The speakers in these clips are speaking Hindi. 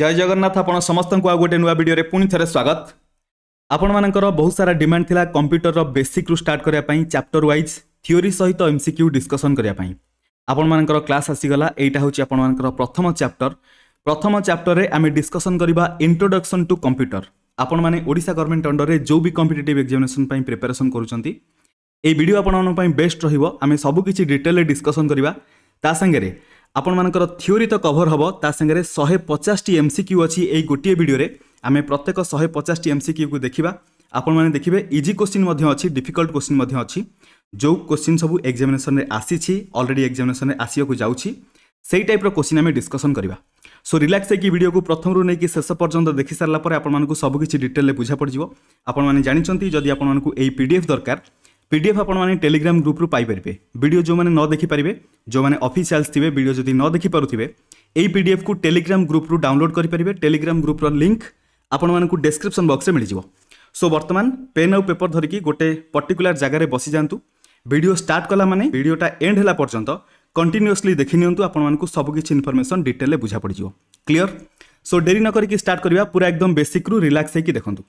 জয় জগন্নাথ আপনার সমস্ত আউ গোটে নূয়া ভিডিওরে পুঁ থে স্বাগত ଆପଣମାନଙ୍କର ବହୁତ ସାରା ଡିମାଣ୍ଡ ଥିଲା କମ୍ପ୍ୟୁଟରର ବେସିକ୍ରୁ ଷ୍ଟାର୍ଟ କରିବା ପାଇଁ ଚାପ୍ଟର ୱାଇଜ୍ ଥିଓରି ସହିତ ଏମ୍ ସି କ୍ୟୁ ଡିସ୍କସନ୍ କରିବା ପାଇଁ ଆପଣମାନଙ୍କର କ୍ଲାସ୍ ଆସିଗଲା ଏଇଟା ହେଉଛି ଆପଣମାନଙ୍କର ପ୍ରଥମ ଚାପ୍ଟର ପ୍ରଥମ ଚାପ୍ଟରରେ ଆମେ ଡିସ୍କସନ୍ କରିବା ଇଣ୍ଟ୍ରୋଡକ୍ସନ୍ ଟୁ କମ୍ପ୍ୟୁଟର ଆପଣମାନେ ଓଡ଼ିଶା ଗଭର୍ଣ୍ଣମେଣ୍ଟ ଅଣ୍ଡରରେ ଯେଉଁ ବି କମ୍ପିଟେଟିଭ୍ ଏକ୍ଜାମିନେସନ୍ ପାଇଁ ପ୍ରିପାରେସନ୍ କରୁଛନ୍ତି ଏହି ଭିଡ଼ିଓ ଆପଣମାନଙ୍କ ପାଇଁ ବେଷ୍ଟ ରହିବ ଆମେ ସବୁକିଛି ଡିଟେଲରେ ଡିସ୍କସନ୍ କରିବା ତା ସାଙ୍ଗରେ ଆପଣମାନଙ୍କର ଥିଓରି ତ କଭର୍ ହେବ ତା ସାଙ୍ଗରେ ଶହେ ପଚାଶଟି ଏମ୍ ସି କ୍ୟୁ ଅଛି ଏଇ ଗୋଟିଏ ଭିଡ଼ିଓରେ ଆମେ ପ୍ରତ୍ୟେକ ଶହେ ପଚାଶଟି ଏମ୍ ସି କ୍ୟୁକୁ ଦେଖିବା ଆପଣମାନେ ଦେଖିବେ ଇଜି କୋଶ୍ଚିନ୍ ମଧ୍ୟ ଅଛି ଡିଫିକଲ୍ଟ କୋଶ୍ଚିନ୍ ମଧ୍ୟ ଅଛି ଯେଉଁ କୋଶ୍ଚିନ୍ ସବୁ ଏକ୍ଜାମିନେସନ୍ରେ ଆସିଛି ଅଲରେଡ଼ି ଏକ୍ଜାମିନେସନ୍ରେ ଆସିବାକୁ ଯାଉଛି সেই টাইপর কোশ্চিন আমি ডিসকসন করা সো রিলাক্স হয়ে ভিডিও প্রথমর নেই শেষ পর্যন্ত দেখি সারা পরে আপনার সবুকিছি ডিটেলে বুঝা পড়ব আপনার জাঁচান যদি আপনার এই পিডিএফ দরকার পিডিএফ আপনার টেলিগ্রাম গ্রুপ্রু পাইপারে ভিডিও যে ন দেখিপারে যে অফিসিয়ালস থাকবে ভিডিও যদি ন দেখিপারে এই পিডিএফ কু টেলিগ্রাম গ্রুপ্রু ডাউনলোড করে টেলিগ্রাম গ্রুপ্র লিঙ্ক ଆପଣମାନଙ୍କୁ ଡେସ୍କ୍ରିପ୍ସନ୍ ବକ୍ସରେ ମିଳିଯିବ ସୋ ବର୍ତ୍ତମାନ ପେନ୍ ଆଉ ପେପର ଧରିକି ଗୋଟେ ପର୍ଟିକୁଲାର ଜାଗାରେ ବସିଯାଆନ୍ତୁ ଭିଡ଼ିଓ ଷ୍ଟାର୍ଟ କଲା ମାନେ ଭିଡ଼ିଓଟା ଏଣ୍ଡ ହେଲା ପର୍ଯ୍ୟନ୍ତ କଣ୍ଟିନ୍ୟୁଅସ୍ଲି ଦେଖିନିଅନ୍ତୁ ଆପଣମାନଙ୍କୁ ସବୁକିଛି ଇନଫର୍ମେସନ୍ ଡିଟେଲରେ ବୁଝା ପଡ଼ିଯିବ କ୍ଲିଅର ସୋ ଡେରି ନ କରିକି ଷ୍ଟାର୍ଟ କରିବା ପୁରା ଏକଦମ ବେସିକ୍ରୁ ରିଲାକ୍ସ ହେଇକି ଦେଖନ୍ତୁ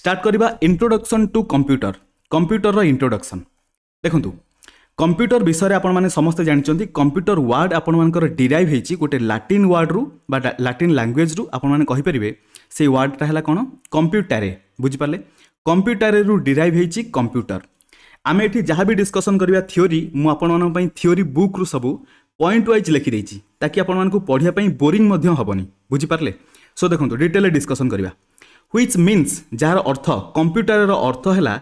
ଷ୍ଟାର୍ଟ କରିବା ଇଣ୍ଟ୍ରୋଡକ୍ସନ୍ ଟୁ କମ୍ପ୍ୟୁଟର কম্প্যুটরর ইন্ট্রোডকশন দেখুন কম্প্যুটর বিষয়ে আপনার সমস্তে জাঁচান কম্প্যুটর ওয়ার্ড আপনার ডিরাইভ হয়েছি গোটে লাটিন ওয়ার্ডরু বা লাটিন ল্যাঙ্গুয়েজরু আপনার কহিপারে সেই ওয়ার্ডটা হল কোণ কম্প্যুটারে বুঝিপারে কম্প্যুটারে ডিরাইভ হয়েছি কম্প্যুটর আমি এটি যা বি ডিসকসন করা থিওরি মু আপনার থিওরি বুক্রু সবু পয়েন্ট ওয়াইজ লেখিদেছি তাকি আপনার পড়া বোরিং হবনি বুঝিপারে সো দেখুন ডিটেলে ডিসকসন করা হুইচ মিন্স যার অর্থ কম্প্যুটারের অর্থ হলা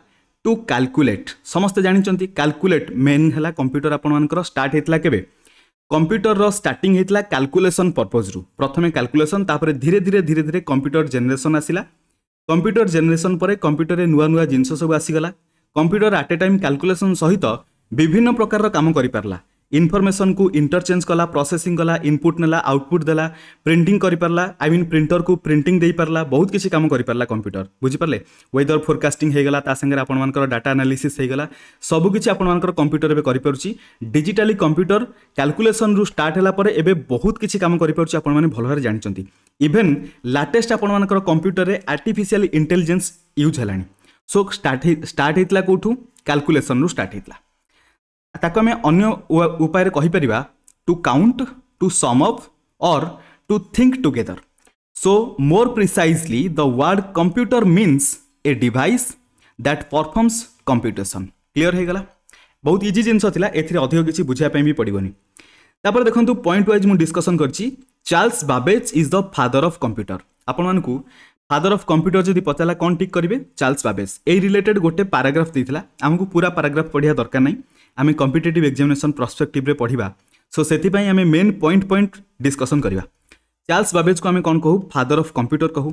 টু কাল্কুলেট সমস্তে জাঁচান কাল্কুলেট মেন হল কম্পুটর আপনার স্টার্ট হয়েছিল কেবে কম্পুটর স্টার্টিং হয়েছিল কাল্কুলেসন পর্পজ্রু প্রথমে কাল্কুলেসন তাপরে ধীরে ধীরে ধীরে ধীরে কম্পুটর জেনেসন আসিলা কম্পুটর জেনেসন পরে কম্পুটরের নূয়া নূয়া জিনিস সব আসিগলা কম্পুটর আট এ টাইম কাল্কুলেসন সহিত বিভিন্ন প্রকারর কাম করে পারা इनफर्मेसन को इंटरचेंज कला प्रोसेसिंग कला इनपुट नाला आउटपुट दे प्रिंटिंग करिपारा आई मीन प्रिंटर को प्रिंटिंग देपारा बहुत किसी कम करिपारा कंप्यूटर बुझिपारे वेदर फोरकास्टिंग होगा आपर डाटा आनालीसीस होगा सबकिछ आपर कंप्यूटर एवं करपरुच्ची कंप्यूटर क्याकुलेसन रु स्टार्ट एवं बहुत किसी कम करपरुच्ची आपण मैंने जानते इभेन लाटेस्ट आपर कंप्यूटर में आर्टिफिशियल इंटेलीजेन्स यूज है सो स्टार्ट स्टार्ट होता कौटू क्याकुलेसन रु स्टार्ट होता ତାକୁ ଆମେ ଅନ୍ୟ ଉପାୟରେ କହିପାରିବା to count to sum up or to think together so more precisely the word computer means a device that performs computation clear ହୋଇଗଲା ବହୁତ ଇଜି ଜିନିଷ ଥିଲା ଏଥିରେ ଅଧିକ କିଛି ବୁଝିବା ପାଇଁ ବି ପଡ଼ିବନି ତାପରେ ଦେଖନ୍ତୁ ପଏଣ୍ଟ ୱାଇଜ୍ ମୁଁ ଡିସ୍କସନ୍ କରିଛି Charles Babbage is the father of computer ଆପଣମାନଙ୍କୁ ফাদর ଅଫ୍ কম্পিউটর ଯଦି ପଚାରିଲା କଣ ଠିକ୍ କରିବେ চার্লস বাবেস ଏଇ রিলেটেড ଗୋଟେ প্যারাগ্রাফ ଦେଇଥିଲା ଆମକୁ ପୁରା প্যারাগ্রাফ ପଢ଼ିବା ଦରକାର ନାହିଁ ଆମେ କମ୍ପିଟେଟିଭ୍ ଏକ୍ଜାମିନେସନ୍ ପ୍ରସ୍ପେକ୍ଟିଭ୍ରେ ପଢ଼ିବା ସୋ ସେଥିପାଇଁ ଆମେ ମେନ୍ ପଏଣ୍ଟ ପଏଣ୍ଟ ଡିସ୍କସନ୍ କରିବା ଚାର୍ଲସ ବାବେଜକୁ ଆମେ କ'ଣ କହୁ ଫାଦର ଅଫ୍ କମ୍ପ୍ୟୁଟର କହୁ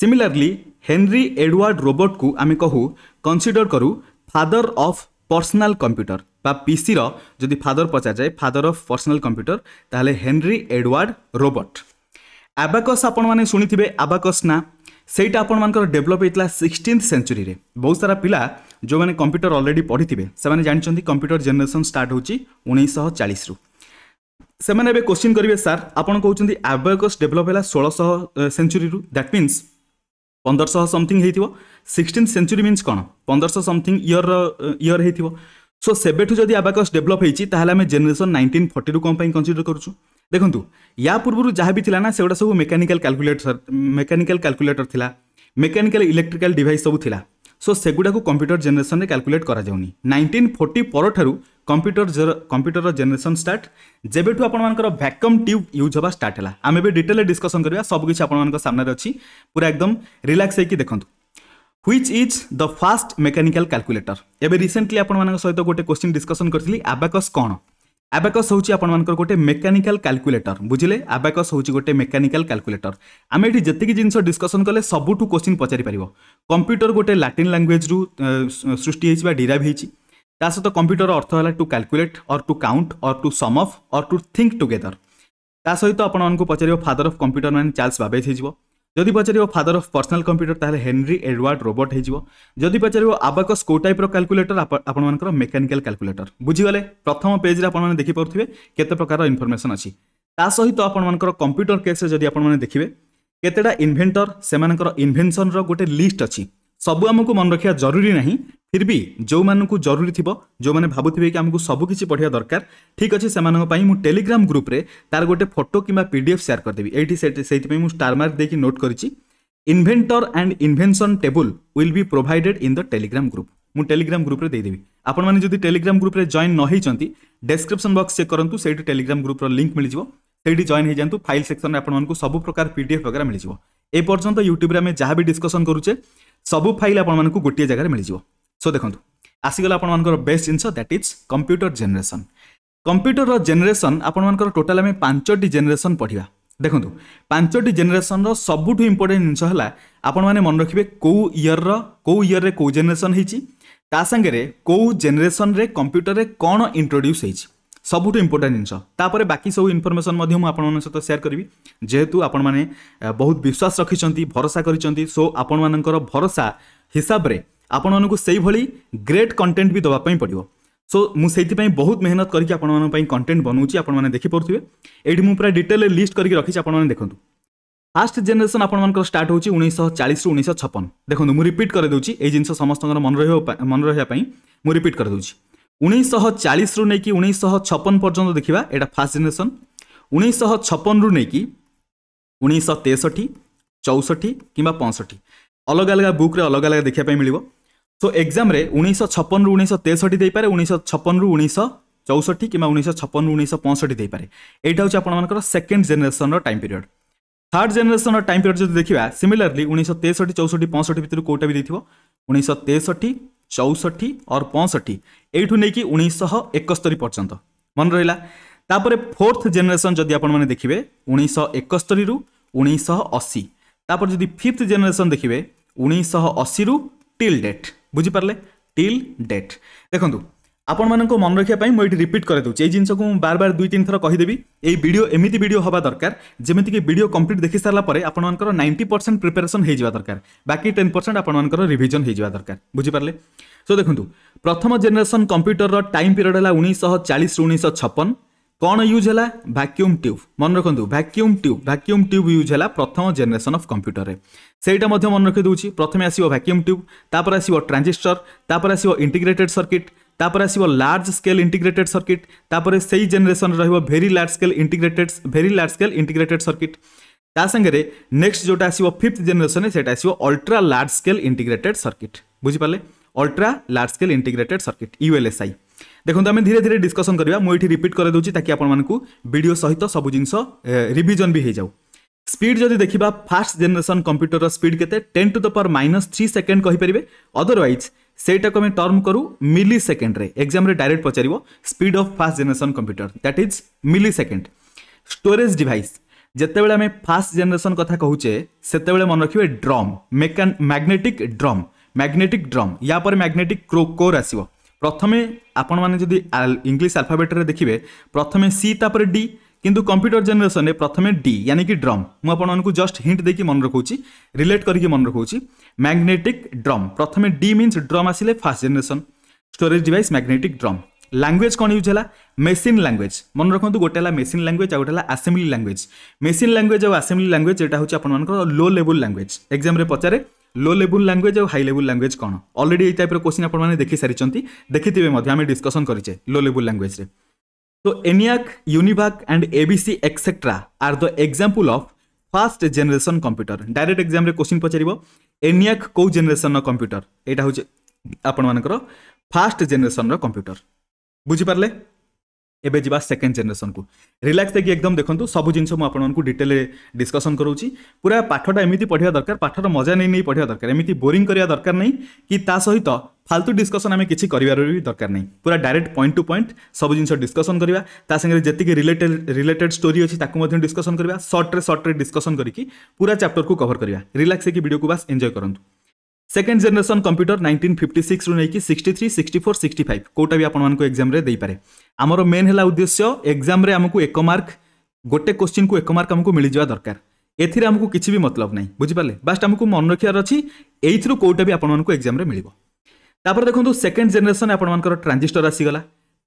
ସିମିଲାରଲି ହେନରି ଏଡ଼ୱାର୍ଡ଼ ରୋବର୍ଟକୁ ଆମେ କହୁ କନସିଡର କରୁ ଫାଦର ଅଫ୍ ପର୍ସନାଲ୍ କମ୍ପ୍ୟୁଟର বা পিসির যদি ফাদর পচা যায় ফাদর অফ পর্সনাল কম্প্যুটর তাহলে হেনরি এডওয়ার্ড রোবট আবাকস আপনার শুনে আবাকস না ସେଇଟା ଆପଣମାନଙ୍କର ଡେଭଲପ୍ ହେଇଥିଲା ସିକ୍ସଟିନ୍ଥ ସେଞ୍ଚୁରୀରେ ବହୁତ ସାରା ପିଲା ଯେଉଁମାନେ କମ୍ପ୍ୟୁଟର ଅଲରେଡ଼ି ପଢ଼ିଥିବେ ସେମାନେ ଜାଣିଛନ୍ତି କମ୍ପ୍ୟୁଟର ଜେନେରେସନ୍ ଷ୍ଟାର୍ଟ ହେଉଛି ଉଣେଇଶହ ଚାଳିଶରୁ ସେମାନେ ଏବେ କୋଶ୍ଚିନ୍ କରିବେ ସାର୍ ଆପଣ କହୁଛନ୍ତି ଆବୟକସ୍ ଡେଭଲପ୍ ହେଲା ଷୋଳଶହ ସେଞ୍ଚୁରୀରୁ ଦ୍ୟାଟ୍ ମିନ୍ସ ପନ୍ଦରଶହ ସମଥିଙ୍ଗ ହେଇଥିବ ସିକ୍ସଟିନ୍ ସେଞ୍ଚୁରୀ ମିନ୍ସ କ'ଣ ପନ୍ଦରଶହ ସମଥିଙ୍ଗ ଇୟର୍ର ଇୟର୍ ହେଇଥିବ ସୋ ସେବେଠୁ ଯଦି ଆବାକସ୍ ଡେଭଲପ୍ ହେଇଛି ତାହେଲେ ଆମେ ଜେନେରେସନ୍ ନାଇଣ୍ଟିନ୍ ଫର୍ଟିରୁ କ'ଣ ପାଇଁ କନ୍ସିଡର୍ କରୁଛୁ ଦେଖନ୍ତୁ ୟା ପୂର୍ବରୁ ଯାହା ବି ଥିଲା ନା ସେଗୁଡ଼ା ସବୁ ମେକାନିକାଲ କ୍ୟାଲକୁଲେଟର ମେକାନିକାଲ କ୍ୟାଲକୁଲେଟର ଥିଲା ମେକାନିକାଲ ଇଲେକ୍ଟ୍ରିକାଲ ଡିଭାଇସ୍ ସବୁ ଥିଲା ସୋ ସେଗୁଡ଼ାକୁ କମ୍ପ୍ୟୁଟର ଜେନେରେସନରେ କ୍ୟାଲକୁଲେଟ୍ କରାଯାଉନି ନାଇଣ୍ଟିନ୍ ଫୋର୍ଟି ପରଠାରୁ କମ୍ପ୍ୟୁଟର କମ୍ପ୍ୟୁଟରର ଜେନେରେସନ୍ ଷ୍ଟାର୍ଟ ଯେବେଠୁ ଆପଣମାନଙ୍କର ଭ୍ୟାକ୍ୟୁମ୍ ଟ୍ୟୁବ୍ ୟୁଜ୍ ହେବା ଷ୍ଟାର୍ଟ ହେଲା ଆମେ ଏବେ ଡିଟେଲରେ ଡିସ୍କସନ୍ କରିବା ସବୁକିଛି ଆପଣମାନଙ୍କ ସାମ୍ନାରେ ଅଛି ପୁରା ଏକଦମ ରିଲାକ୍ସ ହେଇକି ଦେଖନ୍ତୁ which is the first mechanical calculator ଏବେ ରିସେଣ୍ଟଲି ଆପଣମାନଙ୍କ ସହିତ ଗୋଟେ কোশ্চিন ଡିସ୍କସନ୍ କରିଥିଲି ଆବାକସ୍ କଣ ଆବାକସ୍ ହେଉଛି ଆପଣମାନଙ୍କର ଗୋଟେ ମେକାନିକାଲ୍ କାଲକୁଲେଟର ବୁଝିଲେ ଆବାକସ୍ ହେଉଛି ଗୋଟେ ମେକାନିକାଲ୍ କାଲକୁଲେଟର ଆମେ ଏଠି ଯେତିକି ଜିନିଷ ଡିସ୍କସନ୍ କଲେ ସବୁଠୁ କୋଶ୍ଚିନ୍ ପଚାରିପାରିବ କମ୍ପ୍ୟୁଟର ଗୋଟେ ଲାଟିନ୍ ଲାଙ୍ଗୁଏଜ୍ରୁ ସୃଷ୍ଟି ହେଇଛି ବା ଡିରାଇଭ୍ ହେଇଛି ତା ସହିତ କମ୍ପ୍ୟୁଟର ଅର୍ଥ ହେଲା to calculate or to count or to sum of or to think together ତା ସହିତ ଆପଣମାନଙ୍କୁ ପଚାରିବ ଫାଦର ଅଫ୍ କମ୍ପ୍ୟୁଟର ମାନେ ଚାର୍ଲ୍ସ ବାବେଜ ହେଇଯିବ ଯଦି ପଚାରିବ ଫାଦର ଅଫ୍ ପର୍ସନାଲ୍ କମ୍ପ୍ୟୁଟର ତାହେଲେ ହେନରି ଏଡ଼ୱାର୍ଡ ରୋବର୍ଟ ହେଇଯିବ ଯଦି ପଚାରିବ ଆବାକସ୍ କୋଉ ଟାଇପ୍ର କାଲକୁଲେଟର ଆପଣମାନଙ୍କର ମେକାନିକାଲ କାଲକୁଲେଟର ବୁଝିଗଲେ ପ୍ରଥମ ପେଜ୍ରେ ଆପଣମାନେ ଦେଖିପାରୁଥିବେ କେତେ ପ୍ରକାର ଇନଫର୍ମେସନ୍ ଅଛି ତା ସହିତ ଆପଣମାନଙ୍କର କମ୍ପ୍ୟୁଟର କେସ୍ରେ ଯଦି ଆପଣମାନେ ଦେଖିବେ କେତେଟା ଇନଭେଣ୍ଟର ସେମାନଙ୍କର ଇନଭେନସନ୍ର ଗୋଟେ ଲିଷ୍ଟ ଅଛି ସବୁ ଆମକୁ ମନେ ରଖିବା ଜରୁରୀ ନାହିଁ ଫିର୍ ବି ଯେଉଁମାନଙ୍କୁ ଜରୁରୀ ଥିବ ଯେଉଁମାନେ ଭାବୁଥିବେ କି ଆମକୁ ସବୁକିଛି ପଢ଼ିବା ଦରକାର ଠିକ୍ ଅଛି ସେମାନଙ୍କ ପାଇଁ ମୁଁ ଟେଲିଗ୍ରାମ ଗ୍ରୁପରେ ତାର ଗୋଟେ ଫଟୋ କିମ୍ବା ପି ଡି ଏଫ୍ ସେୟାର କରିଦେବି ଏଇଠି ସେଇଥିପାଇଁ ମୁଁ ଷ୍ଟାର ମାର୍କ ଦେଇକି ନୋଟ୍ କରିଛି inventor and invention table will be provided in the Telegram group ମୁଁ ଟେଲିଗ୍ରାମ ଗ୍ରୁପରେ ଦେଇଦେବି ଆପଣମାନେ ଯଦି ଟେଲିଗ୍ରାମ ଗ୍ରୁପରେ ଜଏନ୍ ନ ହେଇଛନ୍ତି ଡେସ୍କ୍ରିପ୍ସନ୍ ବକ୍ସ ଚେକ୍ କରନ୍ତୁ ସେଇଠି ଟେଲିଗ୍ରାମ ଗ୍ରୁପର ଲିଙ୍କ୍ ମିଳିଯିବ ସେଇଠି ଜଏନ୍ ହେଇଯାଆନ୍ତୁ ଫାଇଲ୍ ସେକ୍ସନ୍ରେ ଆପଣମାନଙ୍କୁ ସବୁ ପ୍ରକାର ପି ଡି ଏଫ୍ ବଗେରା ମିଳିଯିବ ଏ ପର୍ଯ୍ୟନ୍ତ ୟୁଟ୍ୟୁବ୍ରେ ଆମେ ଯାହା ବି ଡିସ୍କସନ୍ କରୁଛେ ସବୁ ଫାଇଲ୍ ଆପଣମାନଙ୍କୁ ଗୋଟିଏ ଜାଗାରେ ମିଳିଯିବ ସୋ ଦେଖନ୍ତୁ ଆସିଗଲା ଆପଣମାନଙ୍କର ବେଷ୍ଟ ଜିନିଷ ଦ୍ୟାଟ୍ ଇଜ୍ କମ୍ପ୍ୟୁଟର ଜେନେରେସନ୍ କମ୍ପ୍ୟୁଟରର ଜେନେରେସନ୍ ଆପଣମାନଙ୍କର ଟୋଟାଲ୍ ଆମେ ପାଞ୍ଚଟି ଜେନେରେସନ୍ ପଢ଼ିବା ଦେଖନ୍ତୁ ପାଞ୍ଚଟି ଜେନେରେସନ୍ର ସବୁଠୁ ଇମ୍ପୋର୍ଟାଣ୍ଟ ଜିନିଷ ହେଲା ଆପଣମାନେ ମନେ ରଖିବେ କେଉଁ ଇୟର୍ର କେଉଁ ଇୟର୍ରେ କେଉଁ ଜେନେରେସନ୍ ହେଇଛି ତା ସାଙ୍ଗରେ କେଉଁ ଜେନେରେସନ୍ରେ କମ୍ପ୍ୟୁଟରରେ କ'ଣ ଇଣ୍ଟ୍ରୋଡ୍ୟୁସ୍ ହେଇଛି सबुठ इम्पोर्टा जिनस बाकी सब इनफर्मेसन आप सहित सेयार करी जेहेतु आपने बहुत विश्वास रखिंट भरोसा करो आपण आपर भरोसा हिसाब से आपण मूँ से ग्रेट कंटेन्ट भी देवाई पड़ो सो मुझेपाई बहुत मेहनत करके आप कंटेन्ट बनाऊँच आपने देखिपे ये मुझे पूरा डिटेल लिस्ट करके रखी आपने देखते फास्ट जेनेसन आपर स्टार्ट होती उन्नीस चालीस उन्नीस छपन देखो मुझ रिपीट करदे ये जिन समस्त मन रही मन रहा मुझ रिपीट करदे उन्स चालिस रुकि उन्ेस छपन पर्न्त एउटा फास्ट जेनरेसन उन्े श छप्पनैकि उन्स तेसी चौसठी अलग पँसठी अलगा अलगा बुक्र अग् अलग्गाै मिल सो एक्जाम उन्यश छप्पन उन्स तेसी उन्ेस छप्पन उन्स चौसठी कम्बा पारे एटा उनी पँसठीपे मानकर सेकंड जेनेरेसन रो टाइम पिरियड थर्ड जेनेरेसन रो टाइम पिरियड जति देखा सिमिर्ली उन्स तेसठी चौसठी पँसठी भोटा उन्स तेसठी चौसठी अर पसठी एठु नैक उन्स एकस्तरी पर्न्त मन तापरे फोर्थ जदि आपण जति आपि उक्स्तरी रु अशी तापर जदि फिफ्थ जेनरेसन देखि उन् अशी रु टेट बुझिपारे टिल टेट देखन्तु ଆପଣମାନଙ୍କୁ ମନେ ରଖିବା ପାଇଁ ମୁଁ ଏଇଠି ରିପିଟ୍ କରିଦେଉଛି ଏଇ ଜିନିଷକୁ ମୁଁ ବାର ବାର ଦୁଇ ତିନି ଥର କହିଦେବି ଏଇ ଭିଡ଼ିଓ ଏମିତି ଭିଡ଼ିଓ ହେବା ଦରକାର ଯେମିତିକି ଭିଡ଼ିଓ କମ୍ପ୍ଲିଟ୍ ଦେଖି ସାରିଲା ପରେ ଆପଣମାନଙ୍କର ନାଇଣ୍ଟି ପରସେଣ୍ଟ ପ୍ରିପାରେସନ୍ ହେଇଯିବା ଦରକାର ବାକି ଟେନ୍ ପରସେଣ୍ଟ ଆପଣମାନଙ୍କର ରିଭିଜନ୍ ହେଇଯିବା ଦରକାର ବୁଝିପାରିଲେ ସୋ ଦେଖନ୍ତୁ ପ୍ରଥମ ଜେନେରେସନ୍ କମ୍ପ୍ୟୁଟରର ଟାଇମ୍ ପିରିୟଡ଼ ହେଲା ଉଣେଇଶହ ଚାଳିଶରୁ ଉଣେଇଶହ ଛପନ କ'ଣ ୟୁଜ୍ ହେଲା ଭ୍ୟାକ୍ୟୁମ୍ ଟ୍ୟୁବ୍ ମନେ ରଖନ୍ତୁ vacuum tube vacuum tube use ହେଲା ପ୍ରଥମ ଜେନେରେସନ୍ ଅଫ୍ କମ୍ପ୍ୟୁଟରରେ ସେଇଟା ମଧ୍ୟ ମନେ ରଖିଦେଉଛି ପ୍ରଥମେ ଆସିବ ଭ୍ୟାକ୍ୟୁମ୍ ଟ୍ୟୁବ୍ ତାପରେ ଆସିବ ଟ୍ରାଞ୍ଜିଷ୍ଟର ତାପରେ ଆସିବ ଇଣ୍ଟିଗ୍ରେଟେଡ୍ ସର୍କିଟ୍ तापर आसो लार्ज स्केल इंटीग्रेटेड सर्किट तापर से ही जेनेसन रेरी large scale integrated very large scale integrated circuit तांगे नेक्स्ट जो आसो फिफ्थ जेनेसन से ultra large scale integrated circuit बुझिपाले ultra large scale integrated circuit ULSI देखो आम धीरे धीरे डिस्कसन करवा मुझे रिपीट कर दूसरी ताकि आपड़ो सहित सब जिन रिविजन भी हो जाऊ स्पीड जदि देखा फास्ट जेनेसन कंप्यूटर स्पीड के ten to the power minus three second कहीपरेंगे अदरवैज ସେଇଟାକୁ ଆମେ ଟର୍ମ କରୁ ମିଲି ସେକେଣ୍ଡରେ ଏକ୍ଜାମ୍ରେ ଡାଇରେକ୍ଟ ପଚାରିବ speed of first generation computer that is millisecond storage device ଯେତେବେଳେ ଆମେ ଫାଷ୍ଟ ଜେନେରେସନ୍ କଥା କହୁଛେ ସେତେବେଳେ ମନେ ରଖିବେ ଡ୍ରମ୍ ମେକାନ୍ ମ୍ୟାଗ୍ନେଟିକ୍ ଡ୍ରମ୍ ମ୍ୟାଗ୍ନେଟିକ୍ ଡ୍ରମ୍ ୟା ପରେ ମ୍ୟାଗ୍ନେଟିକ୍ କ୍ରୋ କୋର୍ ଆସିବ ପ୍ରଥମେ ଆପଣମାନେ ଯଦି ଇଂଲିଶ ଆଲଫାବେଟ୍ରେ ଦେଖିବେ ପ୍ରଥମେ ସି ତାପରେ ଡି কিন্তু কମ୍ପ୍ୟୁଟର ଜେନେରେସନରେ ପ୍ରଥମେ ଡି ୟାନି କି ଡ୍ରମ୍ ମୁଁ ଆପଣମାନଙ୍କୁ ଜଷ୍ଟ ହିଣ୍ଟ ଦେଇକି ମନେ ରଖାଉଛି ରିଲେଟ୍ କରିକି ମନେ ରଖାଉଛି ମ୍ୟାଗ୍ନେଟିକ୍ ଡ୍ରମ୍ ପ୍ରଥମେ ଡି ମିନ୍ସ ଡ୍ରମ୍ ଆସିଲେ first generation storage device magnetic drum language କ'ଣ ୟୁଜ୍ ହେଲା ମେସିନ୍ ଲାଙ୍ଗୁଏଜ୍ ମନେ ରଖନ୍ତୁ ଗୋଟେ ହେଲା ମେସିନ୍ ଲାଙ୍ଗୁଏଜ୍ ଆଉ ଗୋଟେ ହେଲା ଆସେମ୍ବ୍ଲି ଲାଙ୍ଗୁଏଜ୍ ମେସିନ୍ ଲାଙ୍ଗୁଏଜ୍ ଆଉ ଆସେମ୍ବ୍ଲି ଲାଙ୍ଗୁଏଜ୍ ଏଇଟା ହେଉଛି ଆପଣମାନଙ୍କର ଲୋ ଲେବୁଲ୍ ଲାଙ୍ଗୁଏଜ୍ ଏକ୍ଜାମ୍ରେ ପଚାରେ লো লেভেল ল্যাঙ্গুয়েজ আর হাই লেভেল ল্যাঙ্গুয়েজ কোণ অলরেডি এই টাইপর কোশ্চিন আপনার দেখি সারি দেখি আমি ডিসকসন করেছে লো লেভেল ল্যাঙ্গুয়েজে So ENIAC, UNIVAC and ABC etc. are the example of first generation computer direct এক্সামে কোশ্চিন পচারিব এনিয়াক কেউ জেনেসন কম্পুটর এইটা হচ্ছে আপনার ফার্স্ট জেনেসন কম্পুটর বুঝিপারে ଏବେ ଯିବା ସେକେଣ୍ଡ ଜେନେରେସନକୁ ରିଲାକ୍ସ ଦେଇକି ଏକଦମ ଦେଖନ୍ତୁ ସବୁ ଜିନିଷ ମୁଁ ଆପଣମାନଙ୍କୁ ଡିଟେଲରେ ଡିସ୍କସନ୍ କରୁଛି ପୁରା ପାଠଟା ଏମିତି ପଢ଼ିବା ଦରକାର ପାଠର ମଜା ନେଇ ନେଇ ପଢ଼ିବା ଦରକାର ଏମିତି ବୋରିଂ କରିବା ଦରକାର ନାହିଁ କି ତା ସହିତ ଫାଲତୁ ଡିସ୍କସନ୍ ଆମେ କିଛି କରିବାର ବି ଦରକାର ନାହିଁ ପୁରା ଡାଇରେକ୍ଟ ପଏଣ୍ଟ ଟୁ ପଏଣ୍ଟ ସବୁ ଜିନିଷ ଡିସ୍କସନ୍ କରିବା ତା ସାଙ୍ଗରେ ଯେତିକି ରିଲେଟେଡ୍ ରିଲେଟେଡ୍ ଷ୍ଟୋରି ଅଛି ତାକୁ ମଧ୍ୟ ଡିସ୍କସନ୍ କରିବା ସର୍ଟରେ ସର୍ଟରେ ଡିସ୍କସନ୍ କରିକି ପୁରା ଚାପ୍ଟରକୁ କଭର କରିବା ରିଲାକ୍ସ ହେଇକି ଭିଡ଼ିଓକୁ ବାସ୍ ଏନ୍ଜୟ କରନ୍ତୁ second generation computer nineteen fifty সিক্সরু নেই sixty three sixty four sixty five কোটা বি আপনার এক্সামে দিয়ে আমার মেন হল উদ্দেশ্য এক্সামে আমি এক মার্ক গোটে কোশ্চিন কু এক মার্ক আমি মিলিযা দরকার এথিরে আমি কিছু বি মতলব নাই বুঝিপারে বাস্ট আমি মন রক্ষার অছি এইথর কোটা বি আপনার এক্সামে মিলব তাপরে দেখুন সেকেন্ড জেনেসন আপনার ট্রাঞ্জিষ্টর আসিগলা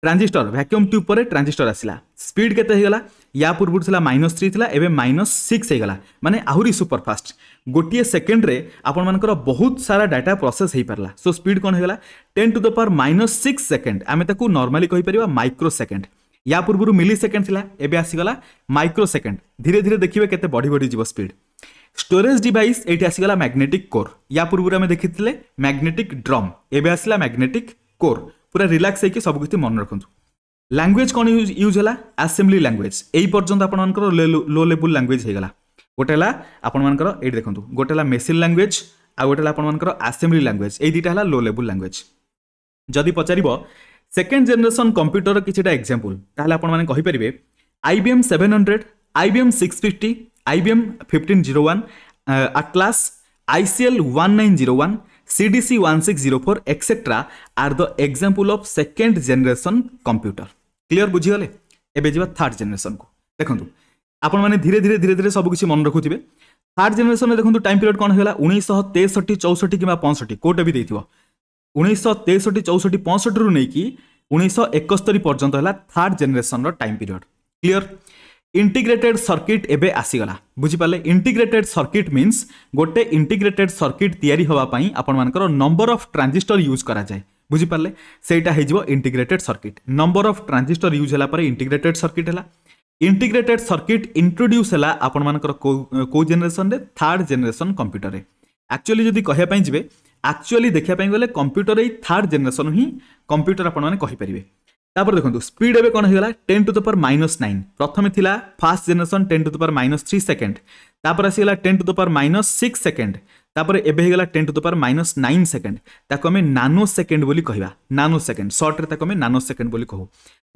ট্রাঞ্জিষ্টর ভ্যাকুম টিউব পরে ট্রাঞ্জিষ্টর আসিলা স্পিড কেতে হয়েগলা ইয়া পূর্ব লা মাইনস থ্রি লা এবে মাইনস সিক্স হয়েগলা মানে আহরি সুপরফাস্ট ଗୋଟିଏ ସେକେଣ୍ଡରେ ଆପଣମାନଙ୍କର ବହୁତ ସାରା ଡାଟା ପ୍ରୋସେସ୍ ହୋଇପାରିଲା ସୋ ସ୍ପିଡ୍ କ'ଣ ହୋଇଗଲା ten to the power minus six second ଆମେ ତାକୁ ନର୍ମାଲି କହିପାରିବା ମାଇକ୍ରୋ ସେକେଣ୍ଡ ୟା ପୂର୍ବରୁ ମିଲି ସେକେଣ୍ଡ ଥିଲା ଏବେ ଆସିଗଲା ମାଇକ୍ରୋ ସେକେଣ୍ଡ ଧୀରେ ଧୀରେ ଦେଖିବେ କେତେ ବଢ଼ି ବଢ଼ିଯିବ ସ୍ପିଡ୍ স্টোরেজ ডিভাইস এইটি আসিগলা ম্যাগনেটিক কোর ইয়া পূর্বরে আমি দেখিলে ম্যাগনেটিক ড্রম এবে আসলা ম্যাগনেটিক কোর পুরা রিলাক্স হয়েকি সব কিছু মনে রাখুন ল্যাঙ্গুয়েজ কোণ ইউজ হলা আসেম্বলি ল্যাঙ্গুয়েজ এই পর্যন্ত আপনার লো লেভেল ল্যাঙ্গুয়েজ হয়ে গলা ଗୋଟେ ହେଲା ଆପଣମାନଙ୍କର ଏଇଠି ଦେଖନ୍ତୁ ଗୋଟେ ହେଲା ମେସିନ୍ ଲାଙ୍ଗୁଏଜ୍ ଆଉ ଗୋଟେ ହେଲା ଆପଣମାନଙ୍କର ଆସେମ୍ବ୍ଲି ଲାଙ୍ଗୁଏଜ୍ ଏଇ ଦୁଇଟା ହେଲା ଲୋ ଲେବୁଲ୍ ଲାଙ୍ଗୁଏଜ୍ ଯଦି ପଚାରିବ ସେକେଣ୍ଡ ଜେନେରେସନ୍ କମ୍ପ୍ୟୁଟର କିଛିଟା ଏକ୍ଜାମ୍ପଲ୍ ତାହେଲେ ଆପଣମାନେ କହିପାରିବେ IBM seven hundred IBM six fifty IBM fifteen zero one Atlas C one six zero four etcetera are the of of second generation computer বুঝিগলে ବୁଝିଗଲେ ଏବେ ଯିବା ଥାର୍ଡ଼ ଜେନେରେସନ୍କୁ ଦେଖନ୍ତୁ ଆପଣମାନେ ଧୀରେ ଧୀରେ ଧୀରେ ଧୀରେ ସବୁକିଛି ମନେ ରଖୁଥିବେ ଥାର୍ଡ ଜେନେରେସନରେ ଦେଖନ୍ତୁ ଟାଇମ୍ ପିରିୟଡ଼ କ'ଣ ହେଲା ଉଣେଇଶହ ତେଷଠି ଚଉଷଠି କିମ୍ବା ପଞ୍ଚଷଠି କେଉଁଟା ବି ଦେଇଥିବ ଉଣେଇଶହ ତେଷଠି ଚଉଷଠି ପଞ୍ଚଷଠିରୁ ନେଇକି ଉଣେଇଶହ ଏକସ୍ତରି ପର୍ଯ୍ୟନ୍ତ ହେଲା ଥାର୍ଡ ଜେନେରେସନର time period clear integrated circuit ଏବେ ଆସିଗଲା ବୁଝିପାରିଲେ ଇଣ୍ଟିଗ୍ରେଟେଡ୍ ସର୍କିଟ୍ ମିନ୍ସ ଗୋଟେ ଇଣ୍ଟିଗ୍ରେଟେଡ୍ ସର୍କିଟ୍ ତିଆରି ହେବା ପାଇଁ ଆପଣମାନଙ୍କର ନମ୍ବର ଅଫ୍ ଟ୍ରାଞ୍ଜିଷ୍ଟର ୟୁଜ୍ କରାଯାଏ ବୁଝିପାରିଲେ ସେଇଟା ହେଇଯିବ integrated circuit number of transistor use ହେଲା ପରେ ଇଣ୍ଟିଗ୍ରେଟେଡ୍ ସର୍କିଟ୍ ହେଲା ইন্টিগ্রেটেড ସର୍କିଟ୍ ଇଣ୍ଟ୍ରୋଡ୍ୟୁସ୍ ହେଲା ଆପଣମାନଙ୍କର କେଉଁ କେଉଁ ଜେନେରେସନରେ ଥାର୍ଡ଼ ଜେନେରେସନ୍ କମ୍ପ୍ୟୁଟରରେ ଆକ୍ଚୁଆଲି ଯଦି କହିବା ପାଇଁ ଯିବେ ଆକ୍ଚୁଆଲି ଦେଖିବା ପାଇଁ ଗଲେ କମ୍ପ୍ୟୁଟର ଏଇ ଥାର୍ଡ଼ ଜେନେରେସନ୍ ହିଁ କମ୍ପ୍ୟୁଟର ଆପଣମାନେ କହିପାରିବେ ତାପରେ ଦେଖନ୍ତୁ ସ୍ପିଡ୍ ଏବେ କ'ଣ ହେଇଗଲା ten to the power minus nine ପ୍ରଥମେ ଥିଲା first generation ten to the power minus three second ତାପରେ ଆସିଗଲା ten to the power minus six second ତାପରେ ଏବେ ହେଇଗଲା ten to the power minus nine second ତାକୁ ଆମେ ନାନୋ ସେକେଣ୍ଡ ବୋଲି କହିବା ନାନୋ ସେକେଣ୍ଡ ସର୍ଟରେ ତାକୁ ଆମେ ନାନୋ ସେକେଣ୍ଡ ବୋଲି କହୁ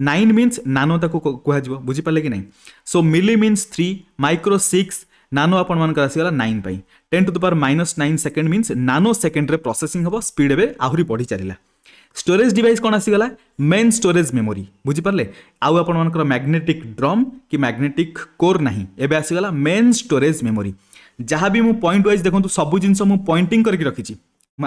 নাইন ମିନ୍ସ ନାନୋ ତାକୁ କୁହାଯିବ ବୁଝିପାରିଲେ କି ନାହିଁ so milli means three micro six nano ଆପଣମାନଙ୍କର ଆସିଗଲା ନାଇନ୍ ପାଇଁ ten to the power minus nine second means nano ସେକେଣ୍ଡରେ ପ୍ରୋସେସିଂ ହେବ ସ୍ପିଡ୍ ଏବେ ଆହୁରି ବଢ଼ି ଚାଲିଲା ଷ୍ଟୋରେଜ୍ ଡିଭାଇସ୍ କ'ଣ ଆସିଗଲା ମେନ୍ ଷ୍ଟୋରେଜ୍ ମେମୋରି ବୁଝିପାରିଲେ ଆଉ ଆପଣମାନଙ୍କର ମ୍ୟାଗ୍ନେଟିକ୍ ଡ୍ରମ୍ କି ମ୍ୟାଗ୍ନେଟିକ୍ କୋର୍ ନାହିଁ ଏବେ ଆସିଗଲା ମେନ୍ ଷ୍ଟୋରେଜ୍ ମେମୋରି ଯାହା ବି ମୁଁ ପଏଣ୍ଟ ୱାଇଜ୍ ଦେଖନ୍ତୁ ସବୁ ଜିନିଷ ମୁଁ ପଏଣ୍ଟିଂ କରିକି ରଖିଛି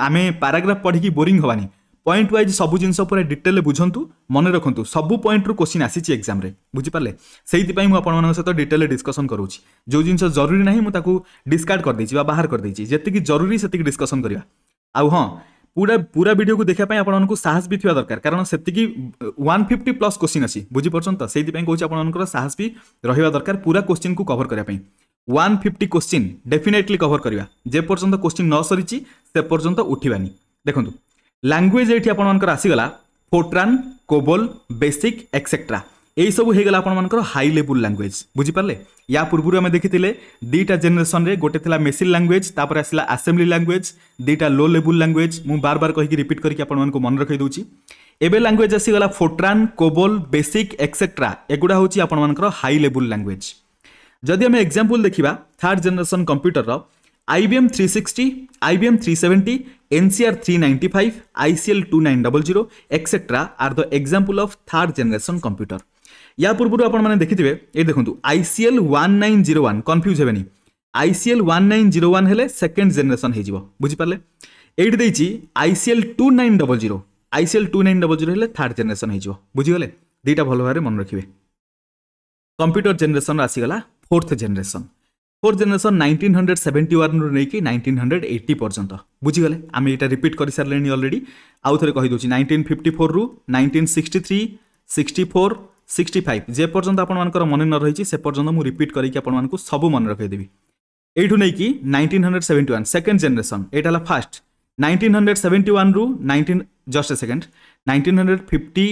ଆମେ ପାରାଗ୍ରାଫ୍ ପଢ଼ିକି ବୋରିଂ ହେବାନି পয়েন্ট ওয়াইজ সবু জিনিস পুরা ডিটেলরে বুঝন্তু মনে রাখতু সবু পয়েন্টরু কোশ্চিন আসিছি এক্সামে বুঝিপারে সেইপাই মু আপনার সহ ডিটেলরে ডিসকসন করুছি যে জিনিস জরুরি না মু তাকে ডিসকার্ড করেছি বা বাহার করেছি যেতকি জরুরি সেতকি ডিসকসন করা আউ হ্যাঁ পুরা পুরা ভিডিওকে দেখা আপনার সাহস বি থাকা দরকার কারণ সেতকি ওয়ান ফিফটি প্লস কোশ্চিন আছে বুঝিপারছেন তো সেইপাই কৌছি আপনার সাহস বি রহবা দরকার পুরা কোশ্চিন কু কভর করা one fifty question definitely cover করা যেপর্যন্ত কোশ্চিন ন সরিছি সেপর্যন্ত উঠবানি দেখুন ଲାଙ୍ଗୁଏଜ୍ ଏଠି ଆପଣମାନଙ୍କର ଆସିଗଲା ଫୋଟ୍ରାନ୍ କୋବୋଲ ବେସିକ୍ ଏକ୍ସେଟ୍ରା ଏଇସବୁ ହେଇଗଲା ଆପଣମାନଙ୍କର ହାଇ ଲେବୁଲ୍ ଲାଙ୍ଗୁଏଜ୍ ବୁଝିପାରିଲେ ୟା ପୂର୍ବରୁ ଆମେ ଦେଖିଥିଲେ ଦୁଇଟା ଜେନେରେସନ୍ରେ ଗୋଟେ ଥିଲା ମେସିନ୍ ଲାଙ୍ଗୁଏଜ୍ ତାପରେ ଆସିଲା ଆସେମ୍ବ୍ଲି ଲାଙ୍ଗୁଏଜ୍ ଦୁଇଟା ଲୋ ଲେବୁଲ୍ ଲାଙ୍ଗୁଏଜ୍ ମୁଁ ବାର ବାର କହିକି ରିପିଟ୍ କରିକି ଆପଣମାନଙ୍କୁ ମନେ ରଖାଇ ଦେଉଛି ଏବେ ଲାଙ୍ଗୁଏଜ୍ ଆସିଗଲା ଫୋଟ୍ରାନ୍ କୋବୋଲ ବେସିକ୍ ଏକ୍ସେଟ୍ରା ଏଗୁଡ଼ା ହେଉଛି ଆପଣମାନଙ୍କର ହାଇ ଲେବୁଲ୍ ଲାଙ୍ଗୁଏଜ୍ ଯଦି ଆମେ ଏକ୍ଜାମ୍ପଲ୍ ଦେଖିବା ଥାର୍ଡ଼ ଜେନେରେସନ୍ କମ୍ପ୍ୟୁଟରର IBM three sixty IBM three seventy NCR three ninety five ICL two nine double zero etcetera are the example of third generation computer या पूर्व आपने देखिथे ये देखो ICL one nine zero one confuse हेनी ICL one nine zero one हेले सेकेंड जेनेसन हो बुझिपारे ये ICL two nine double zero ICL two nine double zero third generation हो बुझीगले दुईटा भल भाव मन रखिए कंप्यूटर जेनेसन आसीगला fourth generation fourth generation nineteen hundred seventy ওয়ানরু নেই নাইন্টিন হন্ড্রেড এইটি পর্যন্ত বুঝিগলে আমি এটা রিপিট করে সারে অলরেডি আউথরে কহিদি নাইন্টিন ফিফটি ফোরু nineteen sixty three sixty four sixty five যে পর্যন্ত আপনার মনে ন রয়েছে সে পর্যন্ত মু রিপিট করি আপনার সবু মনে রখাইদেবি এইটু নেই nineteen hundred seventy one second generation এটা হল ফার্স্ট নাইন্টিন হন্ড্রেড সেভেন্টি ওয়ানরু nineteen just a second nineteen hundred fifty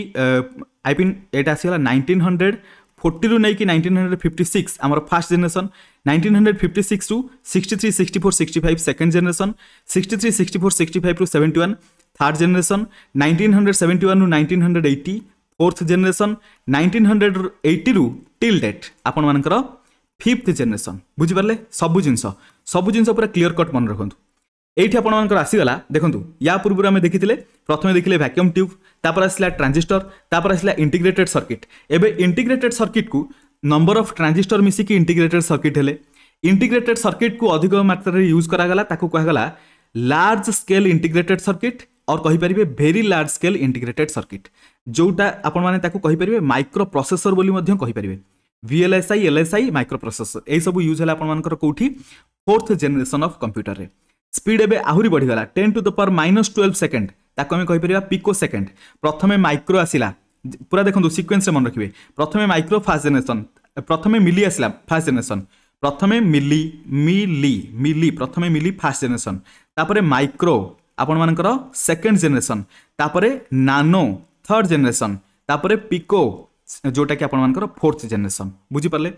I mean এটা আসিগলা নাইন্টিন হন্ড্রেড ফোর্টিরু নেই নাইন্টিন হন্ড্রেড ফিফটি সিক্স আমার first generation 1956 to 63, 64, 65 second generation, 63, 64, 65 to 71 third generation, 1971 to 1980 fourth generation, 1980 to till date आपन मानन करो fifth generation बुझी पारले सबु जिंसो सबु जिंसो पर क्लियर कट मन रखंतु एठी आपन मानन कर आसी गला देखंतु या पूर्व रे हम देखिथिले प्रथमे देखिले वैक्यूम ट्यूब तापर आसला ट्रांजिस्टर तापर आसला इंटीग्रेटेड सर्किट एबे इंटीग्रेटेड सर्किट को नंबर अफ ट्रांजिस्टर मिसिकी इंटिग्रेटेड सर्किट हेले इंटिग्रेटेड सर्किट को अधिक मात्रा यूज कराला कहगला लार्ज स्केल इंटिग्रेटेड सर्किट और कहीपर very large scale integrated circuit जोटा आपपारे माइक्रो प्रोसेसर बोली कहीपर ভিএলএসআই এলএসআই মাইক্রো প্রসেসর এইসব ইউজ হলে আপনার কোটি ফোর্থ জেনেসন অফ কম্পুটরের স্পিড এবে আহরি বড়িগাল টেন টু দ পর মাইনস টুয়েলভ সেকেন্ড তাকে আমি কইপার পিকো সেকেন্ড প্রথমে মাইক্রো আসিলা পুরা দেখুন সিকোয়েন্সে মনে রাখবে প্রথমে মাইক্রো ফার্স্ট জেনেসন ପ୍ରଥମେ ମିଲି ଆସିଲା ଫାର୍ଷ୍ଟ ଜେନେରେସନ୍ ପ୍ରଥମେ ମିଲି ମିଲି ମିଲି ପ୍ରଥମେ ମିଲି ଫାର୍ଷ୍ଟ ଜେନେରେସନ୍ ତାପରେ ମାଇକ୍ରୋ ଆପଣମାନଙ୍କର ସେକେଣ୍ଡ ଜେନେରେସନ୍ ତାପରେ ନାନୋ ଥର୍ଡ଼ ଜେନେରେସନ୍ ତାପରେ ପିକୋ ଯେଉଁଟାକି ଆପଣମାନଙ୍କର ଫୋର୍ଥ ଜେନେରେସନ୍ ବୁଝିପାରିଲେ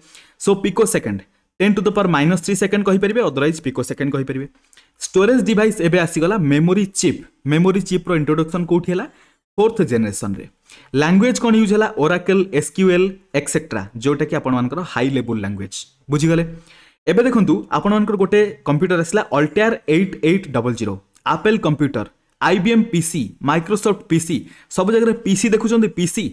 so picosecond ten to the power minus three second কহিপারে অদরওয়াইজ পিকো সেকেন্ড কহিপারে স্টোরেজ ডিভাইস এবে আসিগলা মেমোরি চিপ মেমোরি চিপ্র ইন্ট্রোডকশন কোটি হল ফোর্থ জেনেসন ଲାଙ୍ଗୁଏଜ୍ କ'ଣ ୟୁଜ୍ ହେଲା ଓରାକେଲ୍ ଏସ୍କ୍ୟୁଏଲ୍ ଏକ୍ସେଟ୍ରା ଯେଉଁଟାକି ଆପଣମାନଙ୍କର ହାଇ ଲେବୁଲ୍ ଲାଙ୍ଗୁଏଜ୍ ବୁଝିଗଲେ ଏବେ ଦେଖନ୍ତୁ ଆପଣମାନଙ୍କର ଗୋଟେ କମ୍ପ୍ୟୁଟର ଆସିଲା Altair eight eight double zero Apple computer IBM PC Microsoft PC ସବୁ ଜାଗାରେ ପିସି ଦେଖୁଛନ୍ତି PC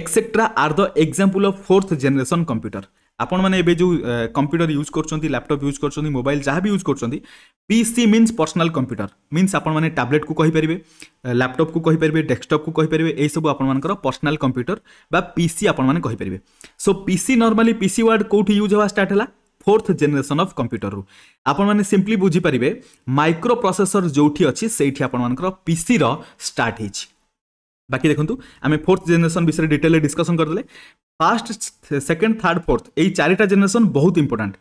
etcetera are the example of fourth generation computer ଆପଣମାନେ ଏବେ ଯେଉଁ କମ୍ପ୍ୟୁଟର ୟୁଜ୍ କରୁଛନ୍ତି ଲ୍ୟାପଟପ୍ ୟୁଜ୍ କରୁଛନ୍ତି ମୋବାଇଲ୍ ଯାହା ବି ୟୁଜ୍ କରୁଛନ୍ତି PC means personal computer means ଆପଣମାନେ ଟ୍ୟାବ୍ଲେଟ୍କୁ କହିପାରିବେ ଲ୍ୟାପଟପ୍କୁ କହିପାରିବେ ଡେସ୍କଟପ୍କୁ କହିପାରିବେ ଏଇସବୁ ଆପଣମାନଙ୍କର ପର୍ସନାଲ୍ କମ୍ପ୍ୟୁଟର ବା ପିସି ଆପଣମାନେ କହିପାରିବେ so PC normally PC word କେଉଁଠି ୟୁଜ୍ ହେବା ଷ୍ଟାର୍ଟ ହେଲା ଫୋର୍ଥ ଜେନେରେସନ୍ ଅଫ୍ କମ୍ପ୍ୟୁଟରରୁ ଆପଣମାନେ ସିମ୍ପଲି ବୁଝିପାରିବେ ମାଇକ୍ରୋ ପ୍ରୋସେସର ଯେଉଁଠି ଅଛି ସେଇଠି ଆପଣମାନଙ୍କର ପିସିର ଷ୍ଟାର୍ଟ ହେଇଛି ବାକି ଦେଖନ୍ତୁ ଆମେ ଫୋର୍ଥ ଜେନେରେସନ୍ ବିଷୟରେ ଡିଟେଲରେ ଡିସ୍କସନ୍ କରିଦେଲେ ফার্স্ট সেকেন্ড থার্ড ফোর্থ এই চারিটা জেନେରେସନ୍ বহুত ଇମ୍ପୋର୍ଟାଣ୍ଟ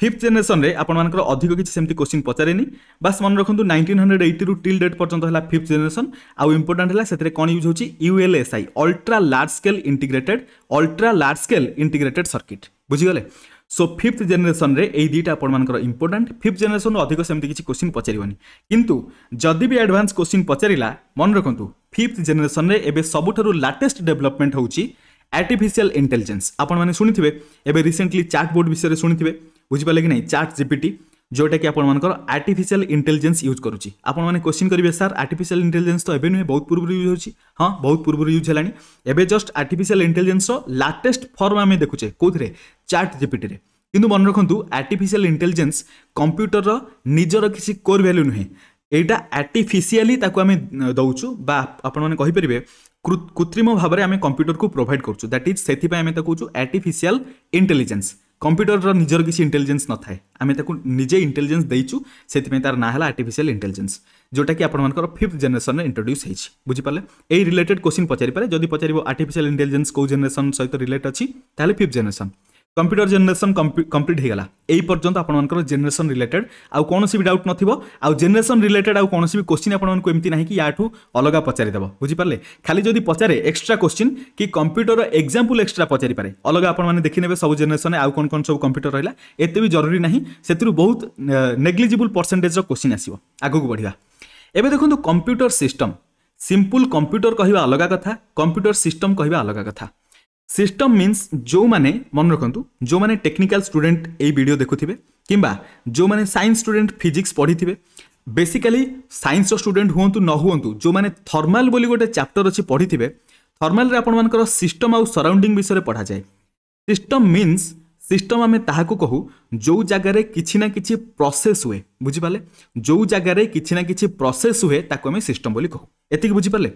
ফিফ্থ জেনেসনরে আপনার অধিক কিছু সেমি কোশ্চিন পচারেনি বাস মনে রাখুন নাইনটিন হন্ড্রেড এইটি রু টিল ডেট পর্যন্ত হল ফিফ্থ জেনেসন আম্পর্টাট হল সেতরে কোণ ইউজ হচ্ছে ULSI ultra large scale integrated ultra large scale integrated circuit বুঝিগলে সো ফিফ্থ জেনেসনরে এই দুইটা আপনার ইম্পর্টাট ফিফ্থ জেনেসন অধিক সেমি কিছু কোশ্চিন পচারবনি কিন্তু যদি বি আডভান্স কোশ্চিন পচারা মনে রাখুন ফিফ্থ জেনেসনরে এবে সবুঠার লাটেস্ট ডেভেলপমেন্ট হচ্ছে आर्टिफिशियल इंटेलीजेन्स आपने शुणी एवं रिसेंटली चार्ट बोर्ड विषय शुणी बुझिपारे कि ना चार्ट जीपीटी जोटा कि आपर आर्टिफिशियल इंटेलिजेन्स यूज करुच्ची आपने क्वेश्चन करेंगे सार आर्टिफिशियल इंटेलीजेन्स तो एवं नुहे बहुत पूर्व यूज हो हाँ बहुत पूर्व यूज है एवं just artificial intelligence latest form आम देखुचे कौन चार्ट जीपीटी किंतु मन रखु आर्टिफिशियल इंटेलीजेन्स कंप्यूटर निजर किसी कोर भैल्यू नुहे এইটা আর্টিফিসিয়ালি তাকে আমি দৌছু বা আপনার কহিপারে କୃତ୍ରିମ ଭାବରେ ଆମେ କମ୍ପ୍ୟୁଟରକୁ ପ୍ରୋଭାଇଡ଼ କରୁଛୁ ଦ୍ୟାଟ୍ ଇଜ୍ ସେଥିପାଇଁ ଆମେ ତାକୁ କହୁଛୁ ଆର୍ଟିଫିସିଆଲ ଇଣ୍ଟେଲିଜେନ୍ସ କମ୍ପ୍ୟୁଟରର ନିଜର କିଛି ଇଣ୍ଟେଲିଜେନ୍ସ ନଥାଏ ଆମେ ତାକୁ ନିଜେ ଇଣ୍ଟେଲିଜେନ୍ସ ଦେଇଛୁ ସେଥିପାଇଁ ତାର ନାଁ ହେଲା ଆର୍ଟିଫିସିଆଲ ଇଣ୍ଟେଲିଜେନ୍ସ ଯେଉଁଟାକି ଆପଣମାନଙ୍କର ଫିଫ୍ଥ ଜେନେରେସନରେ ଇଣ୍ଟ୍ରୋଡ୍ୟୁସ୍ ହେଇଛି ବୁଝିପାରିଲେ ଏଇ ରିଲେଟେଡ୍ କୋଶ୍ଚିନ୍ ପଚାରିପାରେ ଯଦି ପଚାରିବ ଆର୍ଟିଫିସିଆଲ ଇଣ୍ଟେଲିଜେନ୍ସ କେଉଁ ଜେନେରେସନ୍ ସହିତ ରିଲେଟ୍ ଅଛି ତାହେଲେ fifth generation computer generation complete হয়েগলা এই পর্যন্ত আপনার জেনেসন রিলেটেড আছে বি ডাউট নথিব আউ জেনেসন রিলেটেড আছে বি কোশ্চিন আপনার এমতি না কি ইয়াঠু অলগা পচারিদেব বুঝিপারে খালি যদি পচারে এক্সট্রা কোশ্চিন কি কম্পিউটর এক্সাম্পল এক্সট্রা পচারি পারে অলগা আপনার দেখিনেবে সব জেনেসন আউ কোণ কোণ সব কম্পিউটর রহলা এতে বি জরুরি না সেতু বহুত নেগ্লিজিবল পরসেটেজর কোশ্চিন আসব আগুক বড়া এবে দেখুন কম্পিউটর সিস্টম সিম্পল কম্পিউটর কহা অলগা কথা কম্পিউটর সিস্টম কহা অলগা কথা ସିଷ୍ଟମ୍ ମିନ୍ସ ଯେଉଁମାନେ ମନେ ରଖନ୍ତୁ ଯେଉଁମାନେ ଟେକ୍ନିକାଲ ଷ୍ଟୁଡେଣ୍ଟ ଏଇ ଭିଡ଼ିଓ ଦେଖୁଥିବେ କିମ୍ବା ଯେଉଁମାନେ ସାଇନ୍ସ ଷ୍ଟୁଡେଣ୍ଟ ଫିଜିକ୍ସ ପଢ଼ିଥିବେ ବେସିକାଲି ସାଇନ୍ସର ଷ୍ଟୁଡେଣ୍ଟ ହୁଅନ୍ତୁ ନ ହୁଅନ୍ତୁ ଯେଉଁମାନେ ଥର୍ମାଲ ବୋଲି ଗୋଟେ ଚାପ୍ଟର ଅଛି ପଢ଼ିଥିବେ ଥର୍ମାଲରେ ଆପଣମାନଙ୍କର ସିଷ୍ଟମ୍ ଆଉ ସରାଉଣ୍ଡିଂ ବିଷୟରେ ପଢ଼ାଯାଏ ସିଷ୍ଟମ୍ ମିନ୍ସ ସିଷ୍ଟମ୍ ଆମେ ତାହାକୁ କହୁ ଯେଉଁ ଜାଗାରେ କିଛି ନା କିଛି ପ୍ରୋସେସ୍ ହୁଏ ବୁଝିପାରିଲେ ଯେଉଁ ଜାଗାରେ କିଛି ନା କିଛି ପ୍ରୋସେସ୍ ହୁଏ ତାକୁ ଆମେ ସିଷ୍ଟମ୍ ବୋଲି କହୁ ଏତିକି ବୁଝିପାରିଲେ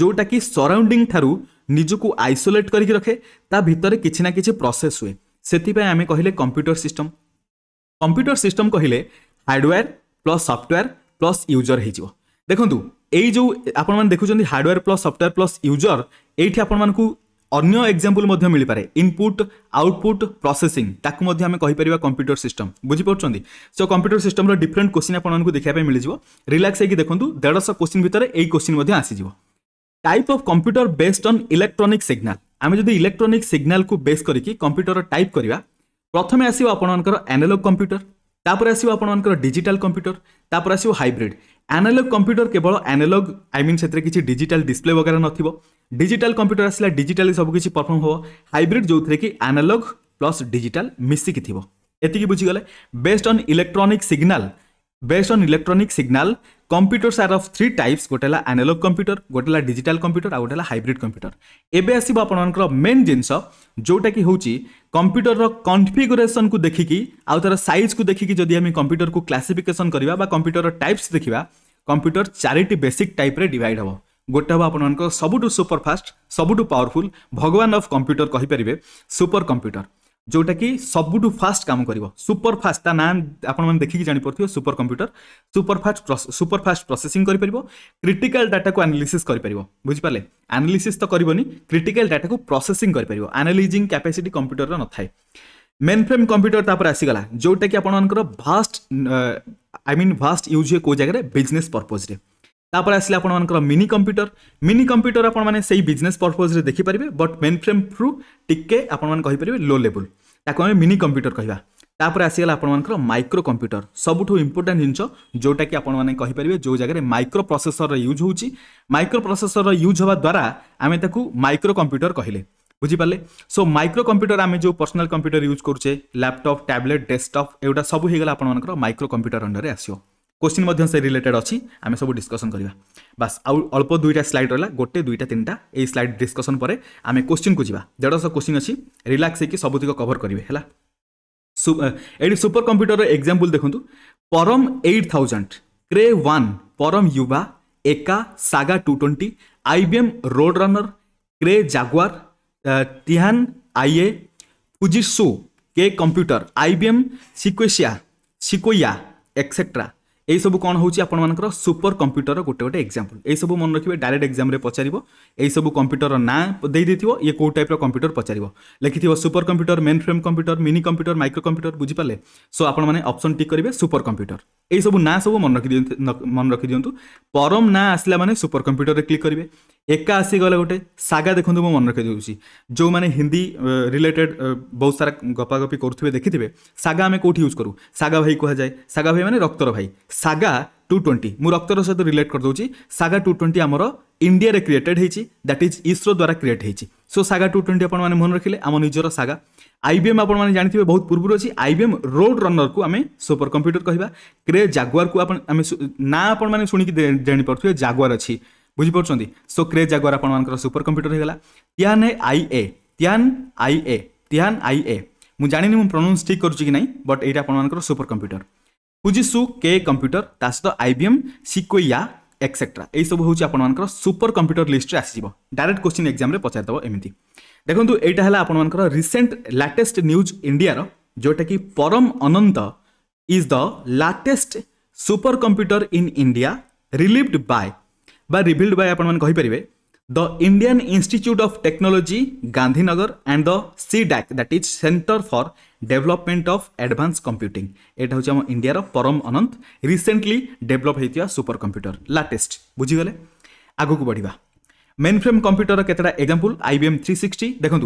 ଯେଉଁଟାକି ସରାଉଣ୍ଡିଂ ଠାରୁ ନିଜକୁ ଆଇସୋଲେଟ୍ କରିକି ରଖେ ତା ଭିତରେ କିଛି ନା କିଛି ପ୍ରୋସେସ୍ ହୁଏ ସେଥିପାଇଁ ଆମେ କହିଲେ କମ୍ପ୍ୟୁଟର ସିଷ୍ଟମ୍ କମ୍ପ୍ୟୁଟର ସିଷ୍ଟମ୍ କହିଲେ hardware plus software plus user ହେଇଯିବ ଦେଖନ୍ତୁ ଏଇ ଯେଉଁ ଆପଣମାନେ ଦେଖୁଛନ୍ତି hardware plus software plus user ଏଇଠି ଆପଣମାନଙ୍କୁ ଅନ୍ୟ ଏକ୍ଜାମ୍ପଲ୍ ମଧ୍ୟ ମିଳିପାରେ ଇନପୁଟ୍ ଆଉଟପୁଟ୍ ପ୍ରୋସେସିଂ ତାକୁ ମଧ୍ୟ ଆମେ କହିପାରିବା କମ୍ପ୍ୟୁଟର ସିଷ୍ଟମ୍ ବୁଝିପାରୁଛନ୍ତି ସୋ କମ୍ପ୍ୟୁଟର ସିଷ୍ଟମ୍ର ଡିଫରେଣ୍ଟ କୋଶ୍ଚିନ୍ ଆପଣମାନଙ୍କୁ ଦେଖିବା ପାଇଁ ମିଳିଯିବ ରିଲାକ୍ସ ହେଇକି ଦେଖନ୍ତୁ ଦେଢ଼ଶହ କୋଶ୍ଚିନ୍ ଭିତରେ ଏଇ କୋଶ୍ଚିନ୍ ମଧ୍ୟ ଆସିଯିବ type of computer based on electronic signal ଆମେ ଯଦି ଇଲେକ୍ଟ୍ରୋନିକ୍ ସିଗ୍ନାଲକୁ ବେସ୍ କରିକି କମ୍ପ୍ୟୁଟର ଟାଇପ୍ କରିବା ପ୍ରଥମେ ଆସିବ ଆପଣମାନଙ୍କର ଆନାଲଗ୍ କମ୍ପ୍ୟୁଟର ତାପରେ ଆସିବ ଆପଣମାନଙ୍କର ଡିଜିଟାଲ କମ୍ପ୍ୟୁଟର ତାପରେ ଆସିବ ହାଇବ୍ରିଡ୍ ଆନାଲଗ୍ କମ୍ପ୍ୟୁଟର କେବଳ ଆନାଲଗ୍ ଆଇ ମିନ୍ ସେଥିରେ କିଛି ଡିଜିଟାଲ ଡିସପ୍ଲେ ବଗେରା ନଥିବ ଡିଜିଟାଲ କମ୍ପ୍ୟୁଟର ଆସିଲା ଡିଜିଟାଲି ସବୁକିଛି ପରଫର୍ମ ହେବ ହାଇବ୍ରିଡ୍ ଯେଉଁଥିରେ କି ଆନାଲଗ୍ ପ୍ଲସ୍ ଡିଜିଟାଲ ମିଶିକି ଥିବ ଏତିକି ବୁଝିଗଲେ based on electronic signal based on electronic signal computers are of three types ଗୋଟେ ହେଲା ଆନାଲଗ୍ କମ୍ପ୍ୟୁଟର ଗୋଟେ ହେଲା ଡିଜିଟାଲ କମ୍ପ୍ୟୁଟର ଆଉ ଗୋଟେ ହେଲା ହାଇବ୍ରିଡ୍ କମ୍ପ୍ୟୁଟର ଏବେ ଆସିବ ଆପଣମାନଙ୍କର ମେନ୍ ଜିନିଷ ଯେଉଁଟାକି ହେଉଛି କମ୍ପ୍ୟୁଟରର କନଫିଗୁରେସନକୁ ଦେଖିକି ଆଉ ତା'ର ସାଇଜ୍କୁ ଦେଖିକି ଯଦି ଆମେ କମ୍ପ୍ୟୁଟରକୁ କ୍ଲାସିଫିକେସନ୍ କରିବା ବା କମ୍ପ୍ୟୁଟରର ଟାଇପ୍ସ ଦେଖିବା কম্ପ୍ୟୁଟର ଚାରିଟି ବେସିକ୍ ଟାଇପ୍ରେ ଡିଭାଇଡ୍ ହେବ ଗୋଟେ ହେବ ଆପଣମାନଙ୍କ ସବୁଠୁ ସୁପର ଫାଷ୍ଟ ସବୁଠୁ ପାୱାରଫୁଲ୍ ଭଗବାନ ଅଫ୍ କମ୍ପ୍ୟୁଟର କହିପାରିବେ ସୁପର କମ୍ପ୍ୟୁଟର ଯେଉଁଟାକି ସବୁଠୁ ଫାଷ୍ଟ କାମ କରିବ ସୁପର ଫାଷ୍ଟ ତା ନାଁ ଆପଣମାନେ ଦେଖିକି ଜାଣିପାରୁଥିବେ super computer super fast super fast processing କରିପାରିବ କ୍ରିଟିକାଲ ଡାଟାକୁ ଆନାଲିସିସ୍ କରିପାରିବ ବୁଝିପାରିଲେ ଆନାଲିସିସ୍ ତ କରିବନି କ୍ରିଟିକାଲ ଡାଟାକୁ ପ୍ରୋସେସିଂ କରିପାରିବ ଆନାଲିଜିଂ କ୍ୟାପାସିଟି କମ୍ପ୍ୟୁଟରର ନଥାଏ মেন ফ্রেম কম্প্ୟୁଟର ତାପରେ ଆସିଗଲା ଯେଉଁଟାକି ଆପଣମାନଙ୍କର vast I mean vast use ହୁଏ କେଉଁ ଜାଗାରେ ବିଜନେସ୍ ପର୍ପଜ୍ରେ ତାପରେ ଆସିଲା ଆପଣମାନଙ୍କର ମିନି କମ୍ପ୍ୟୁଟର ମିନି କମ୍ପ୍ୟୁଟର ଆପଣମାନେ ସେଇ ବିଜନେସ୍ ପର୍ପଜ୍ରେ ଦେଖିପାରିବେ ବଟ୍ ମେନ୍ ଫ୍ରେମ୍ ଥ୍ରୁ ଟିକେ ଆପଣମାନେ କହିପାରିବେ ଲୋ ଲେବୁଲ୍ ତାକୁ ଆମେ ମିନି କମ୍ପ୍ୟୁଟର କହିବା ତାପରେ ଆସିଗଲା ଆପଣମାନଙ୍କର ମାଇକ୍ରୋ କମ୍ପ୍ୟୁଟର ସବୁଠୁ ଇମ୍ପୋର୍ଟାଣ୍ଟ ଜିନିଷ ଯେଉଁଟାକି ଆପଣମାନେ କହିପାରିବେ ଯେଉଁ ଜାଗାରେ ମାଇକ୍ରୋ ପ୍ରୋସେସରର ୟୁଜ୍ ହେଉଛି ମାଇକ୍ରୋ ପ୍ରୋସେସରର ୟୁଜ୍ ହେବା ଦ୍ୱାରା ଆମେ ତାକୁ ମାଇକ୍ରୋ କମ୍ପ୍ୟୁଟର କହିଲେ বুঝিপারে সো মাইক্রো কম্পুটর আমি যে পর্সনাল কম্পুটর ইউজ করছে ল্যাপটপ ট্যাবলেট ডেস্কটপ এগুলা সবু হয়ে গেল আপনার মাইক্রো কম্পুটর অন্ডরে আসবে কোশ্চিন মধ্যে সে রিলেটেড অছি আমি সব ডিসকসন করা বাস আউ অল্প দুইটা স্লাইড রহলা গোটে দুইটা তিনটা এই স্লাইড ডিসকসন পরে আমি কোশ্চিন কু যা দেড়শহ কোশ্চিন অছি রিলাক্স হয়েকি সবুতিক কভর করবে হল এটি সুপর কম্পুটর এক্সাম্পল দেখুন পরম eight thousand Cray one Param Yuva Eka Saga two twenty IBM Roadrunner Cray Jaguar Tianhe IA Fujitsu K computer IBM Sequoia Sequoia etcetera এইসব কোণ হচ্ছে আপনার সুপর কম্পুটর গোটে গোটে এক্সাম্পল এইসব মনে রাখবে ডাইরেক্ট এক্সামে পচারিব এইসব কম্পুটর না দেইথিব ইয়ে কেউ টাইপর কম্পুটর পচারিব লেখিথিব super computer mainframe computer mini computer micro computer বুঝিপারে সো আপনার অপসন টিক করবে সুপর কম্পুটর এইসব না সব মনে রাখি মনে রাখি দিও পরম না আসলা মানে সুপর কম্পুটরের ক্লিক করবে একা আসিগলে গোটে সাগা দেখুন মু মনে রাখি দেছি যে হিন্দি রিলেটেড বহু সারা গপাগপি করুবে দেখিথিবে সাগা আমি কোটি ইউজ করু সাগা ভাই কুহযায়ে সাগা ভাই মানে রক্তর ভাই ସାଗା ଟୁ ଟ୍ୱେଣ୍ଟି ମୁଁ ରକ୍ତର ସହିତ ରିଲେଟ୍ କରିଦେଉଛି ସାଗା ଟୁ ଟ୍ୱେଣ୍ଟି ଆମର ଇଣ୍ଡିଆରେ କ୍ରିଏଟେଡ୍ ହେଇଛି ଦ୍ୟାଟ୍ ଇଜ୍ ଇସ୍ରୋ ଦ୍ୱାରା କ୍ରିଏଟ୍ ହେଇଛି ସୋ ସାଗା ଟୁ ଟ୍ୱେଣ୍ଟି ଆପଣମାନେ ମନେ ରଖିଲେ ଆମ ନିଜର ସାଗା ଆଇବିଏମ୍ ଆପଣମାନେ ଜାଣିଥିବେ ବହୁତ ପୂର୍ବରୁ ଅଛି ଆଇବିଏମ୍ ରୋଡ୍ ରନର୍କୁ ଆମେ ସୁପର କମ୍ପ୍ୟୁଟର କହିବା କ୍ରେ ଜାଗୁଆରକୁ ଆପଣ ଆମେ ନାଁ ଆପଣମାନେ ଶୁଣିକି ଜାଣିପାରୁଥିବେ ଜାଗୁଆର ଅଛି ବୁଝିପାରୁଛନ୍ତି ସୋ କ୍ରେ ଜାଗୁଆର ଆପଣମାନଙ୍କର ସୁପର କମ୍ପ୍ୟୁଟର ହେଇଗଲା Tianhe I A Tianhe I A Tianhe I A ମୁଁ ଜାଣିନି ମୁଁ ପ୍ରନାଉନ୍ସ ଠିକ୍ କରୁଛି କି ନାହିଁ ବଟ୍ ଏଇଟା ଆପଣମାନଙ୍କର super computer Fujitsu K computer ତା ସହିତ ଆଇବିଏମ୍ ସିକୋୟା ଏକ୍ସେଟ୍ରା ଏଇସବୁ ହେଉଛି ଆପଣମାନଙ୍କର ସୁପର କମ୍ପ୍ୟୁଟର ଲିଷ୍ଟରେ ଆସିଯିବ ଡାଇରେକ୍ଟ କୋଶ୍ଚିନ୍ ଏକ୍ଜାମ୍ରେ ପଚାରିଦେବ ଏମିତି ଦେଖନ୍ତୁ ଏଇଟା ହେଲା ଆପଣମାନଙ୍କର ରିସେଣ୍ଟ ଲାଟେଷ୍ଟ ନ୍ୟୁଜ୍ ଇଣ୍ଡିଆର ଯେଉଁଟାକି Param Ananta is the latest super computer in India relieved by ବା ରିଭିଲ୍ଡ ବାଏ ଆପଣମାନେ କହିପାରିବେ the Indian Institute of Technology Gandhinagar and the CDAC that is centre for development of advance computing এটা হচ্ছে আমার ইন্ডিয়ার পরম অনন্ত রিসেন্টলি ডেভেলপ হয়েছে সুপর কম্পুটর লাটেস্ট বুঝিগলে আগুক বড়া মেন ফ্রেম কম্পুটর কেতটা এক্সাম্পল আইবিএম থ্রি সিক্সটি দেখুন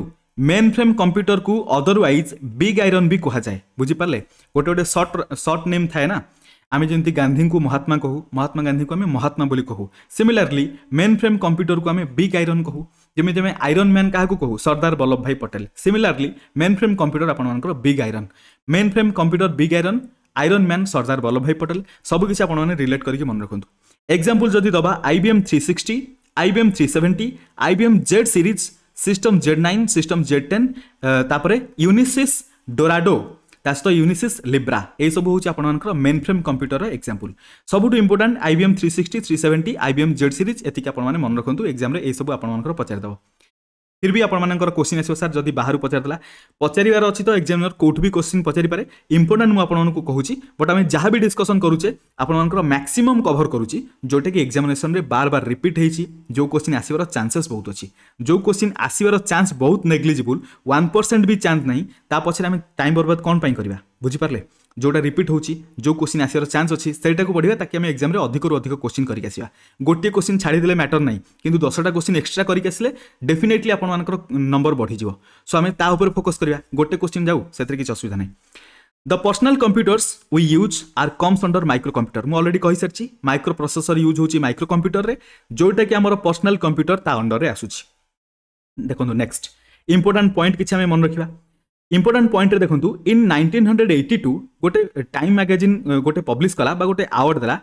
মেন ফ্রেম কম্পুটর কু অদরওয়াইজ বিগ আইরন বি কুহযায়ে বুঝিপারে গোটে গোটে সর্ট সর্ট নেম থাকে না আমি যেমনি গান্ধী মহাত্মা কহু মহাত্মা গান্ধী আমি মহাত্মা বলে কহু সিমিলারলি মেন ফ্রেম কম্পুটর কু আমি বিগ আইরন কহু ଯେମିତି ଆମେ ଆଇରନ୍ ମ୍ୟାନ୍ କାହାକୁ କହୁ Sardar Vallabh bhai Patel similarly mainframe computer ଆପଣମାନଙ୍କର big iron mainframe computer big iron iron man Sardar Vallabh bhai Patel ସବୁକିଛି ଆପଣମାନେ ରିଲେଟ୍ କରିକି ମନେ ରଖନ୍ତୁ ଏକ୍ଜାମ୍ପଲ୍ ଯଦି ଦେବା IBM three sixty IBM three seventy IBM Z series system Z nine system Z ten ତାପରେ ୟୁନିସିସ୍ ଡୋରାଡୋ ତା ସହିତ ୟୁନିସିସ୍ ଲିବ୍ରା ଏସବୁ ହେଉଛି ଆପଣମାନଙ୍କର ମେନ୍ ଫ୍ରେମ୍ କମ୍ପ୍ୟୁଟରର ଏକ୍ସାମ୍ପଲ୍ ସବୁଠୁ important IBM three sixty three seventy IBM Z series ଏତିକି ଆପଣମାନେ ମନେ ରଖନ୍ତୁ ଏକ୍ଜାମ୍ରେ ଏସବୁ ଆପଣମାନଙ୍କର ପଚାରିଦେବ ଫିର୍ ବି ଆପଣମାନଙ୍କର କୋଶ୍ଚିନ୍ ଆସିବ ସାର୍ ଯଦି ବାହାରୁ ପଚାରିଦେଲା ପଚାରିବାର ଅଛି ତ ଏକ୍ଜାମିନର କେଉଁଠୁ ବି କୋଶ୍ଚିନ୍ ପଚାରିପାରେ ଇମ୍ପୋର୍ଟାଣ୍ଟ ମୁଁ ଆପଣମାନଙ୍କୁ କହୁଛି ବଟ୍ ଆମେ ଯାହା ବି ଡିସ୍କସନ୍ କରୁଛେ ଆପଣମାନଙ୍କର ମ୍ୟାକ୍ସିମମ୍ କଭର୍ କରୁଛି ଯେଉଁଟାକି ଏକ୍ଜାମିନେସନ୍ରେ ବାର ବାର ରିପିଟ୍ ହେଇଛି ଯେଉଁ କୋଶ୍ଚିନ୍ ଆସିବାର ଚାନ୍ସେସ୍ ବହୁତ ଅଛି ଯେଉଁ କୋଶ୍ଚିନ୍ ଆସିବାର ଚାନ୍ସ ବହୁତ ନେଗ୍ଲିଜିବୁଲ୍ ୱାନ୍ ପରସେଣ୍ଟ ବି ଚାନ୍ସ ନାହିଁ ତା ପଛରେ ଆମେ ଟାଇମ୍ ବର୍ବାଦ କ'ଣ ପାଇଁ କରିବା ବୁଝିପାରିଲେ ଯେଉଁଟା ରିପିଟ୍ ହେଉଛି ଯେଉଁ କୋଶ୍ଚିନ୍ ଆସିବାର ଚାନ୍ସ ଅଛି ସେଇଟାକୁ ପଢ଼ିବା ତାକି ଆମେ ଏକ୍ଜାମ୍ରେ ଅଧିକରୁ ଅଧିକ କୋଶ୍ଚିନ୍ କରିକି ଆସିବା ଗୋଟିଏ କୋଶ୍ଚିନ୍ ଛାଡ଼ିଦେଲେ ମ୍ୟାଟର୍ ନାହିଁ କିନ୍ତୁ ଦଶଟା କୋଶ୍ଚିନ୍ ଏକ୍ସଟ୍ରା କରିକି ଆସିଲେ ଡେଫିନେଟଲି ଆପଣମାନଙ୍କର ନମ୍ବର ବଢ଼ିଯିବ ସୋ ଆମେ ତା ଉପରେ ଫୋକସ୍ କରିବା ଗୋଟେ କୋଶ୍ଚିନ୍ ଯାଉ ସେଥିରେ କିଛି ଅସୁବିଧା ନାହିଁ the personal computers we use are comes under micro computer ମୁଁ ଅଲରେଡ଼ି କହିସାରିଛି ମାଇକ୍ରୋ ପ୍ରସେସର ୟୁଜ୍ ହେଉଛି ମାଇକ୍ରୋ କମ୍ପ୍ୟୁଟରରେ ଯେଉଁଟାକି ଆମର ପର୍ସନାଲ୍ କମ୍ପ୍ୟୁଟର ତା ଅଣ୍ଡରରେ ଆସୁଛି ଦେଖନ୍ତୁ ନେକ୍ସଟ ଇମ୍ପୋର୍ଟାଣ୍ଟ ପଏଣ୍ଟ କିଛି ଆମେ ମନେ ରଖିବା ইম্পর্টাট পয়েন্টরে ଦେଖନ୍ତୁ in nineteen hundred eighty two ଗୋଟେ ଟାଇମ୍ ମ୍ୟାଗାଜିନ୍ ଗୋଟେ ପବ୍ଲିଶ୍ କଲା ବା ଗୋଟେ ଆୱାର୍ଡ଼ ଦେଲା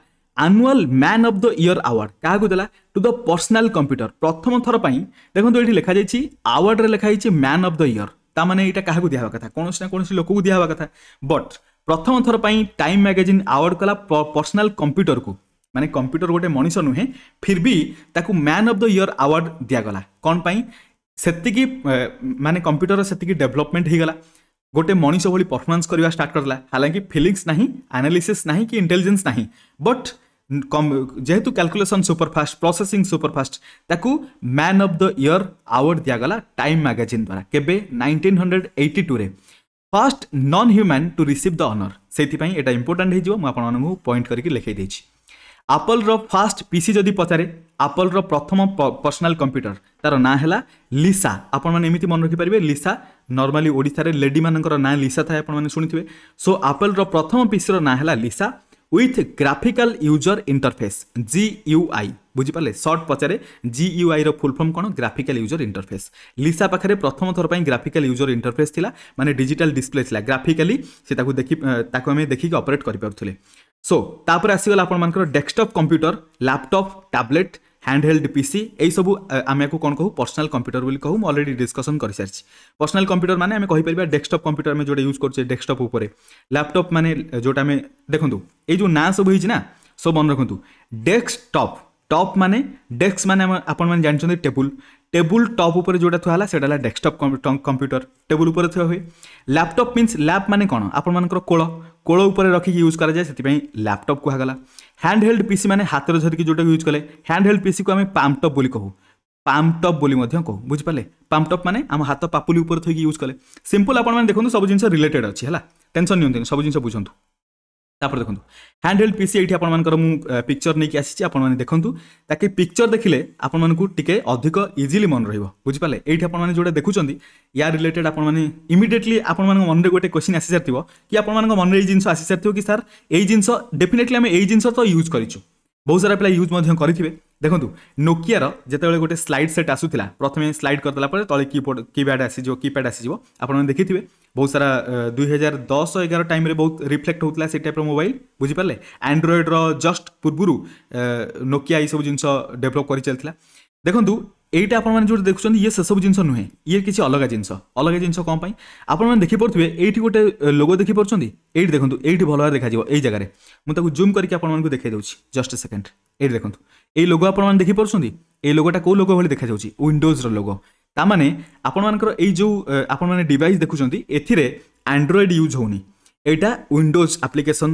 annual man of the year award କାହାକୁ ଦେଲା ଟୁ ଦ ପର୍ସନାଲ୍ କମ୍ପ୍ୟୁଟର ପ୍ରଥମ ଥର ପାଇଁ ଦେଖନ୍ତୁ ଏଠି ଲେଖାଯାଇଛି ଆୱାର୍ଡ଼ରେ ଲେଖାଯାଇଛି ମ୍ୟାନ୍ ଅଫ୍ ଦ ଇୟର୍ ତା ମାନେ ଏଇଟା କାହାକୁ ଦିଆହେବା କଥା କୌଣସି ନା କୌଣସି ଲୋକକୁ ଦିଆହେବା କଥା ବଟ୍ ପ୍ରଥମ ଥର ପାଇଁ ଟାଇମ୍ ମ୍ୟାଗାଜିନ୍ ଆୱାର୍ଡ଼ କଲା ପର୍ସନାଲ୍ କମ୍ପ୍ୟୁଟରକୁ ମାନେ କମ୍ପ୍ୟୁଟର ଗୋଟେ ମଣିଷ ନୁହେଁ ଫିର୍ ବି ତାକୁ man of the year award ଦିଆଗଲା କ'ଣ ପାଇଁ ସେତିକି ମାନେ କମ୍ପ୍ୟୁଟର ସେତିକି ଡେଭଲପମେଣ୍ଟ ହେଇଗଲା ଗୋଟେ ମଣିଷ ଭଳି ପରଫର୍ମାନ୍ସ କରିବା ଷ୍ଟାର୍ଟ କରିଦେଲା ହାଲାକି ଫିଲିଂସ୍ ନାହିଁ ଆନାଲିସିସ୍ ନାହିଁ କି ଇଣ୍ଟେଲିଜେନ୍ସ ନାହିଁ ବଟ୍ ଯେହେତୁ କ୍ୟାଲକୁଲେସନ୍ ସୁପରଫାଷ୍ଟ ପ୍ରୋସେସିଂ ସୁପରଫାଷ୍ଟ ତାକୁ man of the year award ଦିଆଗଲା ଟାଇମ୍ ମ୍ୟାଗାଜିନ୍ ଦ୍ୱାରା କେବେ ନାଇନଟିନ୍ ହଣ୍ଡ୍ରେଡ଼ ଏଇଟି ଟୁରେ first non human to receive the honour ସେଇଥିପାଇଁ ଏଇଟା ଇମ୍ପୋର୍ଟାଣ୍ଟ ହେଇଯିବ ମୁଁ ଆପଣମାନଙ୍କୁ ପଏଣ୍ଟ କରିକି ଲେଖାଇ ଦେଇଛି ଆପଲ୍ର ଫାଷ୍ଟ ପିସି ଯଦି ପଚାରେ ଆପଲ୍ର ପ୍ରଥମ ପର୍ସନାଲ୍ କମ୍ପ୍ୟୁଟର ତା'ର ନାଁ ହେଲା ଲିସା ଆପଣମାନେ ଏମିତି ମନେ ରଖିପାରିବେ ଲିସା ନର୍ମାଲି ଓଡ଼ିଶାରେ ଲେଡ଼ିମାନଙ୍କର ନାଁ ଲିସା ଥାଏ ଆପଣମାନେ ଶୁଣିଥିବେ ସୋ ଆପଲ୍ର ପ୍ରଥମ ପିସିର ନାଁ ହେଲା Lisa with graphical user interface GUI ବୁଝିପାରିଲେ ସର୍ଟ ପଚାରେ ଜିୟୁଆଇର ଫୁଲ୍ ଫର୍ମ କ'ଣ ଗ୍ରାଫିକାଲ ୟୁଜର ଇଣ୍ଟରଫେସ୍ ଲିସା ପାଖରେ ପ୍ରଥମ ଥର ପାଇଁ ଗ୍ରାଫିକାଲ ୟୁଜର ଇଣ୍ଟରଫେସ୍ ଥିଲା ମାନେ ଡିଜିଟାଲ ଡିସପ୍ଲେ ଥିଲା ଗ୍ରାଫିକାଲି ସେ ତାକୁ ଦେଖି ତାକୁ ଆମେ ଦେଖିକି ଅପରେଟ୍ କରିପାରୁଥିଲେ সো তাপরে আসিগলা আপনার desktop computer laptop tablet handheld PC এইসব আমি এখন কোণ কু পর্সনাল কম্পুটর বলে কু অলরেডি ডিসকসন করে সারিছি পর্সনাল কম্পুটর মানে আমি কইপার ডেস্কটপ কম্পুটর আমি যেটা ইউজ করছে ডেস্কটপ উপরে ল্যাপটপ মানে যেটা আমি দেখুন এই যে না সব হয়েছে না সব মনে রাখুন ডেস্কটপ টপ মানে ডেস্ক মানে আপনার জাঁচান টেবুল টেবুল টপ উপরে যেটা থুয়া হল সেটা হল ডেস্কটপ কম্পুটর টেবুল উপরে থুয়া হুয়ে ল্যাপটপ মিন্স ল্যাপ মানে কোণ আপনার কোল কোল উপরে রখিকি ইউজ করা যায় সেপাই ল্যাপটপ কুহগলা হ্যান্ড হেল্ড পিসি মানে হাতের ধরিকি যেটা ইউজ কলে হ্যান্ড হেল্ড পিসি কু আমি পাম্পটপ বলে কহু পাম্পটপ বলে কহু বুঝিপারে পাম্পটপ মানে আমার হাত পাপুলি উপরে থুইকি ইউজ কলে সিম্পল আপনার দেখুন সব জিনিস রিলেটেড অছি হল টেনশন নিও সব জিনিস বুঝতু তাপরে দেখুন হ্যান্ড হেল্ড পিসি এইটি আপনার মু পিকচর নিয়ে আসিছি আপনার দেখুন তাকে পিকচর দেখলে আপনার টিকি অধিক ইজিলি মনে রহব বুঝিপারে এইটি আপনার যেটা দেখুম ইয়ার রিলেটেড আপনার ইমিডিয়েটলি আপনার মনে গোটে কোশ্চিন আসি সারি কি আপনার মনে এই জিনিস আসি সারি কি স্যার এই জিনিস ডেফিনেটলি আমি এই জিনিস তো ইউজ করছু বহু সরা প্লে ইউজ মধ্যে করি থিবে দেখো নোকিয়ার যেতে বেলে গটে স্লাইড সেট আসু তিলা প্রথম স্লাইড করদলা পরে তলে কিবোর্ড কিবোর্ড আসি জো কিপ্যাড আসি জিব আপন দেখি থিবে বহু সরা 2010 11 টাইম রে বহুত রিফ্লেক্ট होतলা সেই টাইপের মোবাইল বুঝি পালে Android रो जस्ट পূর্বুরু নোকিয়া আই সব জিনস ডেভেলপ করি চলতলা দেখো এইটা আপনার যেটা দেখুন ইয়ে সেসব জিনিস নুহে ইয়ে কিছু অলগা জিনিস অলগা জিনিস কম পাই আপনার দেখিপারে এইটি গোটে লোগো দেখিপারছেন এইটি দেখুন এইটি ভালো ভাবে দেখা যাব এই জায়গায় মু তাকে জুম করি আপনার দেখাই দেছি জস্ট সেকেন্ড এইটি দেখুন এই লোগো আপনার দেখিপারছেন এই লোগোটা কেউ লোগো ভাবে দেখা যাচ্ছে উইন্ডোজর লোগো তা মানে আপনার এই যে আপনার ডিভাইস ଦେଖୁଛନ୍ତି এতে আন্ড্রয়েড ইউজ হোনি এইটা উইন্ডোজ আপ্লিকেসন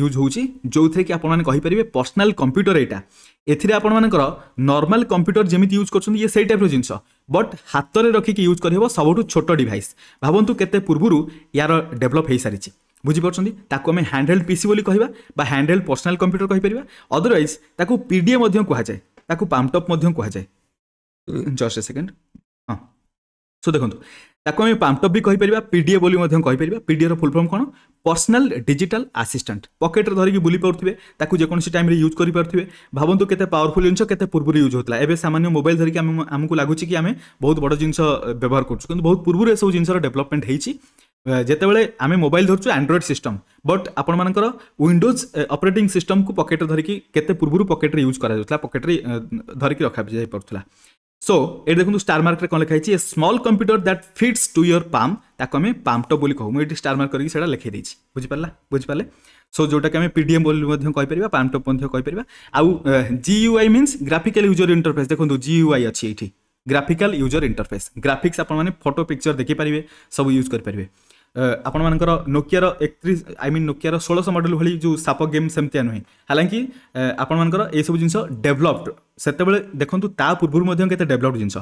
ইউজ ହେଉଛି যে আপনার ଆପଣମାନେ পর্সনাল ପର୍ସନାଲ୍ এইটা ଏଥିରେ ଆପଣମାନଙ୍କର ନର୍ମାଲ କମ୍ପ୍ୟୁଟର ଯେମିତି ୟୁଜ୍ କରୁଛନ୍ତି ଇଏ ସେଇ ଟାଇପ୍ର ଜିନିଷ ବଟ୍ ହାତରେ ରଖିକି ୟୁଜ୍ କରିହେବ ସବୁଠୁ ଛୋଟ ଡିଭାଇସ୍ ଭାବନ୍ତୁ କେତେ ପୂର୍ବରୁ ୟାର ଡେଭଲପ୍ ହୋଇସାରିଛି ବୁଝିପାରୁଛନ୍ତି ତାକୁ ଆମେ ହ୍ୟାଣ୍ଡହେଲ୍ଡ ପିସି ବୋଲି କହିବା ବା ହ୍ୟାଣ୍ଡହେଲ୍ଡ ପର୍ସନାଲ କମ୍ପ୍ୟୁଟର କହିପାରିବା ଅଦରୱାଇଜ୍ ତାକୁ ପିଡ଼ିଏ ମଧ୍ୟ କୁହାଯାଏ ତାକୁ ପାମ୍ପଟପ୍ ମଧ୍ୟ କୁହାଯାଏ ଜଷ୍ଟ ଏ ସେକେଣ୍ଡ ହଁ ସୋ ଦେଖନ୍ତୁ ତାକୁ ଆମେ ପାମ୍ପଟପ୍ ବି କହିପାରିବା ପିଡିଏ ବୋଲି ମଧ୍ୟ କହିପାରିବା ପିଡିଏର ଫୁଲ୍ ଫର୍ମ କ'ଣ ପର୍ସନାଲ୍ ଡିଜିଟାଲ ଆସିଷ୍ଟାଣ୍ଟ ପକେଟରେ ଧରିକି ବୁଲି ପାରୁଥିବେ ତାକୁ ଯେକୌଣସି ଟାଇମ୍ରେ ୟୁଜ୍ କରିପାରୁଥିବେ ଭାବନ୍ତୁ କେତେ ପାୱାରଫୁଲ୍ ଜିନିଷ କେତେ ପୂର୍ବରୁ ୟୁଜ୍ ହେଉଥିଲା ଏବେ ସାମାନ୍ୟ ମୋବାଇଲ୍ ଧରିକି ଆମେ ଆମକୁ ଲାଗୁଛି କି ଆମେ ବହୁତ ବଡ଼ ଜିନିଷ ବ୍ୟବହାର କରୁଛୁ କିନ୍ତୁ ବହୁତ ପୂର୍ବରୁ ଏସବୁ ଜିନିଷର ଡେଭଲପମେଣ୍ଟ ହେଇଛି ଯେତେବେଳେ ଆମେ ମୋବାଇଲ୍ ଧରୁଛୁ ଆଣ୍ଡ୍ରଏଡ଼୍ ସିଷ୍ଟମ୍ ବଟ୍ ଆପଣମାନଙ୍କର ୱିଣ୍ଡୋଜ୍ ଅପରେଟିଂ ସିଷ୍ଟମ୍କୁ ପକେଟ୍ରେ ଧରିକି କେତେ ପୂର୍ବରୁ ପକେଟ୍ରେ ୟୁଜ୍ କରାଯାଉଥିଲା ପକେଟ୍ରେ ଧରିକି ରଖାଯାଇପାରୁଥିଲା সো এটি দেখুন স্টার মার্করে কম লেখা হয়েছে a small computer that fits to your palm তাকে আমি পাম্পট বলে কহু এটি স্টার মার্ক করি সেটা লিখে দিয়েছি বুঝিপারা বুঝিপারে সো যেটাকে আমি পিডিএম বলে কইপার পাম্পটপ কইপার আউ GUI means graphical user interface দেখুন জিইউআই অছি এইটি গ্রাফিকাল ইউজর ইন্টরফেস গ্রাফিক্স আপনার ফটো পিকচর দেখিপারে সব ইউজ করে ଆପଣମାନଙ୍କର ନୋକିଆର ଏକତିରିଶ ଆଇ ମିନ୍ ନୋକିଆର ଷୋଳଶହ ମଡ଼େଲ୍ ଭଳି ଯେଉଁ ସାପ ଗେମ୍ ସେମିତିଆ ନୁହେଁ ହାଲାକି ଆପଣମାନଙ୍କର ଏସବୁ ଜିନିଷ ଡେଭଲପ୍ଡ ସେତେବେଳେ ଦେଖନ୍ତୁ ତା ପୂର୍ବରୁ ମଧ୍ୟ କେତେ ଡେଭଲପ୍ଡ ଜିନିଷ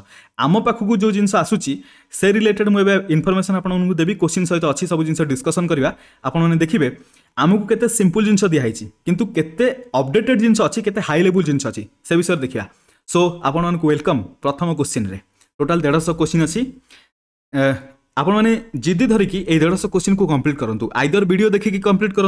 ଆମ ପାଖକୁ ଯେଉଁ ଜିନିଷ ଆସୁଛି ସେ ରିଲେଟେଡ୍ ମୁଁ ଏବେ ଇନଫର୍ମେସନ୍ ଆପଣଙ୍କୁ ଦେବି କୋଶ୍ଚିନ୍ ସହିତ ଅଛି ସବୁ ଜିନିଷ ଡିସ୍କସନ୍ କରିବା ଆପଣମାନେ ଦେଖିବେ ଆମକୁ କେତେ ସିମ୍ପୁଲ୍ ଜିନିଷ ଦିଆହେଇଛି କିନ୍ତୁ କେତେ ଅପଡେଟେଡ୍ ଜିନିଷ ଅଛି କେତେ ହାଇ ଲେବୁଲ୍ ଜିନିଷ ଅଛି ସେ ବିଷୟରେ ଦେଖିବା ସୋ ଆପଣମାନଙ୍କୁ ୱେଲକମ୍ ପ୍ରଥମ କୋଶ୍ଚିନ୍ରେ ଟୋଟାଲ୍ ଦେଢ଼ଶହ କୋଶ୍ଚିନ୍ ଅଛି आपे जिदिधरिकै देढश क्वेसिनको कम्प्लिट गरौँ आइदर भिडियो देखि कम्प्लिट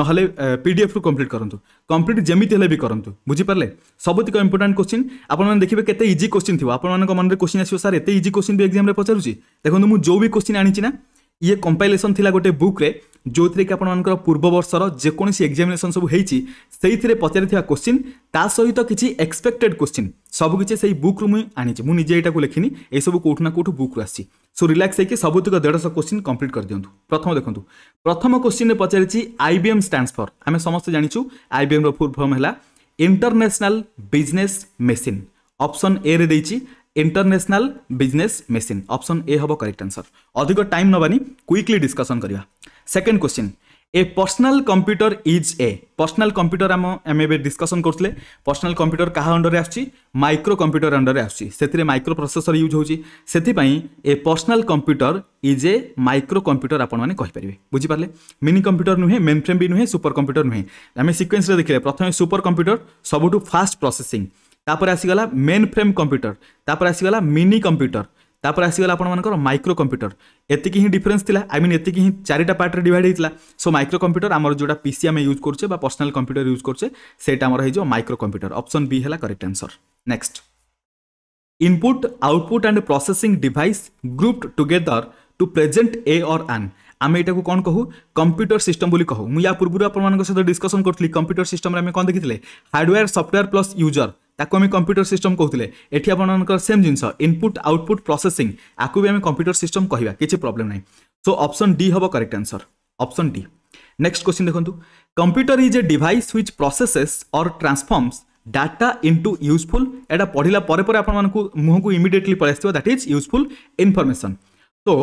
नहे पिड्रु कम्प्लिट गरौँ कम्प्लिट जिम्तिले गर्नु बुझिपारे सब्तिक इम्पोर्टान्टच्चि आ इजि कोन थियो आउन क्वेसन आस्यो सारत इजी क्वेसन एक्जाम पचास देख्नु मुभी को क्वेसन आनिचिना इ कम्पेलेसन थाहा छ गोटे बुक ଯେଉଁଥିରେ କି ଆପଣମାନଙ୍କର ପୂର୍ବବର୍ଷର ଯେକୌଣସି ଏକ୍ଜାମିନେସନ୍ ସବୁ ହେଇଛି ସେଇଥିରେ ପଚାରିଥିବା କୋଶ୍ଚିନ୍ ତା ସହିତ କିଛି ଏକ୍ସପେକ୍ଟେଡ୍ କୋଶ୍ଚିନ୍ ସବୁକିଛି ସେଇ ବୁକ୍ରୁ ମୁଁ ଆଣିଛି ମୁଁ ନିଜେ ଏଇଟାକୁ ଲେଖିନି ଏସବୁ କେଉଁଠୁ ନା କେଉଁଠୁ ବୁକ୍ରୁ ଆସିଛି ସୋ ରିଲାକ୍ସ ହେଇକି ସବୁତିକ ଦେଢ଼ଶହ କୋଶ୍ଚିନ୍ କମ୍ପ୍ଲିଟ୍ କରିଦିଅନ୍ତୁ ପ୍ରଥମ ଦେଖନ୍ତୁ ପ୍ରଥମ କୋଶ୍ଚିନ୍ରେ ପଚାରିଛି ଆଇବିଏମ୍ ଷ୍ଟାଣ୍ଡସ୍ ଫର୍ ଆମେ ସମସ୍ତେ ଜାଣିଛୁ ଆଇବିଏମ୍ର ଫୁଲ୍ ଫର୍ମ ହେଲା ଇଣ୍ଟରନ୍ୟାସନାଲ୍ ବିଜନେସ୍ ମେସିନ୍ ଅପସନ୍ ଏରେ ଦେଇଛି international business machine option A হব করেক্ট আনসর অধিক টাইম নবানি কুইকলি ডিসকসন করা second question a personal computer is a personal computer आम आम ए डिस्कसन करुले पर्सनाल कंप्यूटर क्या अंडर आइक्रो कंप्यूटर अंडर आ माइक्रो प्रोसेसर यूज होपाई a personal computer is a micro computer आपारे बुझीपारे मिनि कंप्यूटर नुहे मेन फ्रेम भी नुहे सुपर कंप्यूटर नुहे आम सिक्वेन्स देखिले प्रथम सुपर कंप्यूटर सबुठ फास्ट प्रोसेसिंग तापर आसीगला मेन फ्रेम कंप्यूटर तापर आसीगला मिनि कंप्यूटर ତାପରେ ଆସିଗଲା ଆପଣମାନଙ୍କର ମାଇକ୍ରୋ କମ୍ପ୍ୟୁଟର ଏତିକି ହିଁ ଡିଫରେନ୍ସ ଥିଲା ଆଇ ମିନ୍ ଏତିକି ହିଁ ଚାରିଟା ପାର୍ଟରେ ଡିଭାଇଡ଼ ହେଇଥିଲା ସୋ ମାଇକ୍ରୋ କମ୍ପ୍ୟୁଟର ଆମର ଯେଉଁଟା ପିସି ଆମେ ୟୁଜ୍ କରୁଛେ ବା ପର୍ସନାଲ୍ କମ୍ପ୍ୟୁଟର ୟୁଜ୍ କରୁଛେ ସେଇଟା ଆମର ହେଇଯିବ ମାଇକ୍ରୋ କମ୍ପ୍ୟୁଟର ଅପସନ୍ ବି ହେଲା correct answer next input output and processing device grouped together to present a or an ଆମେ ଏଇଟାକୁ କ'ଣ କହୁ କମ୍ପ୍ୟୁଟର ସିଷ୍ଟମ ବୋଲି କହୁ ମୁଁ ୟା ପୂର୍ବରୁ ଆପଣମାନଙ୍କ ସହିତ ଡିସ୍କସନ୍ କରୁଥିଲି କମ୍ପ୍ୟୁଟର ସିଷ୍ଟମରେ ଆମେ କ'ଣ ଦେଖିଥିଲେ ହାର୍ଡ଼ୱେୟାର ସଫ୍ଟୱେୟାର ପ୍ଲସ୍ ୟୁଜର ताको आम कंप्यूटर सिस्टम कहते हैं सेम जिन इनपुट आउटपुट प्रोसेंग आपको भी आम कंप्यूटर सिस्टम कह कि प्रोब्लेम ना सो अपसन डी हम correct answer option D next question देखो computer is a device which processes और ट्रांसफर्मस डाटा इनटू यूजफुल एटा पढ़ला मुह को इमिडियेटली पल आस that is useful information so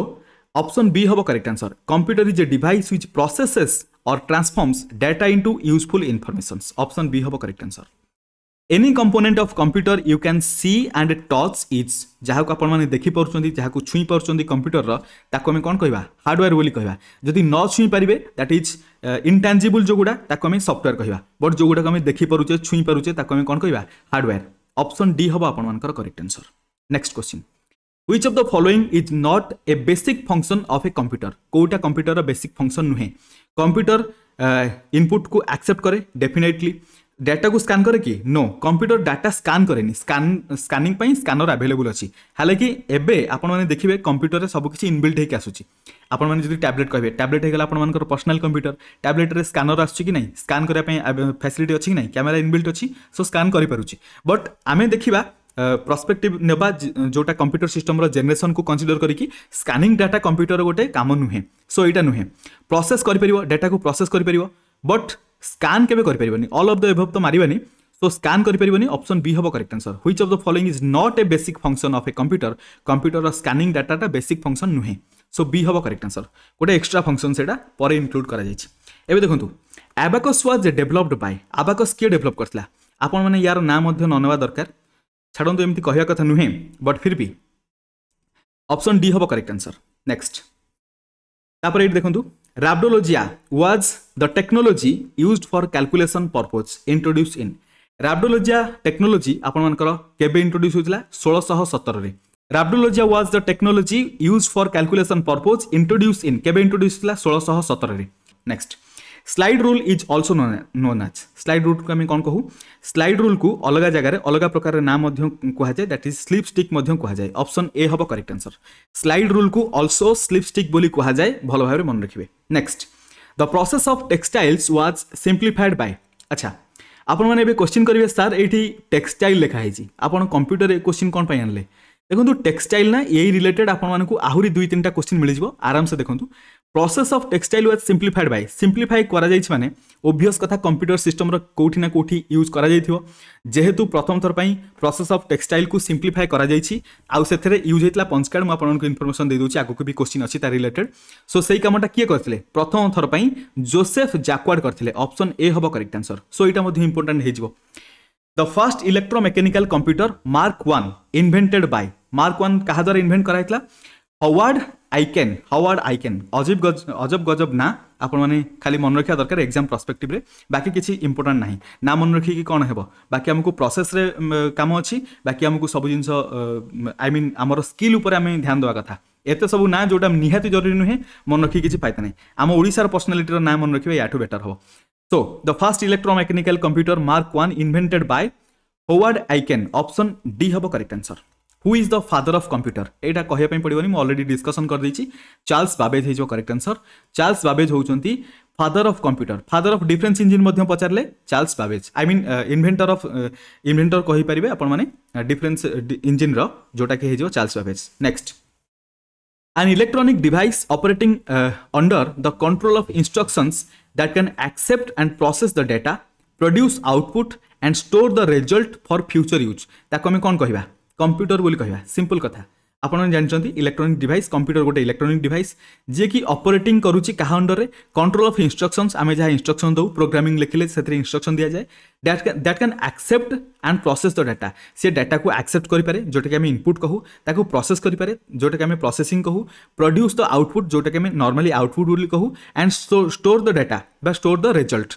option B हम correct answer computer is a device which processes और transforms data into useful information option B हम correct answer any component of computer you can see and touch is ଯାହାକୁ ଆପଣମାନେ ଦେଖିପାରୁଛନ୍ତି ଯାହାକୁ ଛୁଇଁ ପାରୁଛନ୍ତି କମ୍ପ୍ୟୁଟରର ତାକୁ ଆମେ କ'ଣ କହିବା ହାର୍ଡ଼ୱେୟାର ବୋଲି କହିବା ଯଦି ନ ଛୁଇଁ ପାରିବେ ଦ୍ୟାଟ୍ ଇଜ୍ ଇଣ୍ଟାଞ୍ଜିବୁଲ୍ ଯେଉଁଗୁଡ଼ା ତାକୁ ଆମେ ସଫ୍ଟୱେୟାର କହିବା ବଟ୍ ଯେଉଁଗୁଡ଼ାକୁ ଆମେ ଦେଖିପାରୁଛେ ଛୁଇଁ ପାରୁଛେ ତାକୁ ଆମେ କ'ଣ କହିବା ହାର୍ଡ଼ୱେୟାର ଅପସନ୍ ଡି ହେବ ଆପଣମାନଙ୍କର correct answer next question which of the following is not a basic function of a computer कोटा कंप्यूटर बेसिक फंक्शन नुहे कंप्यूटर इनपुट को एक्सेप्ट करे डेफिनेटली ଡାଟାକୁ ସ୍କାନ୍ କରେ କି ନୋ କମ୍ପ୍ୟୁଟର ଡାଟା ସ୍କାନ୍ କରେନି ସ୍କାନ୍ ସ୍କାନିଂ ପାଇଁ ସ୍କାନର ଆଭେଲେବୁଲ୍ ଅଛି ହେଲେ କି ଏବେ ଆପଣମାନେ ଦେଖିବେ କମ୍ପ୍ୟୁଟରରେ ସବୁକିଛି ଇନବିଲ୍ଟ ହେଇକି ଆସୁଛି ଆପଣମାନେ ଯଦି ଟ୍ୟାବ୍ଲେଟ୍ କହିବେ ଟ୍ୟାବ୍ଲେଟ୍ ହେଇଗଲା ଆପଣମାନଙ୍କର ପର୍ସନାଲ୍ କମ୍ପ୍ୟୁଟର ଟ୍ୟାବ୍ଲେଟ୍ରେ ସ୍କାନର ଆସୁଛି କି ନାହିଁ ସ୍କାନ୍ କରିବା ପାଇଁ ଫ୍ୟାସିଲିଟି ଅଛି କି ନାହିଁ କ୍ୟାମେରା ଇନବିଲ୍ଟ ଅଛି ସୋ ସ୍କାନ୍ କରିପାରୁଛି ବଟ୍ ଆମେ ଦେଖିବା ପ୍ରସ୍ପେକ୍ଟିଭ୍ ନେବା ଯେଉଁଟା କମ୍ପ୍ୟୁଟର ସିଷ୍ଟମ୍ର ଜେନେରେସନ୍କୁ କନସିଡର କରିକି ସ୍କାନିଂ ଡାଟା କମ୍ପ୍ୟୁଟର ଗୋଟେ କାମ ନୁହେଁ ସୋ ଏଇଟା ନୁହେଁ ପ୍ରୋସେସ୍ କରିପାରିବ ଡାଟାକୁ ପ୍ରୋସେସ୍ କରିପାରିବ ବଟ୍ ସ୍କାନ୍ କେବେ କରିପାରିବାନି ଅଲ୍ ଅଫ୍ ଦ ଏଭବ୍ ତ ମାରିବାନି ସୋ ସ୍କାନ୍ କରିପାରିବନି ଅପସନ୍ ବି ହେବ correct answer which of the following is not a basic function of a computer କମ୍ପ୍ୟୁଟରର ସ୍କାନିଂ ଡାଟାଟା ବେସିକ୍ ଫଙ୍କସନ୍ ନୁହେଁ ସୋ ବି ହେବ କରେକ୍ଟ ଆନ୍ସର ଗୋଟେ ଏକ୍ସଟ୍ରା ଫଙ୍କସନ୍ ସେଇଟା ପରେ ଇନକ୍ଲୁଡ଼ କରାଯାଇଛି ଏବେ ଦେଖନ୍ତୁ abacus was developed by abacus କିଏ ଡେଭଲପ୍ କରିଥିଲା ଆପଣମାନେ ୟାର ନାଁ ମଧ୍ୟ ନ ନେବା ଦରକାର ଛାଡ଼ନ୍ତୁ ଏମିତି କହିବା କଥା ନୁହେଁ ବଟ୍ ଫିର୍ ବି ଅପସନ୍ ଡି ହେବ କରେକ୍ଟ ଆନ୍ସର ନେକ୍ସଟ ତାପରେ ଏଇଠି ଦେଖନ୍ତୁ Rhabdologia was the technology used for calculation purpose introduced in Rhabdologia technology आपण मानकर केबे इंट्रोड्यूस होइतला 1617 रे Rhabdologia was the technology used for calculation purpose introduced in केबे इंट्रोड्यूस होइतला 1617 रे next slide rule is also known as slide ରୁଲ୍କୁ ଆମେ କ'ଣ କହୁ ସ୍ଲାଇଡ୍ ରୁଲ୍କୁ ଅଲଗା ଜାଗାରେ ଅଲଗା ପ୍ରକାରର ନାଁ ମଧ୍ୟ କୁହାଯାଏ ଦ୍ୟାଟ୍ ଇଜ୍ ସ୍ଲିପ୍ ଷ୍ଟିକ୍ ମଧ୍ୟ କୁହାଯାଏ ଅପସନ୍ ଏ ହେବ କରେକ୍ଟ ଆନ୍ସର୍ ସ୍ଲାଇଡ୍ ରୁଲ୍କୁ ଅଲ୍ସୋ ସ୍ଲିପ୍ ଷ୍ଟିକ୍ ବୋଲି କୁହାଯାଏ ଭଲ ଭାବରେ ମନେ ରଖିବେ next the process of textiles was simplified by ଆଚ୍ଛା ଆପଣମାନେ ଏବେ କ୍ୱେଶ୍ଚିନ୍ କରିବେ ସାର୍ ଏଇଠି ଟେକ୍ସଟାଇଲ୍ ଲେଖା ହେଇଛି ଆପଣ କମ୍ପ୍ୟୁଟରରେ କ୍ୱେଶ୍ଚିନ୍ କ'ଣ ପାଇଁ ଆଣିଲେ ଦେଖନ୍ତୁ ଟେକ୍ସଟାଇଲ୍ ନା ଏଇ ରିଲେଟେଡ୍ ଆପଣମାନଙ୍କୁ ଆହୁରି ଦୁଇ ତିନିଟା କ୍ୱେଶ୍ଚିନ୍ ମିଳିଯିବ ଆରାମସେ ଦେଖନ୍ତୁ process of textile was simplified by simplify করা যাই মানে ওভিয়স কথা কম্পুটর সিস্টমর কোটি না কোটি ইউজ করা যাই যেহেতু প্রথম থর পাই প্রসেস অফ টেক্সটাইল কু সিম্প্লিফাই করা যাই আউ সেথরে ইউজ হয়েছিল পঞ্চকার্ড মু আপনার ইনফরমেশন দিয়ে দেছি আগুক বি কোশ্চিন অছি তার রিলেটেড সো সেই কামটা কিয়ে করলে প্রথম থর পাই জোসেফ জাকওয়ার্ড করলে অপশন এ হব করেক্ট আনসর সো এটা মধ্যে ইম্পর্টাট হয়ে যাব the first electromechanical computer Mark one invented by Mark one কাহা দ্বারা ইনভেন্ট করা হয়েছিল হাওয়ার্ড আইকেন হাওয়ার্ড আইকেন ଅଜୀବ ଅଜବ ଗଜବ ନା ଆପଣମାନେ ଖାଲି ମନେ ରଖିବା ଦରକାର ଏକ୍ଜାମ୍ ପ୍ରସ୍ପେକ୍ଟିଭ୍ରେ ବାକି କିଛି ଇମ୍ପୋର୍ଟାଣ୍ଟ ନାହିଁ ନା ମନେ ରଖିକି କ'ଣ ହେବ ବାକି ଆମକୁ ପ୍ରୋସେସ୍ରେ କାମ ଅଛି ବାକି ଆମକୁ ସବୁ ଜିନିଷ ଆଇ ମିନ୍ ଆମର ସ୍କିଲ୍ ଉପରେ ଆମେ ଧ୍ୟାନ ଦେବା କଥା ଏତେ ସବୁ ନାଁ ଯେଉଁଟା ନିହାତି ଜରୁରୀ ନୁହେଁ ମନେ ରଖିକି କିଛି ପାଇତା ନାହିଁ ଆମ ଓଡ଼ିଶାର ପର୍ସନାଲିଟିର ନାଁ ମନେ ରଖିବା ୟାଠୁ ବେଟର୍ ହେବ so the first electromechanical computer Mark one invented by Howard Aiken option D ହେବ correct answer who is the father of computer यहाँ कहया पई पड़िबोनी डिस्कसन ऑलरेडी कर दैछि चार्ल्स बाबेज हे जो करेक्ट आंसर चार्ल्स बाबेज हूँ father of computer father of difference engine पचारे Charles Babbage I mean inventor of inventor कहि परिबे आपण माने इंजिन रो जोटा कि हे Charles Babbage next and electronic device operating uh, under the control of instructions that can accept and process the data produce output and store the result for future use ତାକୁ ଆମେ কম্পুটর বলে কহা সিম্পল কথা আপনার জাঁচান ইলেকট্রোনিক ডিভাইস কম্পুটর গোটে ইলেকট্রোনিক ডিভাইস যে কি অপরেটিং করুচি কাহা অন্ডরে কন্ট্রোল অফ ইনস্ট্রকশনস আমি যা ইনস্ট্রকশন দেউ প্রোগ্রামিং লিখিলে সেতরে ইনস্ট্রকশন দিয়া যায় that that can accept and process the data সে ডাটাকু আকসেপ্ট করিপারে যেটাকে আমি ইনপুট কহু তাকে প্রসেস করিপারে যেটাকে আমি প্রসেসিং কহু প্রডিউস দ আউটপুট যেটাকে আমি নর্মালি আউটপুট বলে কহু অ্যান্ড স্টোর দ ডাটা বা স্টোর দ রেজল্ট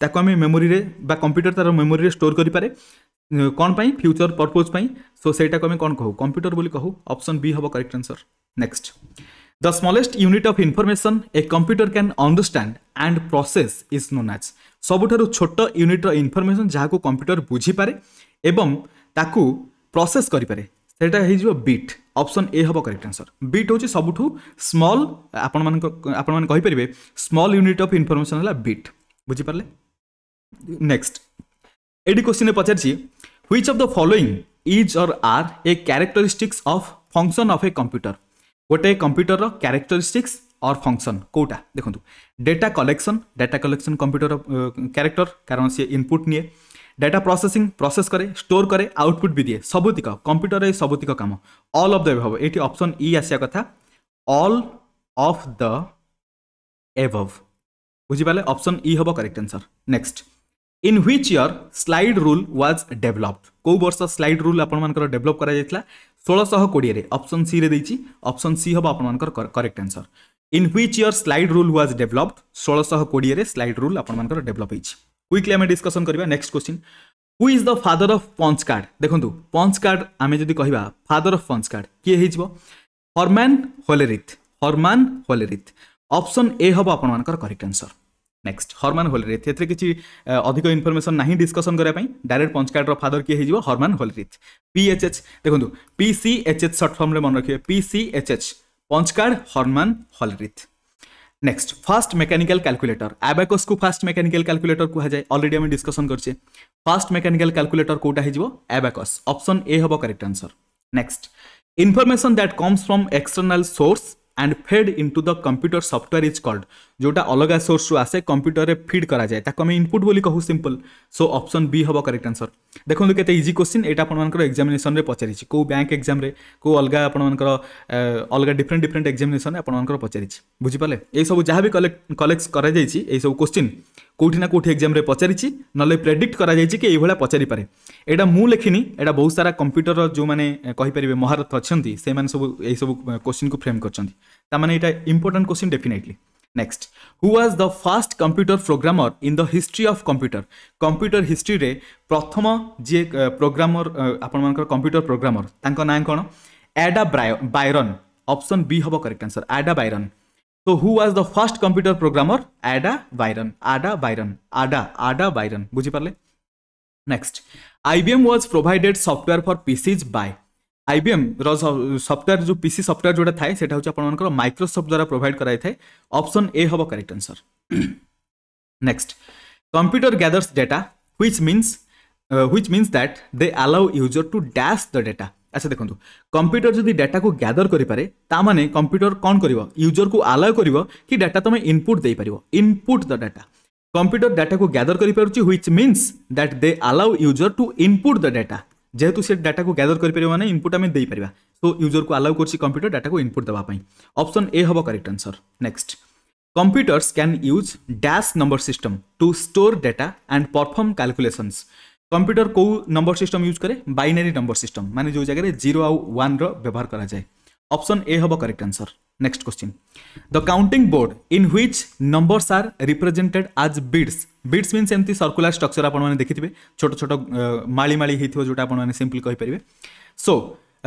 তাকে আমি মেমোরিরে বা কম্পিউটর তার মেমোরিরে স্টোর করিপারে କ'ଣ ପାଇଁ ଫ୍ୟୁଚର୍ ପର୍ପୋଜ୍ ପାଇଁ ସୋ ସେଇଟାକୁ ଆମେ କ'ଣ କହୁ କମ୍ପ୍ୟୁଟର ବୋଲି କହୁ ଅପସନ୍ ବି ହେବ correct answer next the smallest unit of information a computer can understand and process is known as ସବୁଠାରୁ ଛୋଟ ୟୁନିଟ୍ର ଇନଫର୍ମେସନ୍ ଯାହାକୁ କମ୍ପ୍ୟୁଟର ବୁଝିପାରେ ଏବଂ ତାକୁ ପ୍ରୋସେସ୍ କରିପାରେ ସେଇଟା ହେଇଯିବ ବିଟ୍ ଅପସନ୍ ଏ ହେବ କରେକ୍ଟ ଆନ୍ସର୍ ବିଟ୍ ହେଉଛି ସବୁଠୁ ସ୍ମଲ୍ ଆପଣମାନଙ୍କ ଆପଣମାନେ କହିପାରିବେ ସ୍ମଲ୍ ୟୁନିଟ୍ ଅଫ୍ ଇନଫର୍ମେସନ୍ ହେଲା ବିଟ୍ ବୁଝିପାରିଲେ ନେକ୍ସଟ ଏଇଠି କୋଶ୍ଚିନ୍ରେ ପଚାରିଛି which of the following is or are a characteristics of function of a computer ଗୋଟେ କମ୍ପ୍ୟୁଟରର କ୍ୟାରେକ୍ଟରିଷ୍ଟିକ୍ସ ଅର୍ ଫଙ୍କସନ୍ କେଉଁଟା ଦେଖନ୍ତୁ data collection data collection computer character କାରଣ ସିଏ ଇନପୁଟ୍ ନିଏ ଡେଟା ପ୍ରୋସେସିଂ ପ୍ରୋସେସ୍ କରେ ଷ୍ଟୋର୍ କରେ ଆଉଟପୁଟ୍ ବି ଦିଏ ସବୁତିକ କମ୍ପ୍ୟୁଟରରେ ସବୁତିକ କାମ ଅଲ୍ ଅଫ୍ ଦ ଏଭବ୍ ଏଠି ଅପସନ୍ ଇ ଆସିବା କଥା ଅଲ୍ ଅଫ୍ ଦ ଏଭବ୍ ବୁଝିପାରିଲେ ଅପସନ୍ ଇ ହେବ correct answer next in which year slide rule was developed କେଉଁ ବର୍ଷ ସ୍ଲାଇଡ୍ ରୁଲ୍ ଆପଣମାନଙ୍କର ଡେଭଲପ୍ କରାଯାଇଥିଲା ଷୋଳଶହ କୋଡ଼ିଏରେ ଅପସନ୍ ସିରେ ଦେଇଛି ଅପସନ୍ ସି ହେବ ଆପଣମାନଙ୍କର correct answer in which year slide rule was developed ଷୋଳଶହ କୋଡ଼ିଏରେ ସ୍ଲାଇଡ୍ ରୁଲ୍ ଆପଣମାନଙ୍କର ଡେଭଲପ୍ ହେଇଛି କ୍ୱିକ୍ଲି ଆମେ ଡିସ୍କସନ୍ କରିବା next question who is the father of punch card ଦେଖନ୍ତୁ ପଞ୍ଚ କାର୍ଡ଼ ଆମେ ଯଦି କହିବା ଫାଦର ଅଫ୍ ପଞ୍ଚ କାର୍ଡ଼ କିଏ ହେଇଯିବ Herman Hollerith Herman Hollerith option A ହେବ ଆପଣମାନଙ୍କର correct answer next Herman Hollerith एथिरे किछि अधिक इनफर्मेशन नाही डिस्कशन करै डायरेक्ट पंचकार्ड फादर किए हेजिबो हर्मान होलरिथ पीएचएच देखो पीसीएचएच शॉर्ट फॉर्म मन रखिए PCHH punch card Herman Hollerith next first mechanical calculator abacus को फास्ट मेकानिकल कैलकुलेटर कहा जाए अलरेडी आम डिस्कसन करचे फास्ट मेकानिकल कैलकुलेटर कौटा होबाकस अप्सन ए हम correct answer next information that comes from external source and fed into the computer software is called ଯେଉଁଟା ଅଲଗା ସୋର୍ସରୁ ଆସେ କମ୍ପ୍ୟୁଟରରେ ଫିଡ୍ କରାଯାଏ ତାକୁ ଆମେ ଇନପୁଟ୍ ବୋଲି କହୁ ସିମ୍ପଲ୍ ସୋ ଅପସନ୍ ବି ହେବ କରେକ୍ଟ ଆନ୍ସର୍ ଦେଖନ୍ତୁ କେତେ ଇଜି କ୍ୱେଶ୍ଚିନ୍ ଏଇଟା ଆପଣମାନଙ୍କର ଏକ୍ଜାମିନେସନ୍ରେ ପଚାରିଛି କେଉଁ ବ୍ୟାଙ୍କ ଏକ୍ଜାମ୍ରେ କେଉଁ ଅଲଗା ଆପଣମାନଙ୍କର ଅଲଗା ଡିଫରେଣ୍ଟ ଡିଫରେଣ୍ଟ ଏକ୍ଜାମିନେସନ୍ରେ ଆପଣମାନଙ୍କର ପଚାରିଛି ବୁଝିପାରିଲେ ଏଇସବୁ ଯାହା ବି କଲେକ୍ଟ କଲେକ୍ଟ କରାଯାଇଛି ଏଇସବୁ କ୍ୱେଶ୍ଚିନ୍ কোটি না কোটি এক্সামে পচারিছি নলে প্রেডিক্ট করা যাই কি এইভাবে পচারি পচারিপারে এটা মু লেখিনি এটা বহু সারা কম্পুটর যে কহিপারে মহারথ অনেক সব এইসব কোশ্চিন ফ্রেম করছেন তার মানে এটা important question definitely next who was the first computer programmer in the history of computer computer হিস্ট্রিরে প্রথম যে প্রোগ্রামর আপনার কম্পুটর প্রোগ্রামর তাঁর না কোণ অ্যাডা বাইরন অপশন বি হব correct answer Ada Byron So who was the first computer programmer? Ada Byron. Ada Byron. Ada. Ada Byron. बुझी पार्ले? Next. IBM was provided software for PCs by IBM ର ସଫ୍ଟୱେୟାର जो PC ସଫ୍ଟୱେୟାର ଯୋଉଟା ଥାଏ ସେଟା ହେଉଛି ଆପଣମାନଙ୍କର ମାଇକ୍ରୋସଫ୍ଟ ଦ୍ୱାରା ପ୍ରୋଭାଇଡ଼ କରାଯାଇଥାଏ ଅପସନ୍ ଏ ହେବ correct answer next computer gathers data which means which means that they allow user to dash the data আচ্ছা দেখুন কম্পিউটর যদি ডেটাকে গ্যাদর করে পে তাহলে কম্পিউটর কণ করব ইউজর কু আলয় করব কি ডেটা তুমি ইনপুট দিয়ে পার input the data computer data কু গ্যাদর করে পুচি which means that they allow user to input the data যেহেতু সে ডেটা কু গ্যাদর করে পার মানে ইনপুট আমি দিয়ে পার সো ইউজর কু আলাউ করছি কম্পিউটর ডেটা কু ইনপুট দেওয়া অপশন এ হব correct answer next Computers can use dash number system to store data and perform calculations. Computer কেউ নম্বর সিষ্টম ইউজ করে বাইনারি নম্বর সিষ্টম মানে যে জায়গায় জিরো আউ ওয়ান ব্যবহার করা যায় অপশন এ হব correct answer next question the counting board in which numbers are represented as beads beads means এমতি সর্কুলার স্ট্রকচর আপনার দেখিবে ছোট ছোট মাড়ি মাড়ি হয়েছে যেটা আপনার সিম্পলি কইপারে so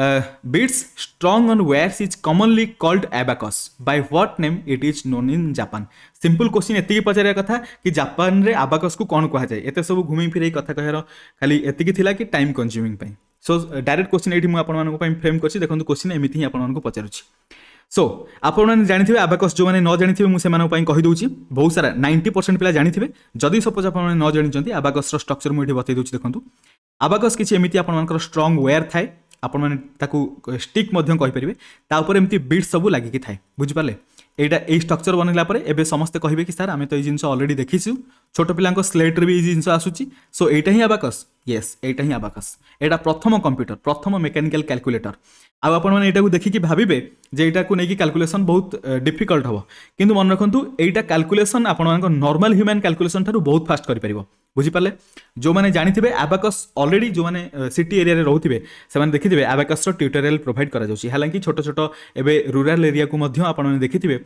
uh, beads strong on wares is commonly called abacus. By what name it is known in Japan? Simple question এতিকি পচারিয়া কথা কি জাপান রে আবাকস কু কন কোয়া যায় এতে সব ঘুমি ফিরাই কথা কহার খালি এতিকি থিলা কি টাইম কনজ্যুমিং পাই সো ডাইরেক্ট কোশ্চিন এটি মু আপনমান কো পাই ফ্রেম করছি দেখুন কোশ্চিন এমিতি হি আপনমান কো পচারু ছি সো আপনমান আপনার জাঁথিবে আবাকস মানে ন মু জাঁথিবে কহি দউছি বহু সারা 90% পরসেন্ট পিলা জাঁথিবে যদি সপোজ আপনমান ন জাঁচান আবাকসর স্ট্রাকচার মু এটি বতাই দউছি দেখুন আবাকস কিছি এমিতি আপনমান আপনার স্ট্রং ওয়্যার থাকে ଆପଣମାନେ ତାକୁ ଷ୍ଟିକ୍ ମଧ୍ୟ କହିପାରିବେ ତା ଉପରେ ଏମିତି ବିଟ୍ ସବୁ ଲାଗିକି ଥାଏ ବୁଝିପାରିଲେ ଏଇଟା ଏଇ ଷ୍ଟ୍ରକ୍ଚର୍ ବନେଇଲା ପରେ ଏବେ ସମସ୍ତେ କହିବେ କି ସାର୍ ଆମେ ତ ଏଇ ଜିନିଷ ଅଲରେଡ଼ି ଦେଖିଛୁ ଛୋଟ ପିଲାଙ୍କ ସ୍ଲେଟ୍ରେ ବି ଏଇ ଜିନିଷ ଆସୁଛି ସୋ ଏଇଟା ହିଁ ଆବାକସ୍ ୟେସ୍ ଏଇଟା ହିଁ ଆବାକସ୍ ଏଇଟା ପ୍ରଥମ କମ୍ପ୍ୟୁଟର ପ୍ରଥମ ମେକାନିକାଲ୍ କ୍ୟାଲକୁଲେଟର ଆଉ ଆପଣମାନେ ଏଇଟାକୁ ଦେଖିକି ଭାବିବେ ଯେ ଏଇଟାକୁ ନେଇକି କାଲକୁଲେସନ୍ ବହୁତ ଡିଫିକଲ୍ଟ ହେବ କିନ୍ତୁ ମନେ ରଖନ୍ତୁ ଏଇଟା କାଲକୁଲେସନ୍ ଆପଣମାନଙ୍କ ନର୍ମାଲ୍ ହ୍ୟୁମାନ୍ କାଲକୁଲେସନ୍ ଠାରୁ ବହୁତ ଫାଷ୍ଟ କରିପାରିବ ବୁଝିପାରିଲେ ଯେଉଁମାନେ ଜାଣିଥିବେ ଆବାକସ୍ ଅଲରେଡ଼ି ଯେଉଁମାନେ ସିଟି ଏରିଆରେ ରହୁଥିବେ ସେମାନେ ଦେଖିଥିବେ ଆବାକସ୍ର ଟ୍ୟୁଟୋରିଆଲ୍ ପ୍ରୋଭାଇଡ଼ କରାଯାଉଛି ହାଲାକି ଛୋଟ ଛୋଟ ଏବେ ରୁରାଲ୍ ଏରିଆକୁ ମଧ୍ୟ ଆପଣମାନେ ଦେଖିଥିବେ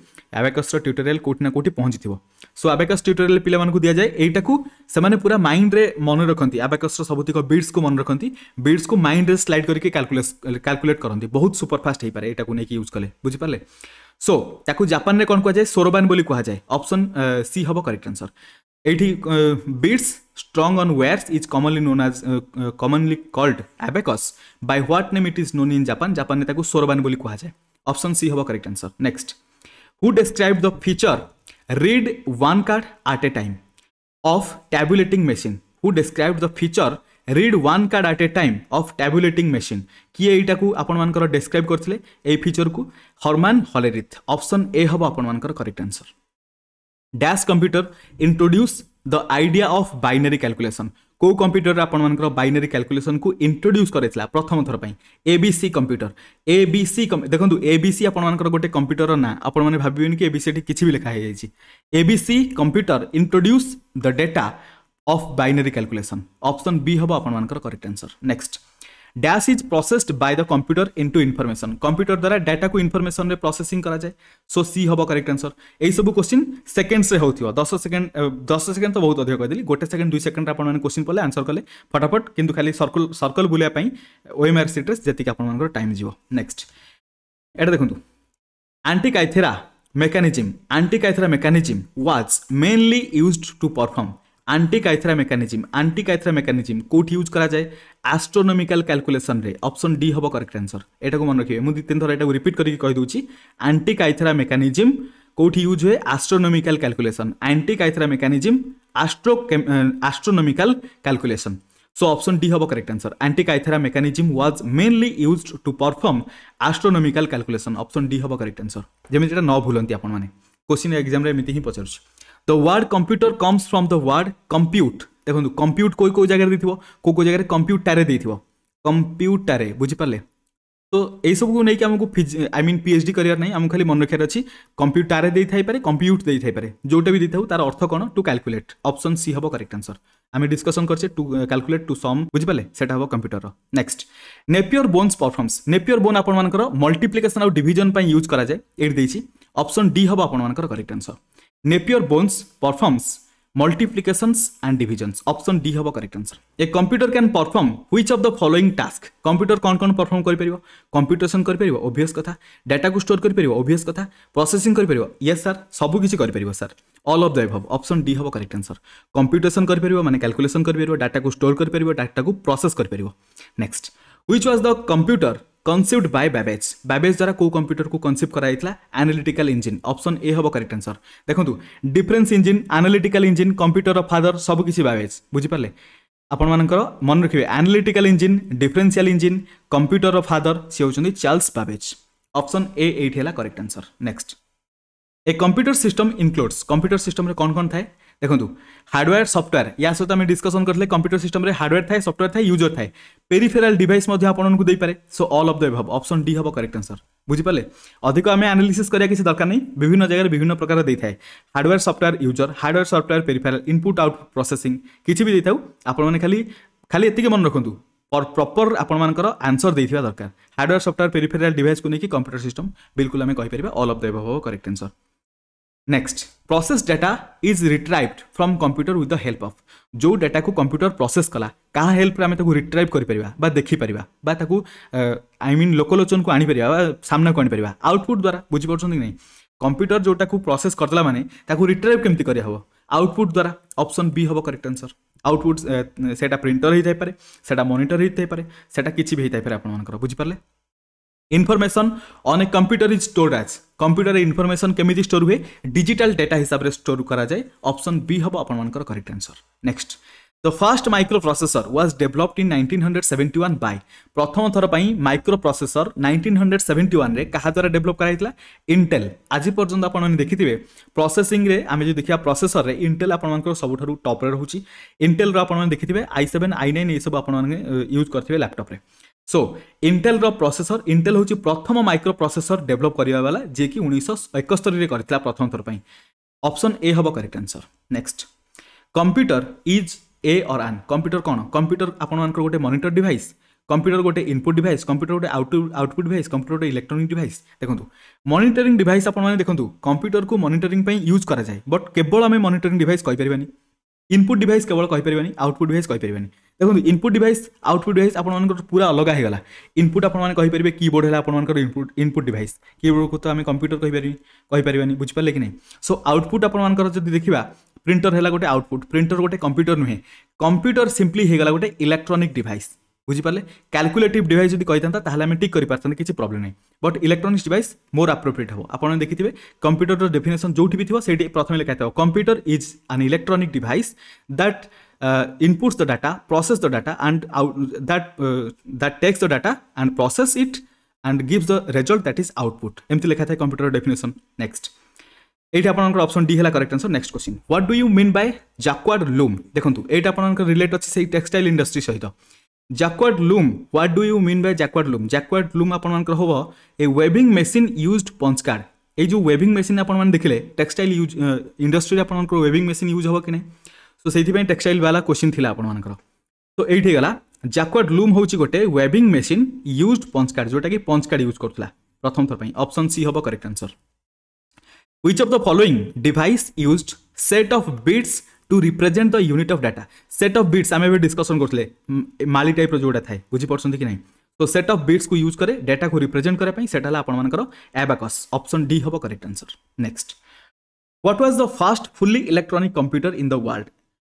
ଆବାକସ୍ର ଟ୍ୟୁଟୋରିଆଲ୍ କେଉଁଠି ନା କେଉଁଠି ପହଞ୍ଚିଥିବ सो आबेकस ट्यूटोरियल पे दि जाए यहीटा को से पूरा माइंड में मन रखती आबेकस सबुतिक बीड्स को मन रखती बीड्स को माइंड में स्लाइड करके काल्कुलेट करती बहुत सुपरफास्ट हो पाए यहाँ को लेकिन यूज कले बुझिपारे सो या जापान में कौन कह जाए सोरबान बोली कह जाए अप्सन सी हम करेक्ट आंसर ये beads strung on wires is commonly known as commonly called abacus by what name it is known in Japan Japan ने सोरबान बोली कह जाए अप्सन सी हम correct answer next who describe the feature read one card at a time of tabulating machine who described the feature read one card at a time of tabulating machine କିଏ ଏଇଟାକୁ ଆପଣମାନଙ୍କର ଡେସ୍କ୍ରାଇବ୍ କରିଥିଲେ ଏଇ ଫିଚରକୁ ହର୍ମାନ ହଲେରିଥ୍ ଅପସନ୍ ଏ ହେବ ଆପଣମାନଙ୍କର correct answer dash computer introduce the idea of binary calculation କେଉଁ କମ୍ପ୍ୟୁଟର ଆପଣମାନଙ୍କର ବାଇନାରୀ କ୍ୟାଲକୁଲେସନକୁ ଇଣ୍ଟ୍ରୋଡ୍ୟୁସ୍ କରାଇଥିଲା ପ୍ରଥମ ଥର ପାଇଁ A B C computer A B C ଦେଖନ୍ତୁ ଏ ବି ସି ଆପଣମାନଙ୍କର ଗୋଟେ କମ୍ପ୍ୟୁଟରର ନାଁ ଆପଣମାନେ ଭାବିବେନି କି ଏ ବି ସି ଏଠି କିଛି ବି ଲେଖା ହେଇଯାଇଛି A B C computer introduce the data of binary calculation option B ହେବ ଆପଣମାନଙ୍କର correct answer next dash is processed by the computer into information computer द्वारा डाटा को इनफर्मेशन रे प्रोसेसिंग करा जाए सो सी हबो करेक्ट आंसर एई सब क्वेश्चन सेकंड्स से होथियो दस सेकेंड दस सेकेंड तो बहुत अधिक कह देली गोटे सेकंड 2 सेकंड आपण माने क्वेश्चन पले आंसर कले फटाफट किंतु खाली सर्कल सर्कल बुलिया पई ओएमआर सीट रे जति टाइम जीवो नेक्स्ट एटा देखो Antikythera mechanism antikythera mechanism mainly used to perform perform antikythera mechanism antikythera mechanism use कराए ଆଷ୍ଟ୍ରୋନୋମିକାଲ କ୍ୟାଲକୁଲେସନରେ ଅପସନ୍ ଡି ହେବ କରେକ୍ଟ ଆନ୍ସର ଏଇଟାକୁ ମନେ ରଖିବେ ମୁଁ ଦୁଇ ତିନି ଥର ଏଟାକୁ ରିପିଟ୍ କରିକି କହିଦେଉଛି ଆଣ୍ଟି କାଇଥେରା ମେକାନିଜିମ୍ କେଉଁଠି ୟୁଜ୍ ହୁଏ astronomical calculation Antikythera mechanism astro astronomical calculation So option D hobo correct answer. Antikythera mechanism was mainly used to perform astronomical calculation. Option D hobo correct answer. ଯେମିତି ଏଟା ନ ଭୁଲନ୍ତି ଆପଣମାନେ। क्वेश्चन एग्जाम ରେ ଏମିତି ହିଁ ପଚାରୁଛି। The word computer comes from the word compute ଦେଖନ୍ତୁ କମ୍ପ୍ୟୁଟ୍ କେଉଁ କେଉଁ ଜାଗାରେ ଦେଇଥିବ କେଉଁ କେଉଁ ଜାଗାରେ କମ୍ପ୍ୟୁଟାରେ ଦେଇଥିବ କମ୍ପ୍ୟୁଟାରେ ବୁଝିପାରିଲେ ତ ଏଇସବୁକୁ ନେଇକି ଆମକୁ I mean P H D କରିବାର ନାହିଁ ଆମକୁ ଖାଲି ମନେ ରଖିବାର ଅଛି କମ୍ପ୍ୟୁଟାରେ ଦେଇଥାଇପାରେ କମ୍ପ୍ୟୁଟ୍ ଦେଇଥାଇପାରେ ଯେଉଁଟା ବି ଦେଇଥାଉ ତାର ଅର୍ଥ କ'ଣ ଟୁ କାଲକୁଲେଟ୍ ଅପସନ୍ ସି ହେବ କରେକ୍ଟ ଆନ୍ସର ଆମେ ଡିସ୍କସନ୍ କରିଛେ ଟୁ କାଲକୁଲେଟ୍ ଟୁ ସମ୍ ବୁଝିପାରିଲେ ସେଟା ହେବ କମ୍ପ୍ୟୁଟରର next Napier bones performs Napier bone ଆପଣମାନଙ୍କର ମଲ୍ଟିପ୍ଲିକେସନ୍ ଆଉ ଡିଭିଜନ୍ ପାଇଁ ୟୁଜ୍ କରାଯାଏ ଏଇଠି ଦେଇଛି ଅପସନ୍ ଡି ହେବ ଆପଣମାନଙ୍କର correct answer Napier bones performs multiplications and divisions option d haba correct answer a computer can perform which of the following task computer kon kon perform kari paribo computation kari paribo obvious katha data ku store kari paribo obvious katha processing kari paribo yes sir sabu kichi kari paribo sir all of the above option d haba correct answer computation kari paribo mane calculation kari paribo data ku store kari paribo data ku process kari paribo next which was the computer concept by Babbage Babbage द्वारा କେଉଁ କମ୍ପ୍ୟୁଟରକୁ କନସେପ୍ଟ କରାଯାଇଥିଲା ଆନାଲିଟିକାଲ ଇଞ୍ଜିନ୍ ଅପସନ୍ ଏ ହେବ କରେକ୍ଟ ଆନ୍ସର ଦେଖନ୍ତୁ difference engine analytical engine computer father ସବୁକିଛି ବ୍ୟାବେଜ ବୁଝିପାରିଲେ ଆପଣମାନଙ୍କର ମନେ ରଖିବେ analytical engine differential engine computer father ସିଏ ହେଉଛନ୍ତି ଚାର୍ଲସ୍ ବ୍ୟାବେଜ ଅପସନ୍ ଏ ଏଇଠି ହେଲା correct answer next a computer system includes computer ସିଷ୍ଟମରେ କ'ଣ କ'ଣ ଥାଏ ଦେଖନ୍ତୁ ହାର୍ଡ଼ୱେୟାର ସଫ୍ଟୱେୟାର ୟା ସହିତ ଆମେ ଡିସ୍କସନ୍ କରିଥିଲେ କମ୍ପ୍ୟୁଟର ସିଷ୍ଟମରେ ହାର୍ଡ଼ୱେୟାର ଥାଏ ସଫ୍ଟୱେୟାର ଥାଏ ୟୁଜର ଥାଏ ପେରିଫେରାଲ ଡିଭାଇସ୍ ମଧ୍ୟ ଆପଣଙ୍କୁ ଦେଇପାରେ so all of the above option D ହେବ କରେକ୍ଟ ଆନ୍ସର ବୁଝିପାରିଲେ ଅଧିକ ଆମେ ଆନାଲିସିସ୍ କରିବା କିଛି ଦରକାର ନାହିଁ ବିଭିନ୍ନ ଜାଗାରେ ବିଭିନ୍ନ ପ୍ରକାର ଦେଇଥାଏ hardware software user hardware software peripheral input out processing କିଛି ବି ଦେଇଥାଉ ଆପଣମାନେ ଖାଲି ଖାଲି ଏତିକି ମନେ ରଖନ୍ତୁ ପ୍ରପର ଆପଣମାନଙ୍କର ଆନ୍ସର ଦେଇଥିବା ଦରକାର ହାର୍ଡ଼ୱେୟାର ସଫ୍ଟୱେୟାର ପେରିଫେରାଲ ଡିଭାଇସ୍କୁ ନେଇକି କମ୍ପ୍ୟୁଟର ସିଷ୍ଟମ୍ ବିଲକୁଲ ଆମେ କହିପାରିବା ଅଲ୍ ଅଫ୍ ଦ ଏଭବ୍ ହେବ correct answer next process data is retrieve from computer with the help of जो डाटा को कंप्यूटर प्रोसेस कला क्या हेल्प आम रिट्राइव कर देखिपर आई मीन लोकलोचन को आनी सामना को आनीपर आउटपुट द्वारा बुझीपुर कि कंप्यूटर जोटा को प्रोसेस करदेला मैंने रिट्राइव केमती कर आउटपुट द्वारा ऑप्शन बी हम करेक्ट आंसर आउटपुट से प्रिंटर होता है मनिटर होता है किसी भी होता है आप बुझीपारे information on computer is is stored as computer information কেমি স্টোর হুয়ে ডিজিটাল ডেটা হিসাবে স্টোর করা যায় অপশন বি হব আপনার correct answer the first microprocessor was developed in hundred seventy 1971 by प्रथम थर माइक्रो प्रोसेसर 1971 रे क्या द्वारा डेभलप कराइला इंटेल आज पर्यटन आप देखिथे प्रोसेसिंग आम जो देखा प्रोसेसर में इंटेल आपर सब टप्रे रोचे इंटेल रो आप देखिथे आई सेवेन आई नाइन ये सब आप यूज करते लैपटप्रे সো ইন্টেলর প্রসেসর ইন্টেল হচ্ছে প্রথম মাইক্রো প্রসেসর ডেভেলপ করা বেলা যিয়েকি উনিশশো একস্তরীরে করে প্রথম থর অপশন এ হব correct answer next computer is a और आन कंप्यूटर कौन कंप्यूटर आपर गोटे मनिटर डिवाइस कंप्यूटर गोटे इनपुट डिवाइस कंप्यूटर गोटे आउटपुट डिवाइस कंप्यूटर गोटे इलेक्ट्रोनिक डिवाइस देखो मनिटरींग डिवाइस आपने देखो कंप्यूटर को मनिटरींग यूज कराए बट केवल आम मनिटरींग डिवाइस कहींपरानी इनपुट डिवाइस केवल कहींपरानी आउटपुट डिवाइस कहींपरानी ଦେଖନ୍ତୁ ଇନପୁଟ୍ ଡିଭାଇସ୍ ଆଉଟପୁଟ୍ ଡିଭାଇସ୍ ଆପଣମାନଙ୍କର ପୁରା ଅଲଗା ହୋଇଗଲା ଇନପୁଟ୍ ଆପଣମାନେ କହିପାରିବେ କିବୋର୍ଡ଼ ହେଲା ଆପଣମାନଙ୍କର ଇନପୁଟ୍ ଇନପୁଟ୍ ଡିଭାଇସ୍ କିବୋର୍ଡ଼କୁ ତ ଆମେ କମ୍ପ୍ୟୁଟର କହିପାରିବି କହିପାରିବାନି ବୁଝିପାରିଲେ କି ନାହିଁ ସୋ ଆଉଟପୁଟ୍ ଆପଣମାନଙ୍କର ଯଦି ଦେଖିବା ପ୍ରିଣ୍ଟର ହେଲା ଗୋଟେ ଆଉଟପୁଟ୍ ପ୍ରିଣ୍ଟର ଗୋଟେ କମ୍ପ୍ୟୁଟର ନୁହେଁ କମ୍ପ୍ୟୁଟର ସିମ୍ପଲି ହୋଇଗଲା ଗୋଟେ ଇଲେକ୍ଟ୍ରୋନିକ୍ ଡିଭାଇସ୍ ବୁଝିପାରିଲେ କାଲକୁଲେଟିଭ୍ ଡିଭାଇସ୍ ଯଦି କହିଥାନ୍ତା ତାହେଲେ ଆମେ ଟିକ୍ କରିପାରିଥାନ୍ତେ କିଛି ପ୍ରୋବ୍ଲେମ୍ ନାହିଁ ବଟ୍ ଇଲେକ୍ଟ୍ରୋନିକ୍ ଡିଭାଇସ୍ ମୋର ଆପ୍ରୋପ୍ରିଏଟ୍ ହେବ ଆପଣ ଦେଖିଥିବେ କମ୍ପ୍ୟୁଟରର ଡେଫିନେସନ୍ ଯେଉଁଠି ବି ଥିବ ସେଇଠି ପ୍ରଥମେ ଲେଖାଇଥିବ computer is an electronic device that Uh, inputs the data, process the data, and out, that uh, that takes the data and process it and gives the result that is output. एमती लेखा था कंप्यूटर डेफिनेशन नेक्स्ट এইটা আপনার অপশন ডি হল correct answer next question what do you mean by Jacquard loom দেখুন এইটা আপনার রিলেট অছে সেই টেক্সটাইল ইন্ডস্ট্রি সহিত Jacquard loom what do you mean by Jacquard loom Jacquard loom আপনার হব a weaving machine used punch card এই যে ওয়েভিং মেসিন আপনার দেখলে টেক্সটাইল ইউজ ইন্ডস্ট্রি আপনার ওয়েভিং মেসিন ইউজ হব কি না सो से टेक्सटाइल वाला क्वेश्चन थी आपर तो ये गला जैक्वाड लूम हूँ गोटे weaving machine use punch card जोटा कि पंच कार्ड यूज करुला प्रथम थर अप्सन सी हम correct answer which of the following डिस् use set of bits to represent the unit of data set of bits आम डिस्कसन करते माली टाइप जोटा थाए बुझीपार कि ना तो सेट अफ बिट्स को यूज करे डाटा को रिप्रेजेंट करने से आपर एबाकस अप्सन डी हम correct answer next what was the first fully electronic computer in the world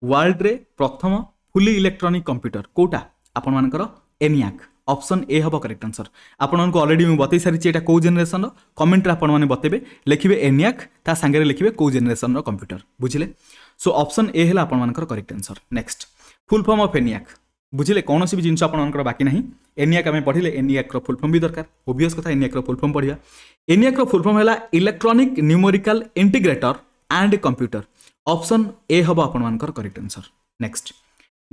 ୱାର୍ଲଡରେ ପ୍ରଥମ ଫୁଲି ଇଲେକ୍ଟ୍ରୋନିକ୍ କମ୍ପ୍ୟୁଟର କେଉଁଟା ଆପଣମାନଙ୍କର ଏନିଆକ୍ অপশন এ হব করেক্ট আনসর আপনার অলরেডি মু বতাই সারিছি এটা কেউ জেনেসন কমেন্টরে আপনার বতেবে লিখবে এনিয়াক তা সাংরে লিখবে কেউ জেনেসন কম্পুটর বুঝলে সো অপশন এ হল আপনার correct answer next full form of ENIAC বুঝলে কৌশি বি জিনিস আপনার বাকি না এনিয়াক আমি পড়লে এনিয়াক্র ফুল ফর্ম বি দরকার ওভিয়স কথা এনিয়াক্র ফুল ফর্ম পড়া এনিয়াক্র ফুল ফর্ম হল electronic numerical integrator and computer option A হব আপনার correct answer next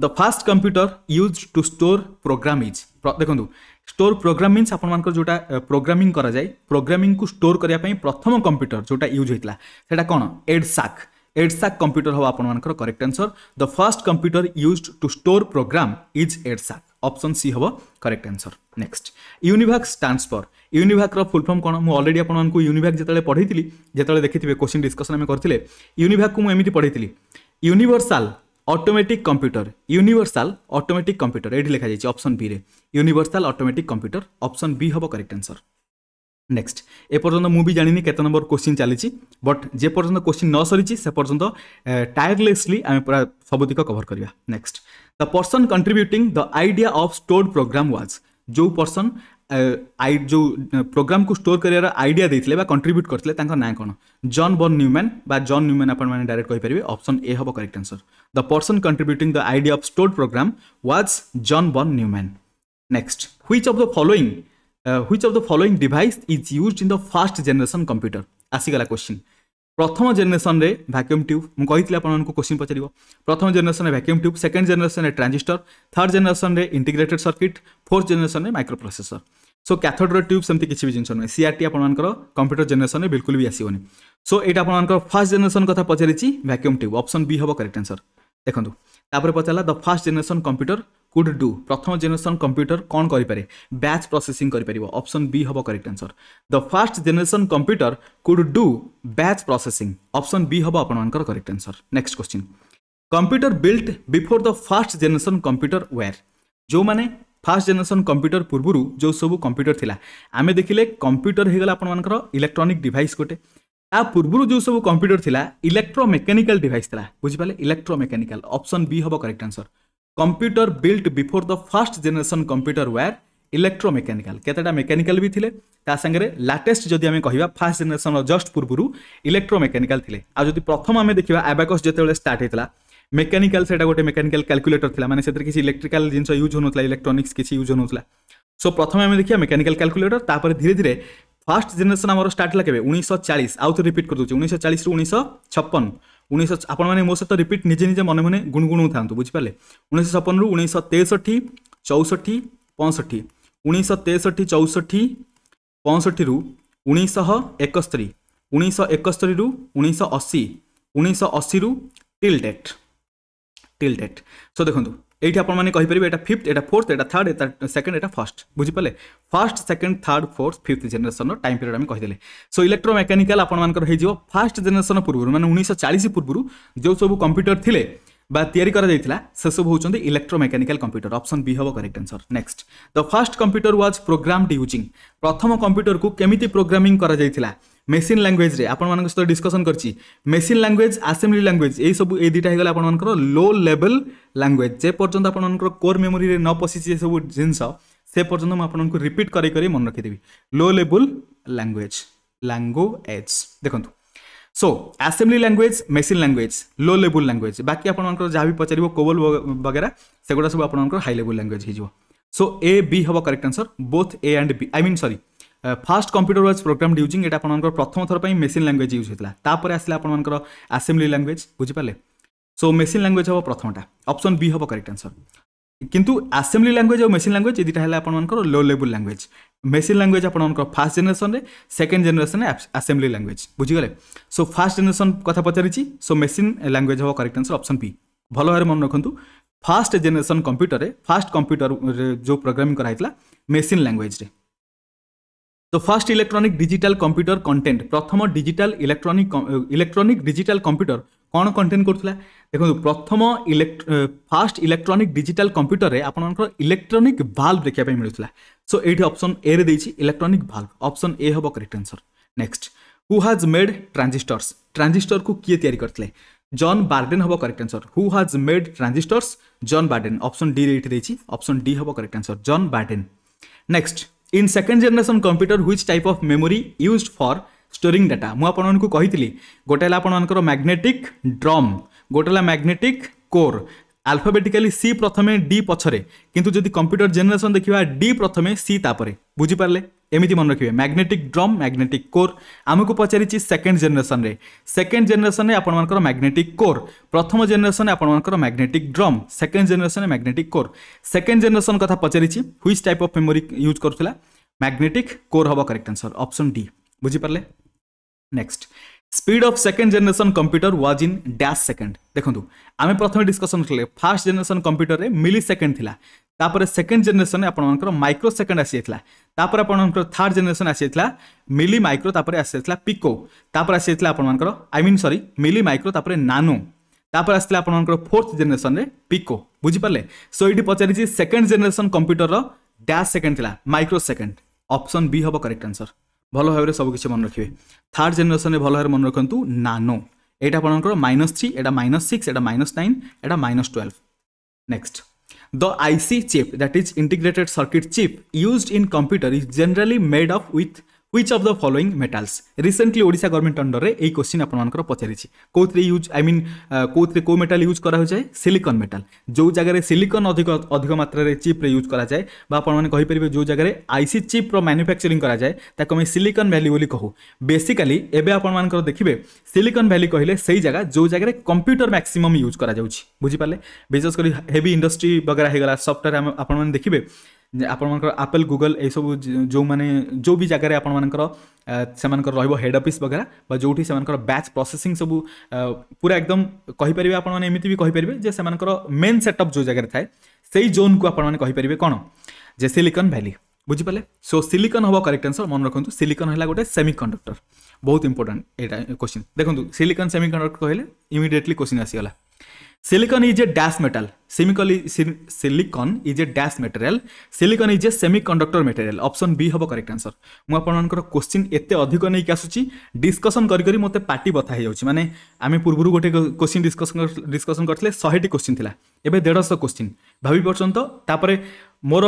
the first computer used to store program is देखो स्टोर प्रोग्राम मीनस आपर जो प्रोग्रामिंग कराए प्रोग्रामिंग को स्टोर करने प्रथम कंप्यूटर जोटा यूज होता है कौन एडसाक एडसाक कंप्यूटर हम आपर correct answer the first computer used to store program is EDSAC option C হব correct answer next UNIVAC stands for ইউনিভাক্র ফুল ফর্ম কোণ মু অলরেডি আপনার ইউনিভাক যেত পড়াইলি যেত দেখিবে কোশ্চিন ডিসকসন আমি করলে ইউনিভাকু মু এমিটি পড়াইলি ইউনিভর্সাল অটোমেটিক কম্প্যুটর ইউনিভর্সাল অটোমেটিক কম্প্যুটর এটি লেখা যাই অপশন বি রে universal automatic computer option B হব করেক্ট আনসর নেক্সট এপর্যন্ত মু जानी केत नंबर क्वेश्चन चली बट যে क्वेश्चन न ন से पर्यटन टायरलेसली आम पूरा পুরা সবুদিক কভর করা next the person contributing the idea of stored program was जो पर्सन आई जो प्रोग्राम को स्टोर कर आईडिया देते कंट्रब्यूट करते ना कौन जन बर्न न्यूमैन बा जन न्यूमैन आप डायरेक्ट कहींपर अप्सन ए हम correct answer the person contributing the idea of stored program was John बर्न Neumann next which of the following which of the following device is use in the first generation computer आसीगला क्वेश्चन प्रथम जेनेसन रे भैक्यूम ट्यूब मुझे आपको क्वेश्चन पचार प्रथम generation vacuum tube second generation transistor third generation integrated circuit fourth generation microprocessor so cathode tube सेमती किसी भी जिन ना सीआरटी आपर कंप्यूटर जेनेसन बिल्कुल भी आसोनी सो ये आपर फास्ट जेनेसन कथ पचारि भैक्यूम ट्यूब ऑप्शन बी हम करेक्ट आंसर देखो तापर पचारा the first generation computer could do ପ୍ରଥମ ଜେନେରେସନ୍ କମ୍ପ୍ୟୁଟର କ'ଣ କରିପାରେ ବ୍ୟାଚ୍ ପ୍ରୋସେସିଂ କରିପାରିବ ଅପସନ୍ ବି ହେବ correct answer the first generation computer could do batch processing option B ହେବ ଆପଣମାନଙ୍କର correct answer next question computer built before the first generation computer were ଯେଉଁମାନେ ফার্স্ট জেনেরেসন কম্পুটর পূর্ব যে সব কম্পুটর লা আমি দেখলে কম্পুটর হয়ে গেল আপনার ইলেকট্রোনিক ডিভাইস গোটে তা পূর্ব যে সব কম্পুটর লা ইলেকট্রোমেকানিকাল ডিভাইস লা বুঝিপালে ইলেকট্রোমেকানিকাল অপশন বি হব correct answer computer built before the first generation computer were electromechanical केतेटा मेकानिकाल भी थिले ता संगे लाटेस्ट जदि आम कह फास्ट जेनेसन जस्ट पूर्व इलेक्ट्रो थिले आ जदि प्रथम आम देखा आबाकस जिते स्टार्ट होता मेकानिकाल से गोटे मेकानिकाल क्याकुलेटर था मैंने किसी इलेक्ट्रिकाल जिन यूज होता इलेक्ट्रोनिक्स किसी यूज होता सो प्रथम आम देखा मेकानिकाल क्याकुलेटर तापर धीरे धीरे फास्ट जेनेसन आम स्टार्ट है उन्नीस चालीस आउ तो रिपीट कर दूसरे उन्नीस चालीस उन्नीस छपन ଉଣେଇଶହ ଆପଣମାନେ ମୋ ସହିତ ରିପିଟ୍ ନିଜେ ନିଜେ ମନେ ମନେ ଗୁଣଗୁଣୁ ଥାଆନ୍ତୁ ବୁଝିପାରିଲେ ଉଣେଇଶହ ଛପନରୁ ଉଣେଇଶହ ତେଷଠି ଚଉଷଠି ପଞ୍ଚଷଠି ଉଣେଇଶହ ତେଷଠି ଚଉଷଠି ପଞ୍ଚଷଠିରୁ ଉଣେଇଶହ ଏକସ୍ତରୀ ଉଣେଇଶହ ଏକସ୍ତରୀରୁ ଉଣେଇଶହ ଅଶୀ ଉଣେଇଶହ ଅଶୀରୁ till date till date so ଦେଖନ୍ତୁ এইটি মানে আপনার কহিপারে এটা ফিফ্থ এটা ফোর্থ এটা থার্ড এটা সেকেন্ড এটা ফার্স্ট বুঝিপালে first second third fourth fifth generation time period আমি কহিলে সো ইলেকট্রোমেকানিকাল আপনার হয়ে যাব ফার্স্ট জেনেসন পূর্ব মানে উনিশশো চাশ পূর্ব যে সব কম্পিউটর লে বা তৈরি করা যাই ତିଆରି କରାଯାଇଥିଲା ସେସବୁ কম্পিউটর অপশন বি হব ବି answer next the first computer was computer was প্রথম কম্পিউটর কু କମ୍ପ୍ୟୁଟରକୁ প্রোগ্রামিং করা যাই মেসিন ল্যাঙ্গুয়েজ রে আপনার সহ ডিসকসন করছি মেসিন ল্যাঙ্গুয়েজ আসেম্বলি ল্যাঙ্গুয়েজ এই সব এই দুইটা হয়ে গেল আপনার লো লেভেল ল্যাঙ্গুয়েজ যে পর্যন্ত আপনার কোর মেমোরি ন পশিছি এসব জিনিস সে পর্যন্ত আপনার রিপিট করাই করে মনে রাখিদেবি লো লেভেল ল্যাঙ্গুয়েজ ল্যাঙ্গুয়েজ দেখুন so assembly language machine language low ଲେବୁଲ୍ ଲ୍ୟାଙ୍ଗୁଏଜ୍ ବାକି ଆପଣଙ୍କର ଯାହା ବି ପଚାରିବ କୋବଲ୍ ବଗେରା ସେଗୁଡ଼ା ସବୁ ଆପଣଙ୍କର ହାଇ ଲେବୁଲ୍ ଲ୍ୟାଙ୍ଗୁଏଜ୍ ହେଇଯିବ ସୋ ଏ ବି ହେବ correct answer both A and B I mean sorry first computer was program using এটা আপনার প্রথম থর মেসিন ল্যাঙ্গুয়েজ ইউজ হয়েছিল তাপরে আসলে আপনার আসেম্বলি ল্যাঙ্গুয়েজ বুঝিপারে সো মেসিন ল্যাঙ্গুয়েজ হব প্রথমটা অপশন বি হব করেক্ট আনসর কিন্তু আসেম্বলি ল্যাঙ্গুয়েজ আর মেসিন ল্যাঙ্গুয়েজ এই দুইটা হল আপনার low level language machine language ଆପଣଙ୍କର ଫାର୍ଷ୍ଟ ଜେନେରେସନ୍ରେ ସେକେଣ୍ଡ ଜେନେରେସନ୍ରେ ଆସେମ୍ବ୍ଲି ଲାଙ୍ଗୁଏଜ୍ ବୁଝିଗଲେ ସୋ ଫାର୍ଷ୍ଟ ଜେନେରେସନ୍ କଥା ପଚାରିଛି ସୋ ମେସିନ୍ ଲାଙ୍ଗୁଏଜ୍ ହେବ କରେକ୍ଟ ଆନ୍ସର୍ ଅପସନ୍ ପି ଭଲ ଭାବରେ ମନେ ରଖନ୍ତୁ ଫାର୍ଷ୍ଟ ଜେନେରେସନ୍ କମ୍ପ୍ୟୁଟରରେ ଫାର୍ଷ୍ଟ କମ୍ପ୍ୟୁଟରରେ ଯେଉଁ ପ୍ରୋଗ୍ରାମିଂ କରାହେଇଥିଲା ମେସିନ୍ ଲାଙ୍ଗୁଏଜ୍ରେ তো first electronic digital computer content প্রথম digital electronic electronic digital computer কোণ কন্টেন্ট করুলা দেখুন প্রথম ইলেক্ট ফার্স্ট ইলেকট্রোনিক ডিজিটাল কম্পুটরের আপনার ইলেকট্রোনিক ভাল্ভ দেখা মিলুলা সো এইটি অপশন এ রে দিয়েছি ইলেকট্রোনিক ভাল্ভ অপশন এ হব correct answer next who has made ট্রানজিষ্টর্স ট্রানজিষ্টর কু কিয়ে তৈরি করলে জন বার্ডেন হব correct answer who has made transistors John Bardeen option D এইটি দিয়েছি অপশন ডি হব correct answer John Bardeen next in second generation computer which type of memory used for storing data ମୁଁ ଆପଣମାନଙ୍କୁ କହିଥିଲି ଗୋଟେ ହେଲା ଆପଣମାନଙ୍କର ମ୍ୟାଗ୍ନେଟିକ୍ ଡ୍ରମ୍ ଗୋଟେ ହେଲା ମ୍ୟାଗ୍ନେଟିକ୍ କୋର୍ ଆଲଫାବେଟିକାଲି ସି ପ୍ରଥମେ ଡି ପଛରେ କିନ୍ତୁ ଯଦି କମ୍ପ୍ୟୁଟର ଜେନେରେସନ୍ ଦେଖିବା ଡି ପ୍ରଥମେ ସି ତାପରେ ବୁଝିପାରିଲେ ଏମିତି ମନେ ରଖିବେ ମ୍ୟାଗ୍ନେଟିକ୍ ଡ୍ରମ୍ ମ୍ୟାଗ୍ନେଟିକ୍ କୋର୍ ଆମକୁ ପଚାରିଛି ସେକେଣ୍ଡ ଜେନେରେସନ୍ରେ ସେକେଣ୍ଡ ଜେନେରେସନ୍ରେ ଆପଣମାନଙ୍କର ମ୍ୟାଗ୍ନେଟିକ୍ କୋର୍ ପ୍ରଥମ ଜେନେରେସନ୍ରେ ଆପଣମାନଙ୍କର ମ୍ୟାଗ୍ନେଟିକ୍ ଡ୍ରମ୍ ସେକେଣ୍ଡ ଜେନେରେସନ୍ରେ ମ୍ୟାଗ୍ନେଟିକ୍ କୋର୍ ସେକେଣ୍ଡ ଜେନେରେସନ୍ କଥା ପଚାରିଛି which type of memory use କରୁଥିଲା ମ୍ୟାଗ୍ନେଟିକ୍ କୋର୍ ହେବ କରେକ୍ଟ ଆନ୍ସର୍ ଅପସନ୍ ଡି ବୁଝିପାରିଲେ next speed of second generation computer was in dash second দেখুন আমি প্রথমে ডিসকসন করলে ফার্স্ট জেনেসন কম্পুটরের মিলি সেকেন্ড লা তাপরে সেকেন্ড জেনেসন আপনার মাইক্রো সেকেন্ড আসি যাই তাপরে আপনার থার্ড জেনেসন আসি যাই মিলি মাইক্রো তাপরে আসি যাই পিকো তাপরে আসি যাই আপনার I mean sorry milli micro তাপরে নানো তাপরে আসলে আপনার ফোর্থ জেনেসন পিকো বুঝিপারে সো এটি পচারিছি second generation computer dash second লা মাইক্রো সেকেন্ড অপশন বি হব করেক্ট আনসর ଭଲ ଭାବରେ ସବୁକିଛି ମନେ ରଖିବେ ଥାର୍ଡ ଜେନେରେସନରେ ଭଲ ଭାବରେ ମନେ ରଖନ୍ତୁ ନାନୋ ଏଇଟା ଆପଣଙ୍କର ମାଇନସ୍ ଥ୍ରୀ ଏଇଟା ମାଇନସ୍ ସିକ୍ସ ଏଇଟା ମାଇନସ୍ ନାଇନ୍ ଏଇଟା minus twelve next The IC chip, that is integrated circuit chip, used in computer is generally made up with which of the following metals recently Odisha government ଅଣ୍ଡରରେ ଏଇ କୋଶ୍ଚିନ୍ ଆପଣମାନଙ୍କର ପଚାରିଛି କେଉଁଥିରେ ୟୁଜ୍ ଆଇ ମିନ୍ କେଉଁଥିରେ କେଉଁ ମେଟାଲ ୟୁଜ୍ କରାଯାଏ ସିଲିକନ୍ ମେଟାଲ ଯେଉଁ ଜାଗାରେ ସିଲିକନ୍ ଅଧିକ ଅଧିକ ମାତ୍ରାରେ ଚିପ୍ରେ ୟୁଜ୍ କରାଯାଏ ବା ଆପଣମାନେ କହିପାରିବେ ଯେଉଁ ଜାଗାରେ ଆଇସି ଚିପ୍ର ମ୍ୟାନୁଫ୍ୟାକ୍ଚରିଂ କରାଯାଏ ତାକୁ ଆମେ ସିଲିକନ୍ ଭ୍ୟାଲି ବୋଲି କହୁ ବେସିକାଲି ଏବେ ଆପଣମାନଙ୍କର ଦେଖିବେ ସିଲିକନ୍ ଭ୍ୟାଲି କହିଲେ ସେଇ ଜାଗା ଯେଉଁ ଜାଗାରେ କମ୍ପ୍ୟୁଟର ମ୍ୟାକ୍ସିମମ୍ ୟୁଜ୍ କରାଯାଉଛି ବୁଝିପାରିଲେ ବିଶେଷ କରି ହେଭି ଇଣ୍ଡଷ୍ଟ୍ରି ବଗେରା ହେଇଗଲା ସଫ୍ଟୱେର୍ ଆପଣମାନେ ଦେଖିବେ ଆପଣମାନଙ୍କର ଆପଲ୍ ଗୁଗଲ୍ ଏସବୁ ଯେଉଁମାନେ ଯେଉଁ ବି ଜାଗାରେ ଆପଣମାନଙ୍କର ସେମାନଙ୍କର ରହିବ ହେଡ୍ ଅଫିସ୍ ବଗେରା ବା ଯେଉଁଠି ସେମାନଙ୍କର ବ୍ୟାଚ୍ ପ୍ରୋସେସିଂ ସବୁ ପୁରା ଏକଦମ କହିପାରିବେ ଆପଣମାନେ ଏମିତି ବି କହିପାରିବେ ଯେ ସେମାନଙ୍କର ମେନ୍ ସେଟଅପ୍ ଯେଉଁ ଜାଗାରେ ଥାଏ ସେଇ ଜୋନ୍କୁ ଆପଣମାନେ କହିପାରିବେ କ'ଣ ଯେ ସିଲିକନ୍ ଭ୍ୟାଲି ବୁଝିପାରିଲେ ସୋ ସିଲିକନ୍ ହେବ କରେକ୍ଟ ଆନ୍ସର୍ ମନେ ରଖନ୍ତୁ ସିଲିକନ୍ ହେଲା ଗୋଟେ ସେମି କଣ୍ଡକ୍ଟର ବହୁତ ଇମ୍ପୋର୍ଟାଣ୍ଟ ଏଇଟା କୋଶ୍ଚିନ୍ ଦେଖନ୍ତୁ ସିଲିକନ୍ ସେମି କଣ୍ଡକ୍ଟର କହିଲେ ଇମିଡ଼ିଏଟଲି କୋଶ୍ଚିନ୍ ଆସିଗଲା Silicon is a dash metal. Silicon is a dash material. Silicon is a semiconductor material. Option B হব correct answer. ମୁଁ ଆପଣମାନଙ୍କର क्वेश्चन ଏତେ ଅଧିକ ନେଇକି ଆସୁଛି ଡିସ୍କସନ୍ କରି କରି ମୋତେ ପାଟି ବଥା ହେଇଯାଉଛି ମାନେ ଆମେ ପୂର୍ବରୁ ଗୋଟେ क्वेश्चन ଡିସ୍କସନ୍ ଡିସ୍କସନ୍ କରିଥିଲେ ଶହେଟି क्वेश्चन ଥିଲା ଏବେ ଦେଢ଼ଶହ क्वेश्चन ଭାବି ପାରୁଛନ୍ତି ତ ତାପରେ ମୋର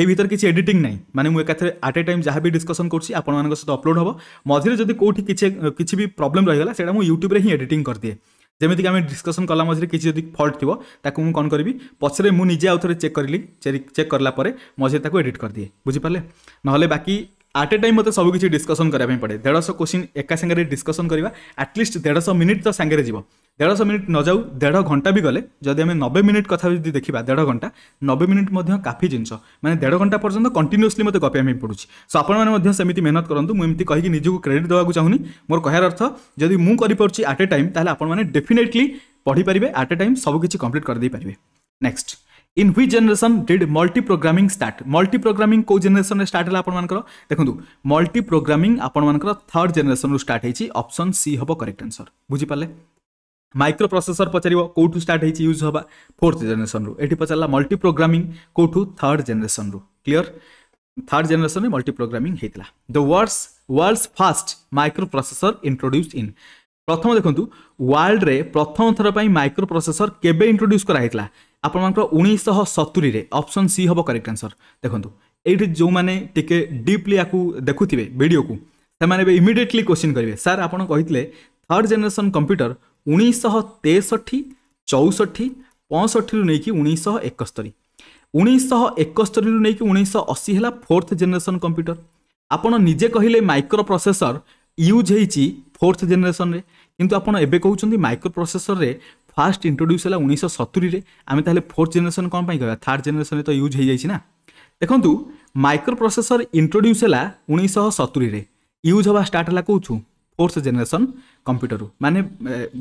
ଏଇ ଭିତରେ କିଛି ଏଡିଟିଂ ନାହିଁ ମାନେ ମୁଁ ଏକାଥରେ ଆଟ୍ ଏ ଟାଇମ୍ ଯାହା ବି ଡିସ୍କସନ୍ କରୁଛି ଆପଣମାନଙ୍କ ସହିତ ଅପଲୋଡ଼ ହେବ ମଝିରେ ଯଦି କେଉଁଠି କିଛି କିଛି ବି ପ୍ରୋବ୍ଲେମ୍ ରହିଗଲା ସେଇଟା ମୁଁ ୟୁଟ୍ୟୁବରେ ହିଁ ଏଡିଟିଂ କରିଦିଏ ଯେମିତିକି ଆମେ ଡିସ୍କସନ୍ କଲା ମଝିରେ କିଛି ଯଦି ଫଲ୍ଟ ଥିବ ତାକୁ ମୁଁ କ'ଣ କରିବି ପଛରେ ମୁଁ ନିଜେ ଆଉ ଥରେ ଚେକ୍ କରିଲି ଚେକ୍ କଲା ପରେ ମଝିରେ ତାକୁ ଏଡ଼ିଟ୍ କରିଦିଏ ବୁଝିପାରିଲେ ନହେଲେ ବାକି ଆଟ୍ ଏ ଟାଇମ୍ ମୋତେ ସବୁ କିଛି ଡିସ୍କସନ୍ କରିବା ପାଇଁ ପଡ଼େ ଦେଢ଼ଶହ କୋଶ୍ଚିନ୍ ଏକା ସାଙ୍ଗରେ ଡିସ୍କସନ୍ କରିବା ଆଟ୍ଲିଷ୍ଟ ଦେଢ଼ଶହ ମିନିଟ୍ ତ ସାଙ୍ଗରେ ଯିବ ଦେଢ଼ଶହ ମିନିଟ୍ ନ ଯାଉ ଦେଢ଼ ଘଣ୍ଟା ବି ଗଲେ ଯଦି ଆମେ ନବେ ମିନିଟ୍ କଥା ଯଦି ଦେଖିବା ଦେଢ଼ ଘଣ୍ଟା ନବେ ମିନିଟ୍ ମଧ୍ୟ କାଫି ଜିନିଷ ମାନେ ଦେଢ଼ ଘଣ୍ଟା ପର୍ଯ୍ୟନ୍ତ କଣ୍ଟିନ୍ୟୁସ୍ଲି ମୋତେ ଗପିବା ପାଇଁ ପଡ଼ୁଛି ସୋ ଆପଣମାନେ ମଧ୍ୟ ସେମିତି ମେହନତ କରନ୍ତୁ ମୁଁ ଏମିତି କହିକି ନିଜକୁ କ୍ରେଡ଼ିଟ୍ ଦେବାକୁ ଚାହୁଁନି ମୋର କହିବାର ଅର୍ଥ ଯଦି ମୁଁ କରିପାରୁଛି ଆଟ୍ ଏ ଟାଇମ୍ ତାହେଲେ ଆପଣମାନେ ଡେଫିନେଟ୍ଲି ପଢ଼ିପାରିବେ ଆଟ୍ ଏ ଟାଇମ୍ ସବୁକିଛି କମ୍ପ୍ଲିଟ୍ କରିଦେଇପାରିବେ next in which generation did multiprogramming start multiprogramming কেউ জেনেসন স্টার্ট হল আপনার দেখুন মল্টি প্রোগ্রামিং আপনার থার্ড জেনেসন স্টার্ট হয়েছি অপশন সি হব করেক্ট আনসর বুঝিপারে মাইক্রো প্রসেসর পচারিব কোটু স্টার্ট হয়েছি ইউজ হবা ফোর্থ জেনেসন রু এটি পচারা মল্টি প্রোগ্রামিং কোটু থার্ড জেনেসন রু clear third generation multiprogramming হয়েছিল the words world's first micro processor ইন্ট্রোড্যুসড in প্রথম দেখুন ওয়ার্ল্ডরে প্রথম থর মাইক্রো প্রসেসর কেবে ইন্ট্রোড্যুস করা হয়েছিল ଆପଣମାନଙ୍କର ଉଣେଇଶହ ସତୁରିରେ ଅପସନ୍ ସି ହେବ କରେକ୍ଟ ଆନ୍ସର୍ ଦେଖନ୍ତୁ ଏଇଠି ଯେଉଁମାନେ ଟିକେ ଡିପ୍ଲି ୟାକୁ ଦେଖୁଥିବେ ଭିଡ଼ିଓକୁ ସେମାନେ ଏବେ ଇମିଡ଼ିଏଟଲି କ୍ୱେଶ୍ଚିନ୍ କରିବେ ସାର୍ ଆପଣ କହିଥିଲେ ଥାର୍ଡ଼ ଜେନେରେସନ୍ କମ୍ପ୍ୟୁଟର ଉଣେଇଶହ ତେଷଠି ଚଉଷଠି ପଞ୍ଚଷଠିରୁ ନେଇକି ଉଣେଇଶହ ଏକସ୍ତରୀ ଉଣେଇଶହ ଏକସ୍ତରୀରୁ ନେଇକି ଉଣେଇଶହ ଅଶୀ ହେଲା ଫୋର୍ଥ ଜେନେରେସନ୍ କମ୍ପ୍ୟୁଟର ଆପଣ ନିଜେ କହିଲେ ମାଇକ୍ରୋ ପ୍ରସେସର ୟୁଜ୍ ହେଇଛି ଫୋର୍ଥ ଜେନେରେସନ୍ରେ କିନ୍ତୁ ଆପଣ ଏବେ କହୁଛନ୍ତି ମାଇକ୍ରୋ ପ୍ରସେସରରେ ফার্স্ট ইন্ট্রোডিউস হল উনিশশো সতুরিরে আমি তাহলে ফোর্থ জেনেসন কম পাই কহা থার্ড জেনেসনে তো ইউজ হয়ে যাই না দেখুন মাইক্রো প্রসেসর ইন্ট্রোডিউস হল উনিশশো সতুরিরে ইউজ হওয়া স্টার্ট হল কোচু ফোর্থ জেনেসন কম্পুটর মানে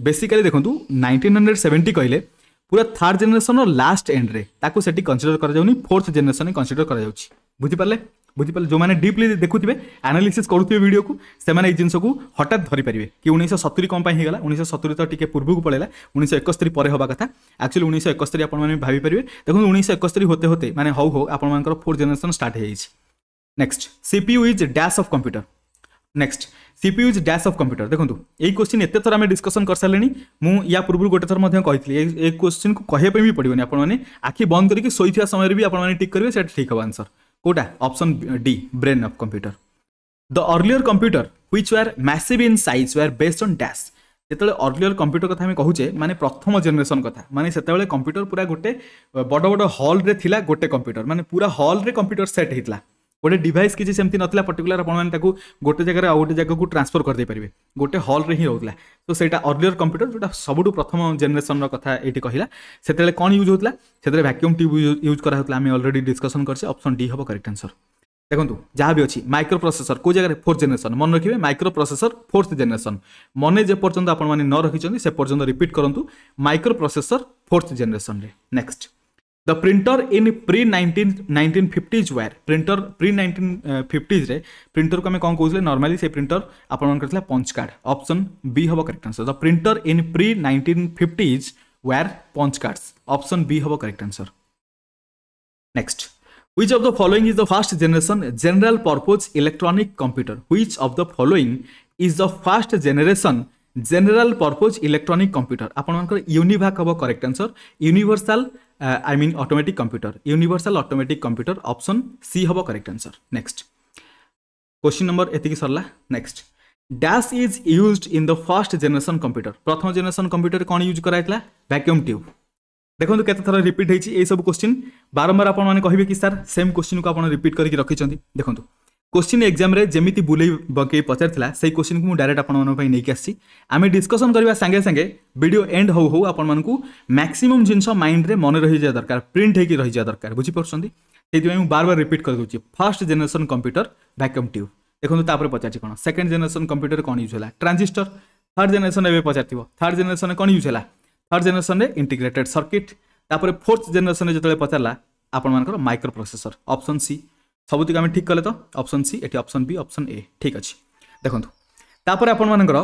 বেসিকালি দেখুন নাইনটিন হন্ড্রেড সেভেন্টি কহিলে পুরা থার্ড জেনেসনর লাস্ট এন্ডে তাকে সেটি কনসিডর করা যাওনি ফোর্থ জেনেসন কনসিডর করা যাচ্ছে বুঝিপারে बुझीपाल जो मैंने डीपली देखुए आनालीसीस करुवे भिडियो को से जिनस को हटात धरीपारे कि उन्नीस सतुरी कौन पाई गला उन्नीस सतुरी तो टे पूर्व को पलैला उन्नीस एकस्तरी पर होगा कथ एक्चुअली उन्नीस एकस्तरी आप भाईपारे देखो उन्नीस एकस्तरी होते होते मैंने हौ हो आपर four generation start next CPU is dash of computer next CPU is dash of computer देखो ये क्वेश्चन एत थर आम डिस्कसन कर सारे मुझे या पूर्व गोटे थर कही क्वेश्चन को कहने भी पड़ोनी आप आखि बंद करके शोवा समय भी आप टिक करेंगे ठीक हम आंसर কোটা option D brain of computer the earlier computer which were massive in size were based on dash যেতবে অর্লিয়র কম্পিউটর কথা আমি কুচে মানে প্রথম জেনেসন কথা মানে সেতবে কম্পিউটর পুরা গোটে বড় বড় হলরে লা গোটে কম্পিউটর মানে পুরা হলরে কম্পিউটর সেট হয়েছিল ଗୋଟେ ଡିଭାଇସ୍ କିଛି ସେମିତି ନଥିଲା ପର୍ଟିକୁଲାର ଆପଣମାନେ ତାକୁ ଗୋଟେ ଜାଗାରେ ଆଉ ଗୋଟେ ଜାଗାକୁ ଟ୍ରାନ୍ସଫର୍ କରିଦେଇପାରିବେ ଗୋଟେ ହଲ୍ରେ ହିଁ ରହୁଥିଲା ତ ସେଇଟା ଅର୍ଲିଅର କମ୍ପ୍ୟୁଟର ଯେଉଁଟା ସବୁଠୁ ପ୍ରଥମ ଜେନେରେସନ୍ର କଥା ଏଇଠି କହିଲା ସେତେବେଳେ କ'ଣ ୟୁଜ୍ ହେଉଥିଲା ସେଥିରେ ଭ୍ୟାକ୍ୟୁମ୍ ଟ୍ୟୁବ୍ ୟୁଜ୍ କରାହେଉଥିଲା ଆମେ ଅଲରେଡ଼ି ଡିସ୍କସନ୍ କରିଛେ ଅପସନ୍ ଡି ହେବ କରେକ୍ଟ ଆନ୍ସର୍ ଦେଖନ୍ତୁ ଯାହା ବି ଅଛି ମାଇକ୍ରୋ ପ୍ରୋସେସର କେଉଁ ଜାଗାରେ ଫୋର୍ଥ ଜେନେରେସନ୍ ମନେ ରଖିବେ ମାଇକ୍ରୋ ପ୍ରୋସେସର ଫୋର୍ଥ ଜେନେରେସନ୍ ମନେ ଯେପର୍ଯ୍ୟନ୍ତ ଆପଣମାନେ ନ ରଖିଛନ୍ତି ସେ ପର୍ଯ୍ୟନ୍ତ ରିପିଟ୍ କରନ୍ତୁ ମାଇକ୍ରୋ ପ୍ରୋସେସର ଫୋର୍ଥ ଜେନେରେସନ୍ରେ next the printer in pre nineteen nineteen fifties were printer pre nineteen fifties printer को आम कौन कहते नर्माली से प्रिंटर आपंट पंचकार्ड अप्सन बी हम correct answer the printer in pre nineteen fifties were punch cards option B हम correct answer next which of the following is the first generation general purpose electronic computer which of the following is the first generation general purpose electronic computer आपण मूनिभाग हम correct answer universal I mean automatic computer universal automatic computer option C हम correct answer next question number एति सरला next dash is use in the first generation computer प्रथम जेनेसन कंप्यूटर कौन यूज कराइला भैक्यूम ट्यूब देखो कत थर रिपीट होई सब क्वेश्चन बारंबार आपने कहे कि सार सेम क्वेश्चन को आप रिपीट करके रखिंट देखो क्वेश्चन एग्जाम जमी बुले बंके पचार से क्वेश्चन को मुझे डायरेक्ट आप नहीं आम डिस्कसन करवा सांगे सांगे भिडियो एंड हो हो आपको मैक्सीम जिन माइंड में मन रही जाए दरकार प्रिंट होकर रही जाए दरकार बुझीपुर से बार बार रिपीट करदे first generation computer vacuum tube देखो तापर पचारे कौन सेकेंड जेनेसन कंप्यूटर कौन यूज है ट्रांजिस्टर थर्ड जेनेसन ए पचार थर्ड जेनेसन कौन यूज है थर्ड जेनेसन में इंटिग्रेटेड सर्किट तापर फोर्थ जेनेसन जो पचारा आपण माइक्रो प्रोसेसर अप्सन सी ସବୁତିକ ଆମେ ଠିକ୍ କଲେ ତ ଅପସନ୍ ସି ଏଠି ଅପସନ୍ ବି ଅପସନ୍ ଏ ଠିକ୍ ଅଛି ଦେଖନ୍ତୁ ତାପରେ ଆପଣମାନଙ୍କର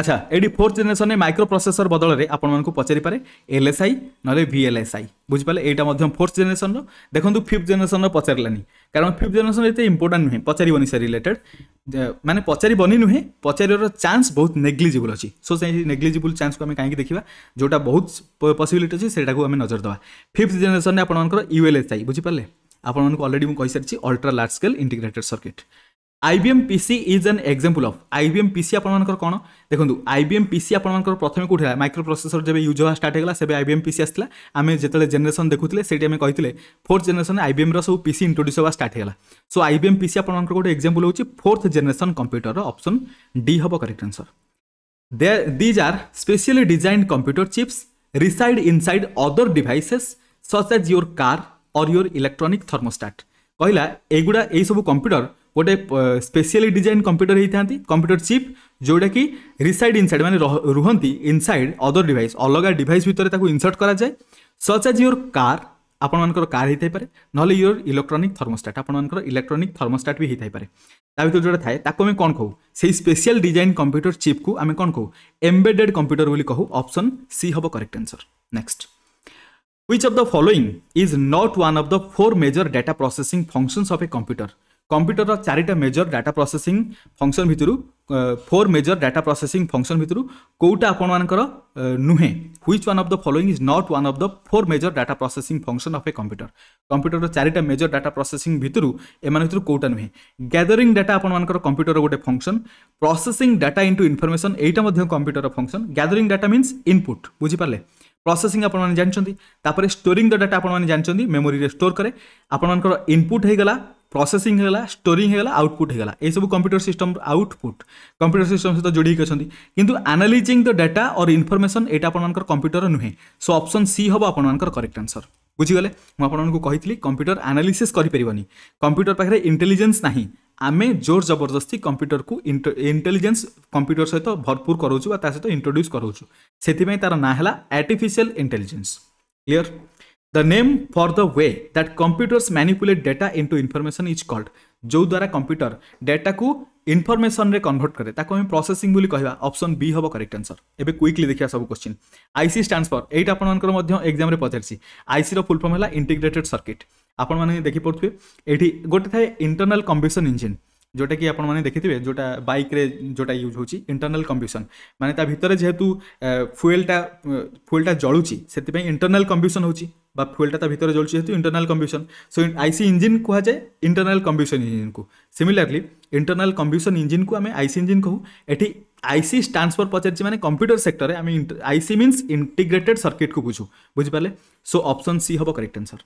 ଆଚ୍ଛା ଏଠି ଫୋର୍ଥ ଜେନେରେସନରେ ମାଇକ୍ରୋ ପ୍ରୋସେସର ବଦଳରେ ଆପଣମାନଙ୍କୁ ପଚାରିପାରେ ଏଲ୍ଏସ୍ଆଇ ନହେଲେ ଭିଏଲ୍ଏସ୍ଆଇ ବୁଝିପାରିଲେ ଏଇଟା ମଧ୍ୟ ଫୋର୍ଥ ଜେନେରେସନର ଦେଖନ୍ତୁ ଫିଫ୍ଥ ଜେନେରେସନର ପଚାରିଲାନି କାରଣ ଫିଫ୍ଥ ଜେନେରେସନ ଏତେ ଇମ୍ପୋର୍ଟାଣ୍ଟ ନୁହେଁ ପଚାରିବନି ସେ ରିଲେଟେଡ୍ ମାନେ ପଚାରିବନି ନୁହେଁ ପଚାରିବାର ଚାନ୍ସ ବହୁତ ନେଗ୍ଲିଜିବୁଲ୍ ଅଛି ସୋ ସେଇ ନେଗ୍ଲିଜିବୁଲ୍ ଚାନ୍ସକୁ ଆମେ କାହିଁକି ଦେଖିବା ଯେଉଁଟା ବହୁତ ପସିବିଲିଟି ଅଛି ସେଇଟାକୁ ଆମେ ନଜର ଦେବା ଫିଫ୍ଥ ଜେନେରେସନରେ ଆପଣମାନଙ୍କର ୟୁଏଲ୍ଏସ୍ଆଇ ବୁଝିପାରିଲେ আপনার অলরেডি ମୁଁ କହିସାରିଛି ultra large scale integrated circuit IBM PC is an example of IBM PC আপনার কোণ দেখুন আইবিএম পিসি আপনার প্রথমে কোথায় কোটি মাইক্রো প্রসেসর যে ইউজ হওয়া স্টার্ট হয়ে সেবে আইবিএম পিসি আসলে আমি যেত জেনেসন দেখুলে সেটি আমি কে ফোর্থ জেনেসন আইবিএম সব পিসি ইন্ট্রোড্যুস হওয়া স্টার্ট হয়ে সো আইবিএম পিসি আপনার গোটে এক্সাম্পল হচ্ছে fourth generation computer option D হব correct answer these are specially design computer chips reside inside other devices such as your car or your electronic thermostat କହିଲା ଏଗୁଡ଼ା ଏଇସବୁ କମ୍ପ୍ୟୁଟର ଗୋଟେ ସ୍ପେସିଆଲି ଡିଜାଇନ୍ କମ୍ପ୍ୟୁଟର ହେଇଥାନ୍ତି କମ୍ପ୍ୟୁଟର ଚିପ୍ ଯେଉଁଟାକି ରିସାଇଡ୍ ଇନସାଇଡ୍ ମାନେ ରୁହନ୍ତି ଇନସାଇଡ୍ ଅଦର ଡିଭାଇସ୍ ଅଲଗା ଡିଭାଇସ୍ ଭିତରେ ତାକୁ ଇନସର୍ଟ କରାଯାଏ ସଚ୍ ଆଜ୍ ୟୋର୍ କାର୍ ଆପଣମାନଙ୍କର କାର୍ ହେଇଥାଇପାରେ ନହେଲେ ୟୋର୍ ଇଲେକ୍ଟ୍ରୋନିକ୍ ଥର୍ମୋଷ୍ଟାଟ୍ ଆପଣମାନଙ୍କର ଇଲେକ୍ଟ୍ରୋନିକ୍ ଥର୍ମୋଷ୍ଟାଟ୍ ବି ହେଇଥାଇପାରେ ତା ଭିତରେ ଯେଉଁଟା ଥାଏ ତାକୁ ଆମେ କ'ଣ କହୁ ସେଇ ସ୍ପେସିଆଲ୍ ଡିଜାଇନ୍ କମ୍ପ୍ୟୁଟର ଚିପ୍କୁ ଆମେ କ'ଣ କହୁ ଏମ୍ବେଡେଡ୍ କମ୍ପ୍ୟୁଟର ବୋଲି କହୁ ଅପସନ୍ ସି ହେବ correct answer next Which of the following is not one of the four major data processing functions of a computer? কম্পিউটরর চারিটা মেজর ডাটা প্রসেসিং ফংশন ভিতর four major data processing function ভিতর কোটা আপনার নুহে which one of the following is not one of the four major data processing function of a computer কম্পিউটরর চারিটা মেজর ডাটা প্রসেসিং ভিতর এমন ভিতর কোটা নুহে গ্যাদরিং ডাটা আপনার কম্পিউটর গোটে function processing data into information এইটা মধ্যে computer function gathering data means input বুঝিপারে প্রসেসিং আপনার জাঁচান তাপরে স্টোরিং দ ডাটা আপনার জাঁচান মেমোরি স্টোর করে আপনার ইনপুট হয়ে গলা প্রসেসিং হয়ে গলা স্টোরিং হয়ে গলা আউটপুট হয়ে গলা এইসব computer system output computer system সহ যোড়ি অনেক কিন্তু analysing the data or information এটা আপনার কম্পিউটর নুহে সো অপশন সি হব আপনার করেক্ট আনসর বুঝিগলে মু আপনার কহিলি কম্পিউটর আনালিসিস করে পারি কম্পিউটর পাখে ইন্টেলিজেন্স না ଆମେ ଜୋର ଜବରଦସ୍ତି କମ୍ପ୍ୟୁଟରକୁ ଇଣ୍ଟେଲିଜେନ୍ସ କମ୍ପ୍ୟୁଟର ସହିତ ଭରପୁର କରାଉଛୁ ବା ତା ସହିତ ଇଣ୍ଟ୍ରୋଡ୍ୟୁସ୍ କରାଉଛୁ ସେଥିପାଇଁ ତାର ନାଁ ହେଲା artificial intelligence clear the name for the way that computers manipulate data into information is called ଯେଉଁଦ୍ୱାରା କମ୍ପ୍ୟୁଟର ଡେଟାକୁ ଇନଫର୍ମେସନ୍ରେ କନଭର୍ଟ କରେ ତାକୁ ଆମେ ପ୍ରୋସେସିଂ ବୋଲି କହିବା ଅପସନ୍ ବି ହେବ କରେକ୍ଟ ଆନ୍ସର ଏବେ କ୍ୱିକଲି ଦେଖିବା ସବୁ କ୍ୱେଶ୍ଚିନ୍ ଆଇସି ଷ୍ଟାଣ୍ଡସ୍ ଫର୍ ଏଇଟା ଆପଣମାନଙ୍କର ମଧ୍ୟ ଏକ୍ଜାମ୍ରେ ପଚାରିଛି ଆଇସିର ଫୁଲ୍ ଫର୍ମ ହେଲା ଇଣ୍ଟିଗ୍ରେଟେଡ୍ ସର୍କିଟ୍ ଆପଣମାନେ ଦେଖିପାରୁଥିବେ ଏଠି ଗୋଟେ ଥାଏ ଇଣ୍ଟରନାଲ୍ କମ୍ବିସନ୍ ଇଞ୍ଜିନ୍ ଯେଉଁଟାକି ଆପଣମାନେ ଦେଖିଥିବେ ଯେଉଁଟା ବାଇକ୍ରେ ଯେଉଁଟା ୟୁଜ୍ ହେଉଛି ଇଣ୍ଟରନାଲ୍ କମ୍ବିସନ୍ ମାନେ ତା ଭିତରେ ଯେହେତୁ ଫୁଏଲ୍ଟା ଫୁଏଲ୍ଟା ଜଳୁଛି ସେଥିପାଇଁ ଇଣ୍ଟରନାଲ୍ କମ୍ବିସନ୍ ହେଉଛି বা ফুয়েলটা তার ভিতরে জ্বলছে যেহেতু internal combustion so IC engine কুহযায় ইন্টরনাল কম্বিউশন ইঞ্জিন কু সিমিলারলি ইন্টরনাল কম্বিউশন ইঞ্জিন কু আমি আইসি ইঞ্জিন কু এটি আইসি স্টাণ্ডস ফর পচারিছি মানে কম্প্ୟୁଟର ସେକ୍ଟରରେ ଆମେ ଆଇସି ମିନ୍ସ ଇଣ୍ଟିଗ୍ରେଟେଡ୍ ସର୍କିଟ୍କୁ ବୁଝୁ ବୁଝିପାରିଲେ ସୋ ଅପସନ୍ ସି ହେବ correct answer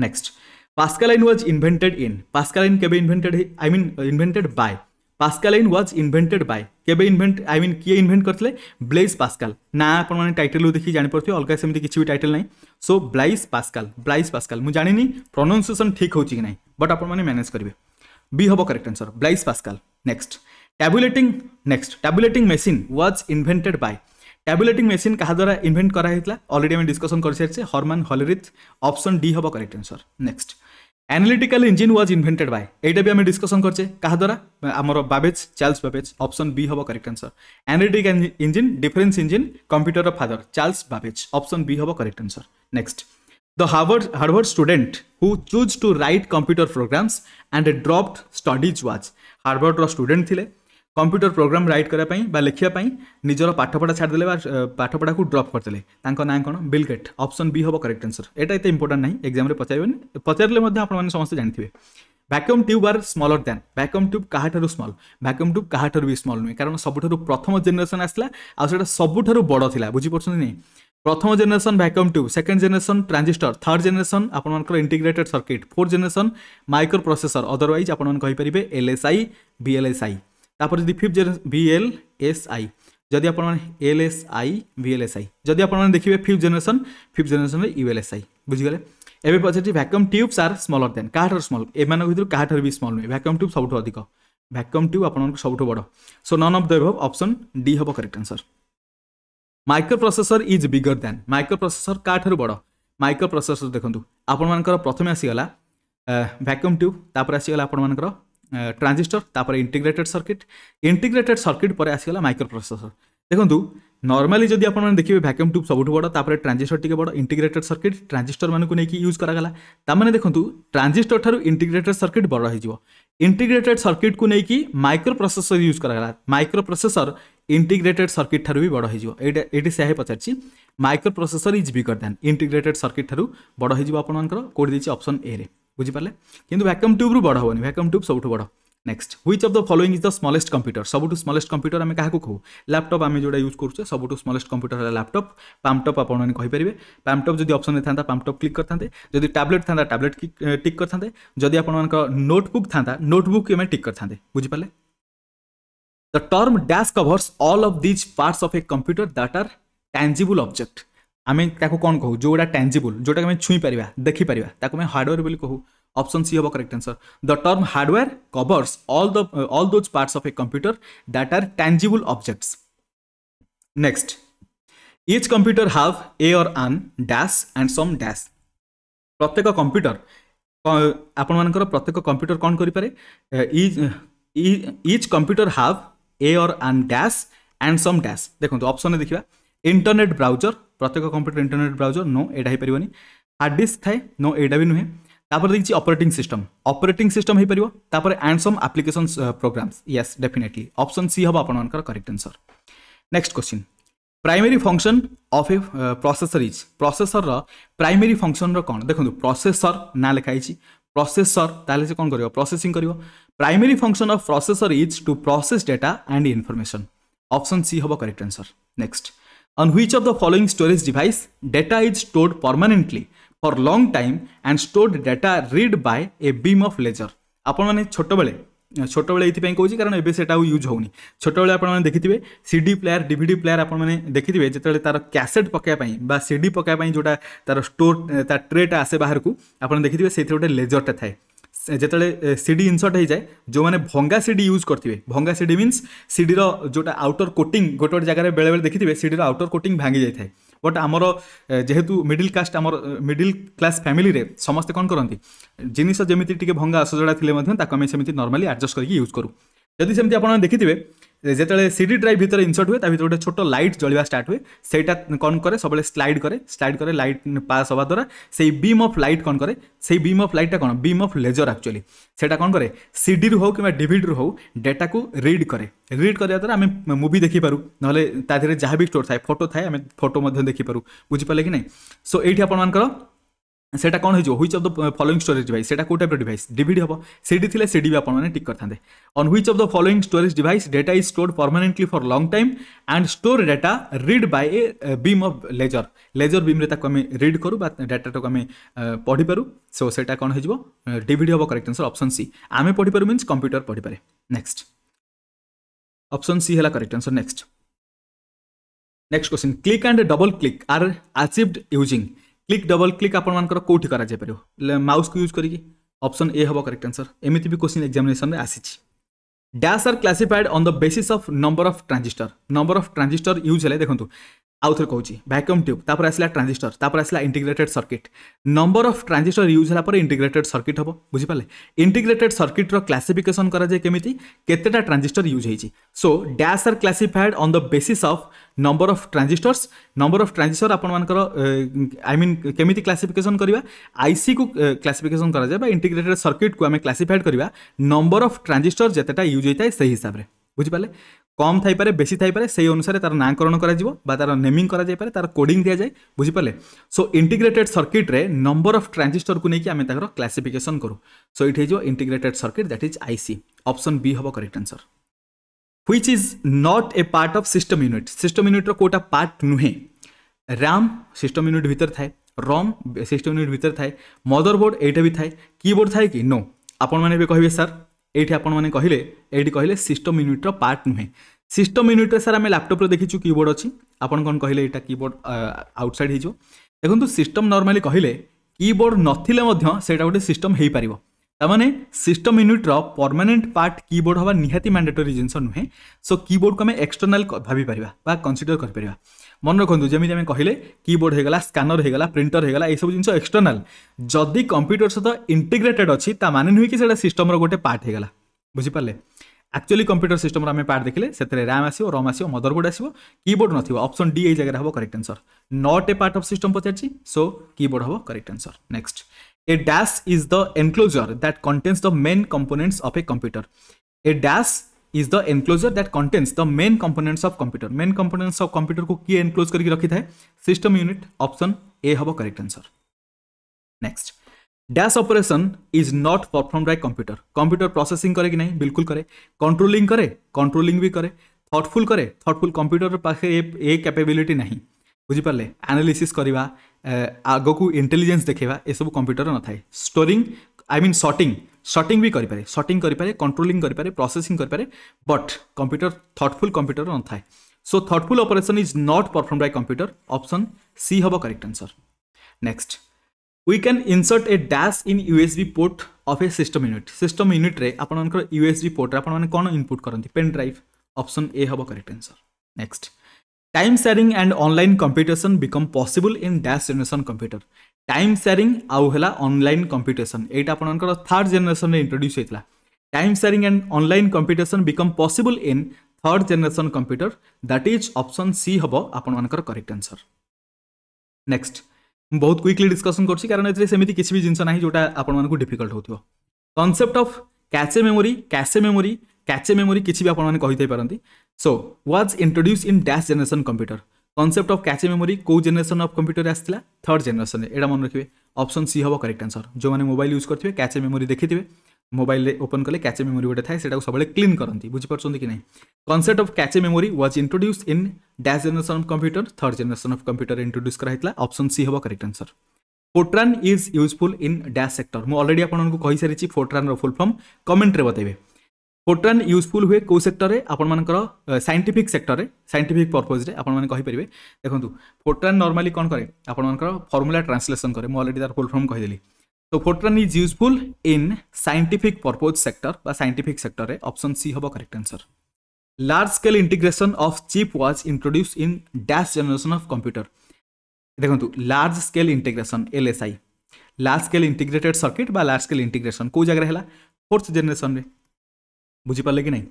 next Pascaline was invented in Pascaline के invented I mean invented by Pascaline was invented by के इन्वेंट आई मीन किए इन्वेंट करते ब्लेज पास्काल ना आपने टाइटल देखिए जापे अलग सेमती किसी भी टाइटल ना सो ब्लाइज पास्काल ब्लाइज पास्काल मुझे प्रोनाउनसीएसन ठीक हो कि ना बट आप मैनेज करेंगे बी हम correct answer Blaise Pascal next tabulating next tabulating machine was invented by tabulating machine কাହା ଦ୍ୱାରା ଇନଭେଣ୍ଟ କରାହେଇଥିଲା ଅଲରେଡ଼ି ଆମେ ଡିସ୍କସନ୍ କରିସାରିଛେ ହର୍ମାନ ହଲେରିଥ୍ ଅପସନ୍ ଡି ହେବ correct answer next analytical engine was invented by ଏଇଟା ବି ଆମେ ଡିସ୍କସନ୍ କରିଛେ କାହା ଦ୍ୱାରା ଆମର Babbage Charles Babbage option B ହେବ correct answer analytical engine difference engine computer father Charles Babbage option B ହେବ correct answer next The Harvard, Harvard student who chose to write computer programs and dropped studies was Harvard ର student ଥିଲେ কম্প্ୟୁଟର প্রোগ্রাম রাইট করা বা লেখা নিজের পাঠপড়া ନିଜର ପାଠପଢ଼ା ଛାଡ଼ିଦେଲେ ବା ପାଠପଢ଼ାକୁ ଡ୍ରପ୍ କରିଦେଲେ ତାଙ୍କ ନାଁ କ'ଣ ବିଲ୍ ଗେଟ୍ ଅପସନ୍ ବି ହେବ କରେକ୍ଟ ଆନ୍ସର୍ ଏଇଟା ଏତେ ଇମ୍ପୋର୍ଟାଣ୍ଟ ନାହିଁ ଏକ୍ଜାମ୍ରେ ପଚାରିବେନି ପଚାରିଲେ ମଧ୍ୟ ଆପଣମାନେ ସମସ୍ତେ ଜାଣିଥିବେ tube are smaller than vacuum tube কাহাঠার স্মল ভ্যাকুম টিউব কাহাঠার বি স্মল নুহে কারণ সবুঠার প্রথম জেনেসন আসলে আটা সবুঠার বড় লা বুঝিপারছেন না প্রথম generation vacuum tube second generation transistor third generation আপনার integrated circuit fourth generation microprocessor otherwise আপনার কেপারে এলএসআই বিএলএসআই তাপরে যদি ফিফ্থ ভিএল এস আই যদি আপনার L S I VL S I যদি আপনার দেখবে fifth generation fifth generation UL S I বুঝিগলে এবে পচারছি ভ্যাকুম টিউবস আর স্মলর দেন কাহার স্মল এমানক ভিতরে কাহার বি স্মল নুহে ভ্যাকুম টিউব সবুঠ অধিক ভ্যাকুম টিউব আপনার সবুঠ বড় so none of the above option D হব correct answer microprocessor is bigger than microprocessor কাহার বড় মাইক্রো প্রসেসর দেখুন আপনার প্রথমে আসিগাল ভ্যাকুম টিউব তারপরে আসিগাল আপনার ট্রানজিষ্টর তাপরে ইন্টিগ্রেটেড সর্কিট ইন্টিগ্রেটেড সর্কিট পরে আসিগলা মাইক্রো প্রসেসর দেখুন নর্মালি যদি আপনার দেখবে ভ্যাকুম ট্যুব সবুঠ বড় তাপরে ট্রানজিষ্টর টিকে বড় ইন্টিগ্রেটেড সর্কিট ট্রানজিষ্টর মানুষ নেই ইউজ করা তার দেখুন ট্রানজিষ্টর ঠার ইন্টিগ্রেটেড সর্কিট বড় হয়ে ইন্টিগ্রেটেড সর্কিট কু নেই মাইক্রো প্রসেসর ইউজ করা মাইক্রো প্রসেসর ইন্টিগ্রেটেড সর্কিট ঠার বড় হয়ে এইটা এটি সেয়া পচারছি microprocessor is bigger than integrated circuit ঠার বড় হয়ে আপনার কোটি দিয়েছি অপশন এ রে बुझीपाले कि भैकम ट्यूब्रु बड़ हेनी भैकम ट्यूब सब बड़ next which of the following is the smallest computer सब स्मलेट कंप्यूटर आम क्या कहू लैपटप आम जो यूज करुचे सब स्मलेट कंप्यूटर है लैपटप पामटप आपने कहीपरेंगे पामटप जब अप्सन था पामटप क्लिक करते जब टैब्लेट था टैब्लेट टिक करते जदि आपर नोटबुक था नोटबुक आम टिक करते बुझीपाले the term dash covers all of these parts of a computer that are tangible object आम कौन कहू जोड़ा टैंजिबल जोटा आम छुई पार देखिपर ताक हार्डवेयर भी कहू ऑप्शन सी हम correct answer the term hardware covers all the all those parts of a computer that are tangible objects next each computer have a और an dash and some dash प्रत्येक कंप्यूटर आपण मान प्रत्येक कंप्यूटर कौन करें इच कंप्यूटर हाव ए और an dash and some dash देखो ऑप्शन देखा ইন্টরনেট ব্রাউজর প্রত্যেক কম্পুটর ইন্টরনেট ব্রাউজর নো এটা হইপারনি হার্ড ডিস্ক থাকে নো এটা বি নুহে তাপরে দেখছি অপরেটিং সিস্টম অপরেটিং সিস্টম হইপার তাপরে and some application programs yes definitely option C হব আপনার correct answer next question primary function of a processor is processor र प्राइमेरी फंक्शन र कौन देखो प्रोसेसर ना लिखाई प्रोसेसर ताले से कौन कर प्रोसेसिंग कर primary function of processor is to process data and information option C हम correct answer next On which of the following storage device data is stored permanently for long time and stored data read by a beam of laser? ଆପଣମାନେ ଛୋଟବେଳେ ଛୋଟବେଳେ ଏଇଥିପାଇଁ କହୁଛି କାରଣ ଏବେ ସେଟା ଆଉ ୟୁଜ୍ ହେଉନି ଛୋଟବେଳେ ଆପଣମାନେ ଦେଖିଥିବେ C D player DVD player ଆପଣମାନେ ଦେଖିଥିବେ ଯେତେବେଳେ ତାର କ୍ୟାସେଟ୍ ପକାଇବା ପାଇଁ ବା ସି ଡି ପକାଇବା ପାଇଁ ଯେଉଁଟା ତାର ଷ୍ଟୋର୍ ତା ଟ୍ରେଟା ଆସେ ବାହାରକୁ ଆପଣ ଦେଖିଥିବେ ସେଇଥିରେ ଗୋଟେ ଲେଜର୍ଟା ଥାଏ যেতবে সিডি ইনসর্ট হয়ে যায় যে ভঙ্গা সিডি ইউজ করতে ভঙ্গা সিডি মিন্স সিডির যেটা আউটর কোটিং গোটে গোটে জায়গায় বেড়ে বেড়ে দেখিবে সিডির আউটর কোটিং ভাঙ্গি যাই থাকে বট আমার যেহেতু মিডিল কাস্ট আমার মিডিল ক্লাস ফ্যামিলিরে সমস্তে কম করতে জিনিস যেমি টিকি ভঙ্গা আসজড়া লে তাকে আমি সেমি নর্মালি আডজস্ট করি ইউজ করু যদি সেমি আপনার দেখিবে যেতবে সিডি ড্রাইভ ভিতরে ইনসর্ট হুয়ে তা ভিতরে গোটে ছোট লাইট জলিবা স্টার্ট হুয়ে সেইটা কন করে সবুলে স্লাইড করে স্লাইড করে লাইট পাস হওয়া দ্বারা সেই বিম অফ লাইট কন করে সেই বিম অফ লাইটটা কোণ বিম অফ লেজর আকচুয়ালি সেটা কোণ করে সিডিরু হোক কিংবা ডিভিডিরু হোক ডেটাকু রিড করে রিড করা দ্বারা আমি মুভি দেখিপারু নহলে তা দেহে যা বি স্টোর থাকে ফটো থাকে আমি ফটো মধ্যে দেখিপারু বুঝিপারে কি না সো এইটি আপনার सेटा कौन हो which of the following storage device से कौ टाइप डिवाइस डिड हम सी थे सी भी आपने टिक करते on which of the following storage device data is stored permanently for long time and store data read by a beam of laser laser beam रे रीड करूँ टाक आम पढ़ी पार सो से कौन हो डिड हम करेक्ट आंसर अप्सन सी आम पढ़ी पार मीन कंप्यूटर पढ़ी पारे नेक्स्ट अप्सन सी है correct answer next next question click and double click are achieved using click double click आपर कौटी कर माउस को यूज करके অপশন এ হব করেক্ট আনসর এমিতি বি কোশ্চিন এক্সামিনেসনরে আসিছি dash are classified on the basis of number of transistor number of transistor use হলে দেখুন আউথরে কৌছি ভ্যাকুম টিউব তারপরে আসলা ট্রানজিষ্টর তারপরে আসলা integrated circuit number of transistor use হলা পরে ইন্টিগ্রেটেড সর্কিট হব বুঝিপালে ইন্টিগ্রেটেড সর্কিটর ক্লাসিফিকেসন করা যায় কেমিতি কেতেটা ট্রানজিষ্টর ইউজ হয়েছি so dash are classified on the basis of number of transistors number of transistor আপনার আই মিন কেমিতি ক্লাসিফিকেসন করা আইসি কু ক্লাসিফিকেসন করা যায় বা ইন্টিগ্রেটেড সর্কিট কু আমি ক্লাসিফাইড করা নম্বর অফ ট্রানজিষ্টর যেতেটা ইউজ হয়ে থাকে সেই হিসাবে বুঝিপালে কম থাইপরে বেশি থাইপরে সেই অনুসারে তার নামকরণ করা বা তার নেমিং করা যাইপরে তার কোডিং দিয়া যায় বুঝিপারে সো ইন্টিগ্রেটেড সর্কিট্রে নম্বর অফ ট্রানজিষ্টরকু নিয়ে আমি তার ক্লাসিফিকেসন করু সো ইট হয়ে integrated circuit that is IC option B হব correct answer which is not a part of system unit system ইউনিট্র কোটা পার্ট নুহে র্যাম সিস্টম ইউনিট ভিতরে থাকে রম সিস্টম ইউনিট ভিতরে থাকে মদরবোর্ড এইটা বি থাকে কিবোর্ড থাকে কি নো আপনার কহবে স্যার এইটি আপনার কহিলে এইটি কহিলে সিষ্টম ইউনিট্র পার্ট নুহে সিষ্টম ইউনিট্রে স্যার আমি ল্যাপটপ্রে দেখিছু কিবোর্ড অছি আপন কোণ কহিলে এটা কিবোর্ড আউটসাইড হয়েযো দেখুন সিষ্টম নর্মালি কহিলে কিবোর্ড নথিলে মধ্য সেটা গোটে সিষ্টম হয়েপারিব তার সিষ্টম ইউনিট্র পরমানেন্ট পার্ট কিবোর্ড হওয়া নিহতি ম্যান্ডেটোরি জিনিস নুহে সো কিবোর্ডকে আমি এক্সটর্নাল ভাবিপার বা কনসিডর করিপার মনে রাখুন যেমি আমি কহিলে কিবোর্ড হয়ে স্কানর হয়ে প্রিন্টর হয়ে এইসব জিনিস এক্সটর্নাল যদি কম্পিউটর সহ ইন্টিগ্রেটেড অছি তা মানে নুহে কি সেটা সিস্টমর গোটে পার্ট হয়ে গলা বুঝিপারে আকচুয়ালি কম্পিউটর সিস্টমর আমি পার্ট দেখলে সেতরে র্যাম আসবে রম আসবে মদরবোর্ড আসবে কিবোর্ড নথিব অপশন ডি এই জায়গায় হব correct answer not a part of system পচারছি সো কিবোর্ড হব correct answer next a dash is the enclosure that contains the main components of a computer. A dash is the enclosure that contains the main components of computer main components of computer को किए एनक्लोज करके रखी था सिस्टम यूनिट ऑप्शन ए हम correct answer next dash operation is not perform by computer computer processing करे कि नहीं बिल्कुल करे कंट्रोलिंग करे कंट्रोलिंग भी करे थटफुल करे थटफुल कंप्यूटर पाखे ए कैपेबिलिटी ना बुझिपारे आनालीसीस करवा आग को इंटेलीजेन्स देखा एसबू कंप्यूटर न था story I mean sorting sorting भी करें सटिंग करें कंट्रोलिंग करें प्रोसेसिंग करें बट कंप्यूटर थटफुल कंप्यूटर न थाए so thoughtful operation is not perform by computer option C हम correct answer next we can insert a dash in USB port of a system unit system यूनिट्रे आपर यूएस वि पोर्ट आपने कौन इनपुट करते पेन ड्राइव अप्सन ए हम correct answer next time sharing and online computation become possible in dash generation computer time sharing आउ है अनलाइन कंपिटेसन यहाँ आपंकर थर्ड जेनेसन इंट्रोड्यूस होता time sharing and online computation become possible in third generation computer that is option C हम आपर करेक्ट आंसर नेक्स्ट बहुत क्विकली डिस्कसन करुच्ची किसी भी जिन ना जोटा आपको डिफिकल्ट हो कनसेप्ट अफ कैचे मेमोरी कैसे मेमोरी कैचे मेमोरी किसी भी आपने कही so was introduce in dash generation computer concept of cache memory कौ जेनेसन अफ कंप्यूटर आसाला थर्ड जेनेसन एट मन रखिए अप्सन सी हम कैक्ट आंसर जो मैंने मोबाइल यूज करते हैं कैचे मेमोरी देखिए मोबाइल ओपन कले कैचे मेमोरी गोटे थे सेटा सब क्लीन करती बुझीपुर कि नहीं concept of cache memory was introduce in dash generation of computer third generation of computer introduce कराइला अप्सन सी हम correct answer Fortran is useful in dash sector मुझे अलरेडी आपको कही सारी फोट्रान फुल फर्म कमेन्ट्रे बताइए फोट्रान यूजफुल हुए कौ सेक्टर आपंकर सैंटिफिक सेक्टर में सैंटिफिक पर्पजे आपारे देखो फोट्रान नर्माली कौन कै आपर फर्मूला ट्रांसलेसन कै मुझे तार फुल फर्म कहीदेली तो Fortran is useful in scientific purpose sector बा सैंटिफिक सेक्टर में अप्सन सी हम correct answer large scale integration of chip was introduce in dash generation of computer देखो large scale integration L S I large scale integrated circuit बा लार्ज स्केल इंटिग्रेसन कौ जगह है फोर्थ जेनेसन में बुझीपारे कि नहीं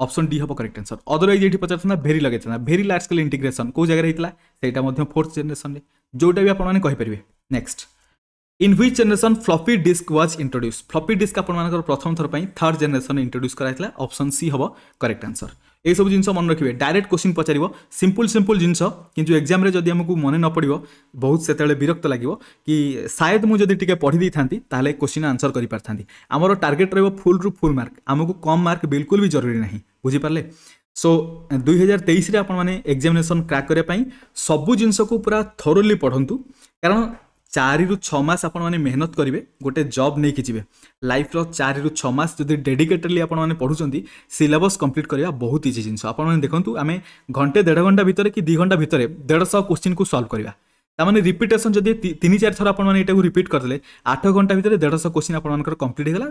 अप्सन डी हम करेक्ट आंसर अदरवैज ये था भेरी लगे था भेरी लार्ज स्केल इंटिग्रेसन कोई जगह होता है सही फोर्थ जेनेसन जोटा भी आपर next in which generation floppy disk was introduce floppy disk आपर प्रथम थर पर थर्ड जेनेसन इंट्रोड्यूस कराइला अप्सन सी हम करेक्ट आंसर ଏସବୁ ଜିନିଷ ମନେ ରଖିବେ ଡାଇରେକ୍ଟ କୋଶ୍ଚିନ୍ ପଚାରିବ ସିମ୍ପୁଲ୍ ସିମ୍ପୁଲ୍ ଜିନିଷ କିନ୍ତୁ ଏକ୍ଜାମ୍ରେ ଯଦି ଆମକୁ ମନେ ନ ପଡ଼ିବ ବହୁତ ସେତେବେଳେ ବିରକ୍ତ ଲାଗିବ କି ସାୟଦ ମୁଁ ଯଦି ଟିକେ ପଢ଼ି ଦେଇଥାନ୍ତି ତାହେଲେ କୋଶ୍ଚିନ୍ ଆନ୍ସର୍ କରିପାରିଥାନ୍ତି ଆମର ଟାର୍ଗେଟ୍ ରହିବ ଫୁଲ୍ରୁ ଫୁଲ୍ ମାର୍କ ଆମକୁ କମ୍ ମାର୍କ ବିଲକୁଲ ବି ଜରୁରୀ ନାହିଁ ବୁଝିପାରିଲେ ସୋ ଦୁଇ ହଜାର ତେଇଶରେ ଆପଣମାନେ ଏକ୍ଜାମିନେସନ୍ କ୍ରାକ୍ କରିବା ପାଇଁ ସବୁ ଜିନିଷକୁ ପୁରା ଥରୋଲି ପଢ଼ନ୍ତୁ କାରଣ ଚାରିରୁ ଛଅ ମାସ ଆପଣମାନେ ମେହନତ କରିବେ ଗୋଟେ ଜବ୍ ନେଇକି ଯିବେ ଲାଇଫ୍ର ଚାରିରୁ ଛଅ ମାସ ଯଦି ଡେଡିକେଟେଡ଼ଲି ଆପଣମାନେ ପଢ଼ୁଛନ୍ତି ସିଲାବସ୍ କମ୍ପ୍ଲିଟ୍ କରିବା ବହୁତ ଇଜି ଜିନିଷ ଆପଣମାନେ ଦେଖନ୍ତୁ ଆମେ ଘଣ୍ଟେ ଦେଢ଼ ଘଣ୍ଟା ଭିତରେ କି ଦୁଇ ଘଣ୍ଟା ଭିତରେ ଦେଢ଼ଶହ କୋଶ୍ଚିନ୍କୁ ସଲ୍ଭ କରିବା ତାମାନେ ରିପିଟେସନ୍ ଯଦି ତିନି ଚାରି ଥର ଆପଣମାନେ ଏଇଟାକୁ ରିପିଟ୍ କରିଦେଲେ ଆଠ ଘଣ୍ଟା ଭିତରେ ଦେଢ଼ଶହ କୋଶ୍ଚିନ୍ ଆପଣମାନଙ୍କର କମ୍ପ୍ଲିଟ୍ ହେଇଗଲା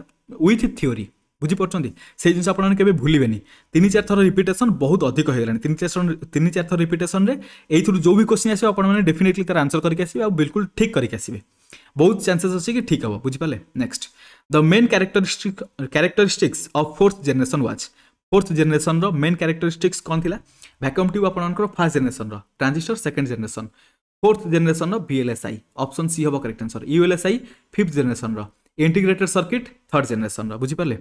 ୱିଥ୍ ଥିଓରି ବୁଝିପାରୁଛନ୍ତି ସେଇ ଜିନିଷ ଆପଣମାନେ କେବେ ଭୁଲିବେନି ତିନି ଚାରି ଥର ରିପିଟେସନ୍ ବହୁତ ଅଧିକ ହେଇଗଲାଣି ତିନି ଚାରି ତିନି ଚାରି ଥର ରିପିଟେସନ୍ରେ ଏଇଥିରୁ ଯେଉଁ ବି କୋଶ୍ଚିନ୍ ଆସିବ ଆପଣମାନେ ଡେଫିନେଟଲି ତାର ଆନ୍ସର୍ କରିକି ଆସିବେ ଆଉ ବିଲକୁଲ ଠିକ୍ କରିକି ଆସିବେ ବହୁତ ଚାନ୍ସେସ୍ ଅଛି କି ଠିକ୍ ହେବ ବୁଝିପାରିଲେ next the main characteristic characteristics of fourth generation was fourth ଜେନେରେସନ୍ର ମେନ୍ କ୍ୟାରେକ୍ଟରିଷ୍ଟିକ୍ସ କ'ଣ ଥିଲା ଭ୍ୟାକ୍ୟୁମ୍ ଟ୍ୟୁବ୍ ଆପଣଙ୍କର ଫାର୍ଷ୍ଟ ଜେନେରେସନ୍ର ଟ୍ରାଞ୍ଜିଷ୍ଟର ସେକେଣ୍ଡ ଜେନେରେସନ୍ ଫୋର୍ଥ ଜେନେରେସନ୍ର ଭିଏଲ୍ଏସ୍ଆଇ ଅପସନ୍ ସି ହେବ କରେକ୍ଟ ଆନ୍ସର ୟୁଏଲ୍ଏସ୍ଆଇ ଫିଫ୍ଥ ଜେନେରେସନ୍ର ଇଣ୍ଟିଗ୍ରେଟେଡ୍ ସର୍କିଟ୍ ଥର୍ଡ଼ ଜେନେରେସନ୍ର ବୁଝିପାରିଲେ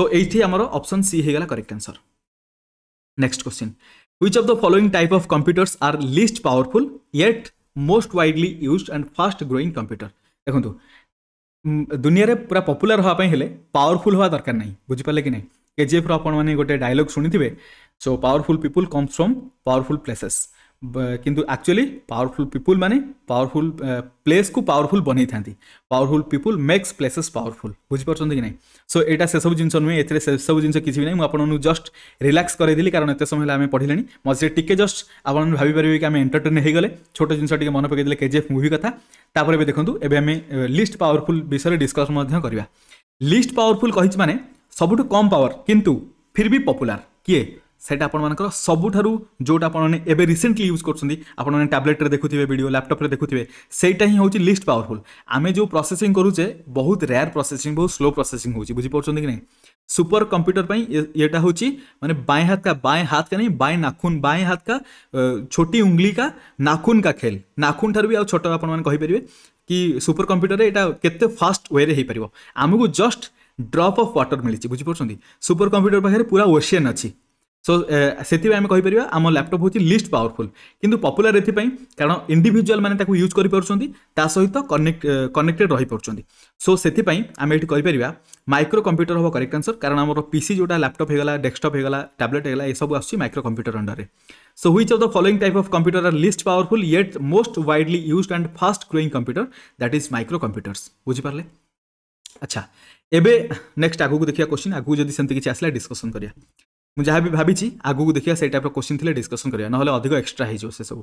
সো এইটি আমার অপশন সি হয়ে গেল correct answer next question which of the following type of computers are least powerful yet most widely use and fast growing computer দেখুন দুনিয়ারে পুরা পপুলার হওয়া হলে পাওয়ারফুল হওয়া দরকার নাই বুঝিপারে কি না কেজিএফ্র আপনার গোটে ডায়লগ শুনে so powerful people comes from powerful places কিন্তু ଆକ୍ଚୁଆଲି ପାୱାରଫୁଲ୍ ପିପୁଲ୍ ମାନେ ପାୱାରଫୁଲ୍ ପ୍ଲେସ୍କୁ ପାୱାରଫୁଲ୍ ବନେଇଥାନ୍ତି powerful people makes places powerful ବୁଝିପାରୁଛନ୍ତି କି ନାହିଁ ସୋ ଏଇଟା ସେସବୁ ଜିନିଷ ନୁହେଁ ଏଥିରେ ସେସବୁ ଜିନିଷ କିଛି ବି ନାହିଁ ମୁଁ ଆପଣଙ୍କୁ ଜଷ୍ଟ ରିଲାକ୍ସ କରେଇଦେଲି କାରଣ ଏତେ ସମୟ ହେଲା ଆମେ ପଢ଼ିଲେଣି ମଝିରେ ଟିକେ ଜଷ୍ଟ ଆପଣମାନେ ଭାବିପାରିବେ କି ଆମେ ଏଣ୍ଟରଟେନ୍ ହେଇଗଲେ ଛୋଟ ଜିନିଷ ଟିକେ ମନେ ପକାଇଦେଲେ କେଜିଏଫ୍ ମୁଭି କଥା ତାପରେ ଏବେ ଦେଖନ୍ତୁ ଏବେ ଆମେ ଲିଷ୍ଟ ପାୱାରଫୁଲ୍ ବିଷୟରେ ଡିସ୍କସ୍ ମଧ୍ୟ କରିବା ଲିଷ୍ଟ ପାୱାରଫୁଲ୍ କହିଛି ମାନେ ସବୁଠୁ କମ୍ ପାୱାର କିନ୍ତୁ ଫିର୍ ବି ପପୁଲାର କିଏ ସେଇଟା ଆପଣମାନଙ୍କର ସବୁଠାରୁ ଯେଉଁଟା ଆପଣମାନେ ଏବେ ରିସେଣ୍ଟଲି ୟୁଜ୍ କରୁଛନ୍ତି ଆପଣମାନେ ଟ୍ୟାବ୍ଲେଟ୍ରେ ଦେଖୁଥିବେ ଭିଡ଼ିଓ ଲ୍ୟାପଟପ୍ରେ ଦେଖୁଥିବେ ସେଇଟା ହିଁ ହେଉଛି ଲିଷ୍ଟ ପାୱାରଫୁଲ୍ ଆମେ ଯେଉଁ ପ୍ରୋସେସିଂ କରୁଛେ ବହୁତ ରେୟାର ପ୍ରୋସେସିଂ ବହୁତ ସ୍ଲୋ ପ୍ରୋସେସିଂ ହେଉଛି ବୁଝିପାରୁଛନ୍ତି କି ନାହିଁ सुपर कंप्यूटर पर येटा हूँ मैंने बाएं हाथ का बाएं हाथ का नहीं बाएं नाखून बाएं हाथ का छोटी उंगली का नाखून का खेल नाखून ठार भी आ छोट आपपर कि सुपर कंप्यूटर यहाँ के फास्ट वे हो पार आमको जस्ट ड्रप अफ वाटर मिली बुझीपुर सुपर कंप्यूटर पाखे पूरा ओसीएन अच्छी ସୋ ସେଥିପାଇଁ ଆମେ କହିପାରିବା ଆମ ଲ୍ୟାପଟପ୍ ହେଉଛି ଲିଷ୍ଟ ପାୱାରଫୁଲ୍ କିନ୍ତୁ ପପୁଲାର ଏଥିପାଇଁ କାରଣ ଇଣ୍ଡିଭିଜୁଆଲ୍ ମାନେ ତାକୁ ୟୁଜ୍ କରିପାରୁଛନ୍ତି ତା ସହିତ କନେକ୍ଟ କନେକ୍ଟେଡ଼୍ ରହିପାରୁଛନ୍ତି ସୋ ସେଥିପାଇଁ ଆମେ ଏଠି କହିପାରିବା ମାଇକ୍ରୋ କମ୍ପ୍ୟୁଟର ହେବ କରେକ୍ଟ ଆନ୍ସର କାରଣ ଆମର ପିସି ଯେଉଁଟା ଲ୍ୟାପଟପ୍ ହେଇଗଲା ଡେସ୍କଟପ୍ ହେଇଗଲା ଟ୍ୟାବଲେଟ୍ ହେଇଗଲା ଏସବୁ ଆସୁଛି ମାଇକ୍ରୋ କମ୍ପ୍ୟୁଟର ଅଣ୍ଡରରେ So which of the following type of computer least powerful powerful yet widely use and fast fast growing computer is micro computers ବୁଝିପାରିଲେ ଆଚ୍ଛା ଏବେ ନେକ୍ସଟ ଆଗକୁ ଦେଖିବା কোশ্চিন ଆଗକୁ ଯଦି ସେମିତି କିଛି ଆସିଲା ଡିସ୍କସନ୍ କରିବା ମୁଁ ଯାହା ବି ଭାବିଛି ଆଗକୁ ଦେଖିବା ସେଇ ଟାଇପ୍ର କୋଶ୍ଚିନ୍ ଥିଲେ ଡିସ୍କସନ୍ କରିବା ନହେଲେ ଅଧିକ ଏକ୍ସଟ୍ରା ହେଇଯିବ ସେସବୁ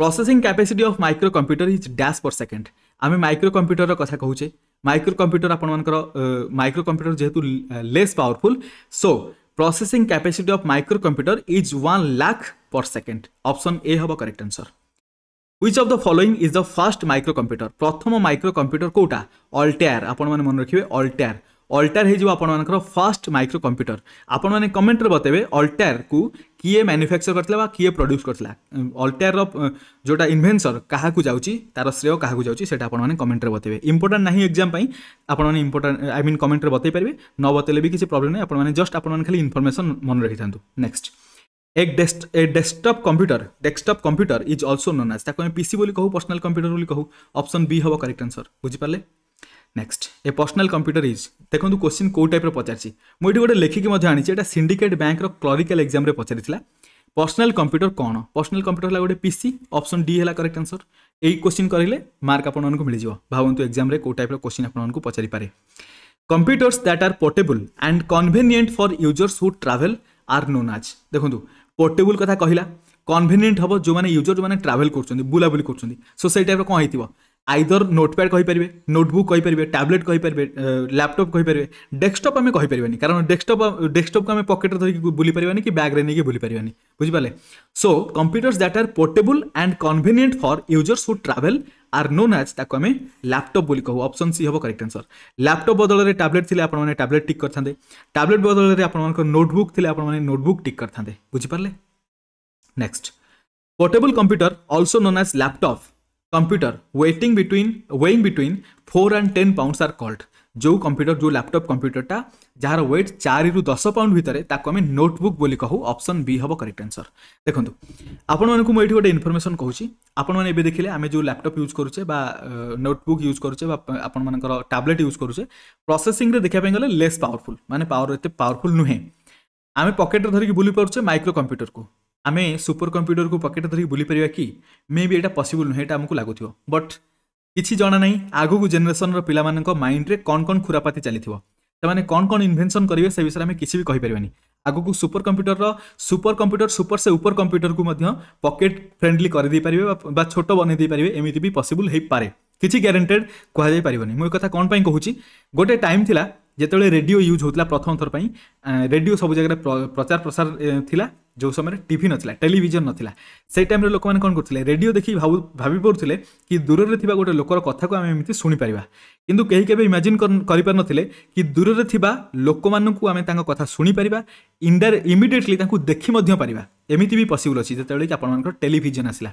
processing capacity of micro computer is dash per second ଆମେ ମାଇକ୍ରୋ କମ୍ପ୍ୟୁଟରର କଥା କହୁଛେ ମାଇକ୍ରୋ କମ୍ପ୍ୟୁଟର ଆପଣମାନଙ୍କର ମାଇକ୍ରୋ କମ୍ପ୍ୟୁଟର ଯେହେତୁ less powerful so processing capacity of micro computer is one lakh per second option A ହେବ correct answer which of the following is the first micro computer প্রথম মাইক্রো কম্পিউটর কোটা অলটেয়ার আপনার মনে রাখবে অলটেয়ার अल्टार होकर फास्ट माइक्रो कंप्यूटर आपण कमेंट कमेन्ट्रे बतेवे अल्टार को किए मानुफैक्चर करते किए प्रड्यूस कर अल्टार जोटा इनभेन्सर क्या जाऊँगी तार श्रेय क्या जाऊँगी कमेन्ट्रे बतेवे इंपोर्टां ना एक्जाम आपोर्टा आई मीन कमेन्ट्रे बतई पारे न बतले भी किसी प्रोब्लम नहीं आप जस्ट आपाली इनफर्मेशन मन रखी था नेक्स्ट एक desk a desktop computer desktop computer is also known as PC बोली कहू पर्सनाल कंप्यूटर बोली कहू ऑप्शन बी हम करेक्ट आंसर बुझिपारे next a personal computer is ଦେଖନ୍ତୁ କୋଶ୍ଚିନ୍ କେଉଁ ଟାଇପ୍ର ପଚାରିଛି ମୁଁ ଏଠି ଗୋଟେ ଲେଖିକି ମଧ୍ୟ ଆଣିଛି ଏଇଟା ସିଣ୍ଡିକେଟ୍ ବ୍ୟାଙ୍କର କ୍ଲରିକାଲ୍ ଏକ୍ଜାମ୍ରେ ପଚାରିଥିଲା ପର୍ସନାଲ୍ କମ୍ପ୍ୟୁଟର କ'ଣ ପର୍ସନାଲ୍ କମ୍ପ୍ୟୁଟର ହେଲା ଗୋଟେ ପିସି ଅପସନ୍ ଡି ହେଲା କରେକ୍ଟ ଆନ୍ସର ଏଇ କୋଶ୍ଚିନ୍ କରିଲେ ମାର୍କ ଆପଣମାନଙ୍କୁ ମିଳିଯିବ ଭାବନ୍ତୁ ଏକ୍ଜାମ୍ରେ କେଉଁ ଟାଇପ୍ର କୋଶ୍ଚିନ୍ ଆପଣମାନଙ୍କୁ ପଚାରିପାରେ computers that are portable and convenient for users who travel are known as ଦେଖନ୍ତୁ ପୋର୍ଟେବୁଲ୍ କଥା କହିଲା কনভেনিয়েন্ট হব যে ইউজর যে ট্রাভেল করছেন বুলাবুলি করছেন সো সেই টাইপের কম হয়ে ଆଇଦର ନୋଟପ୍ୟାଡ଼ କହିପାରିବେ ନୋଟବୁକ୍ କହିପାରିବେ ଟ୍ୟାବଲେଟ୍ କହିପାରିବେ ଲ୍ୟାପଟପ୍ କହିପାରିବେ ଡେସ୍କଟପ୍ ଆମେ କହିପାରିବାନି କାରଣ ଡେସ୍କଟପ୍ ଡେସ୍କଟପ୍କୁ ଆମେ ପକେଟରେ ଧରିକି ବୁଲି ପାରିବାନି କି ବ୍ୟାଗ୍ରେ ନେଇକି ବୁଲି ପାରିବାନି ବୁଝିପାରିଲେ so computers that are portable and convenient for users who travel are known as ତାକୁ ଆମେ ଲ୍ୟାପଟପ୍ ବୋଲି କହୁ ଅପସନ୍ ସି ହେବ କରେକ୍ଟ ଆନ୍ସର୍ ଲ୍ୟାପଟପ୍ ବଦଳରେ ଟ୍ୟାବଲେଟ୍ ଥିଲେ ଆପଣମାନେ ଟ୍ୟାବଲେଟ୍ ଟିକ୍ କରିଥାନ୍ତେ ଟ୍ୟାବଲେଟ୍ ବଦଳରେ ଆପଣମାନଙ୍କର ନୋଟବୁକ୍ ଥିଲେ ଆପଣମାନେ ନୋଟବୁକ୍ ଟିକ୍ କରିଥାନ୍ତେ ବୁଝିପାରିଲେ next portable computer also known as laptop computer weighing between weighing between 4 and 10 pounds are called जो कंप्यूटर जो लैपटॉप कंप्यूटरटा जार वेट चारु दस पाउंड भितर ताको आम नोटबुक बोली कहू ऑप्शन बी हम करेक्ट आंसर देखो आपण मैं ये गोटे इनफर्मेसन कहूँ आपण मैंने ये देखिले आम जो लैपटप यूज करुचे नोटबुक यूज करुचे आपण मर टैबलेट यूज करुचे प्रोसेसिंग देखापी गले लेस पावरफुल मानते पावर एत पावरफुल नुहे आम पकेट धरिकी बुली पारे माइक्रो कंप्यूटर को ଆମେ ସୁପର କମ୍ପ୍ୟୁଟରକୁ ପକେଟ ଧରିକି ବୁଲି ପାରିବା କି ମେ ବି ଏଇଟା ପସିବୁଲ୍ ନୁହେଁ ଏଇଟା ଆମକୁ ଲାଗୁଥିବ ବଟ୍ କିଛି ଜଣା ନାହିଁ ଆଗକୁ ଜେନେରେସନର ପିଲାମାନଙ୍କ ମାଇଣ୍ଡରେ କ'ଣ କ'ଣ ଖୁରାପାତି ଚାଲିଥିବ ସେମାନେ କ'ଣ କ'ଣ ଇନଭେନସନ୍ କରିବେ ସେ ବିଷୟରେ ଆମେ କିଛି ବି କହିପାରିବାନି ଆଗକୁ ସୁପର କମ୍ପ୍ୟୁଟରର ସୁପର କମ୍ପ୍ୟୁଟର ସୁପର ସେ ଉପର କମ୍ପ୍ୟୁଟରକୁ ମଧ୍ୟ ପକେଟ୍ ଫ୍ରେଣ୍ଡଲି କରିଦେଇପାରିବେ ବା ଛୋଟ ବନେଇ ଦେଇପାରିବେ ଏମିତି ବି ପସିବୁଲ୍ ହେଇପାରେ କିଛି ଗ୍ୟାରେଣ୍ଟେଡ୍ କୁହାଯାଇପାରିବନି ମୁଁ ଏ କଥା କ'ଣ ପାଇଁ କହୁଛି ଗୋଟେ ଟାଇମ୍ ଥିଲା যেতবে রেডিও ইউজ হোলা প্রথম থর রেডিও সবু জায়গায় প্রচার প্রসার লা যে সময় টিভি নথিলা টেলিভিজন নথিলা সেই টাইমে লোক মানে কম করলে রেডিও দেখি ভাবি পড়ুলে কি দূরের থাকা গোটে লোকর কথা আমি এমনি শুনিপারা কিন্তু কেহি কেবে ইমাজিন করিপার নথিলে কি দূরের থাকা লোক মানুষ আমি তাঁর কথা শুনিপারা ইন্ডার ইমিডিয়েটলি তাঁকু দেখি মধ্যে পারিবা এমিতি বি পসিবল অছি যেতবে কি আপনার টেলিভিজন আসলা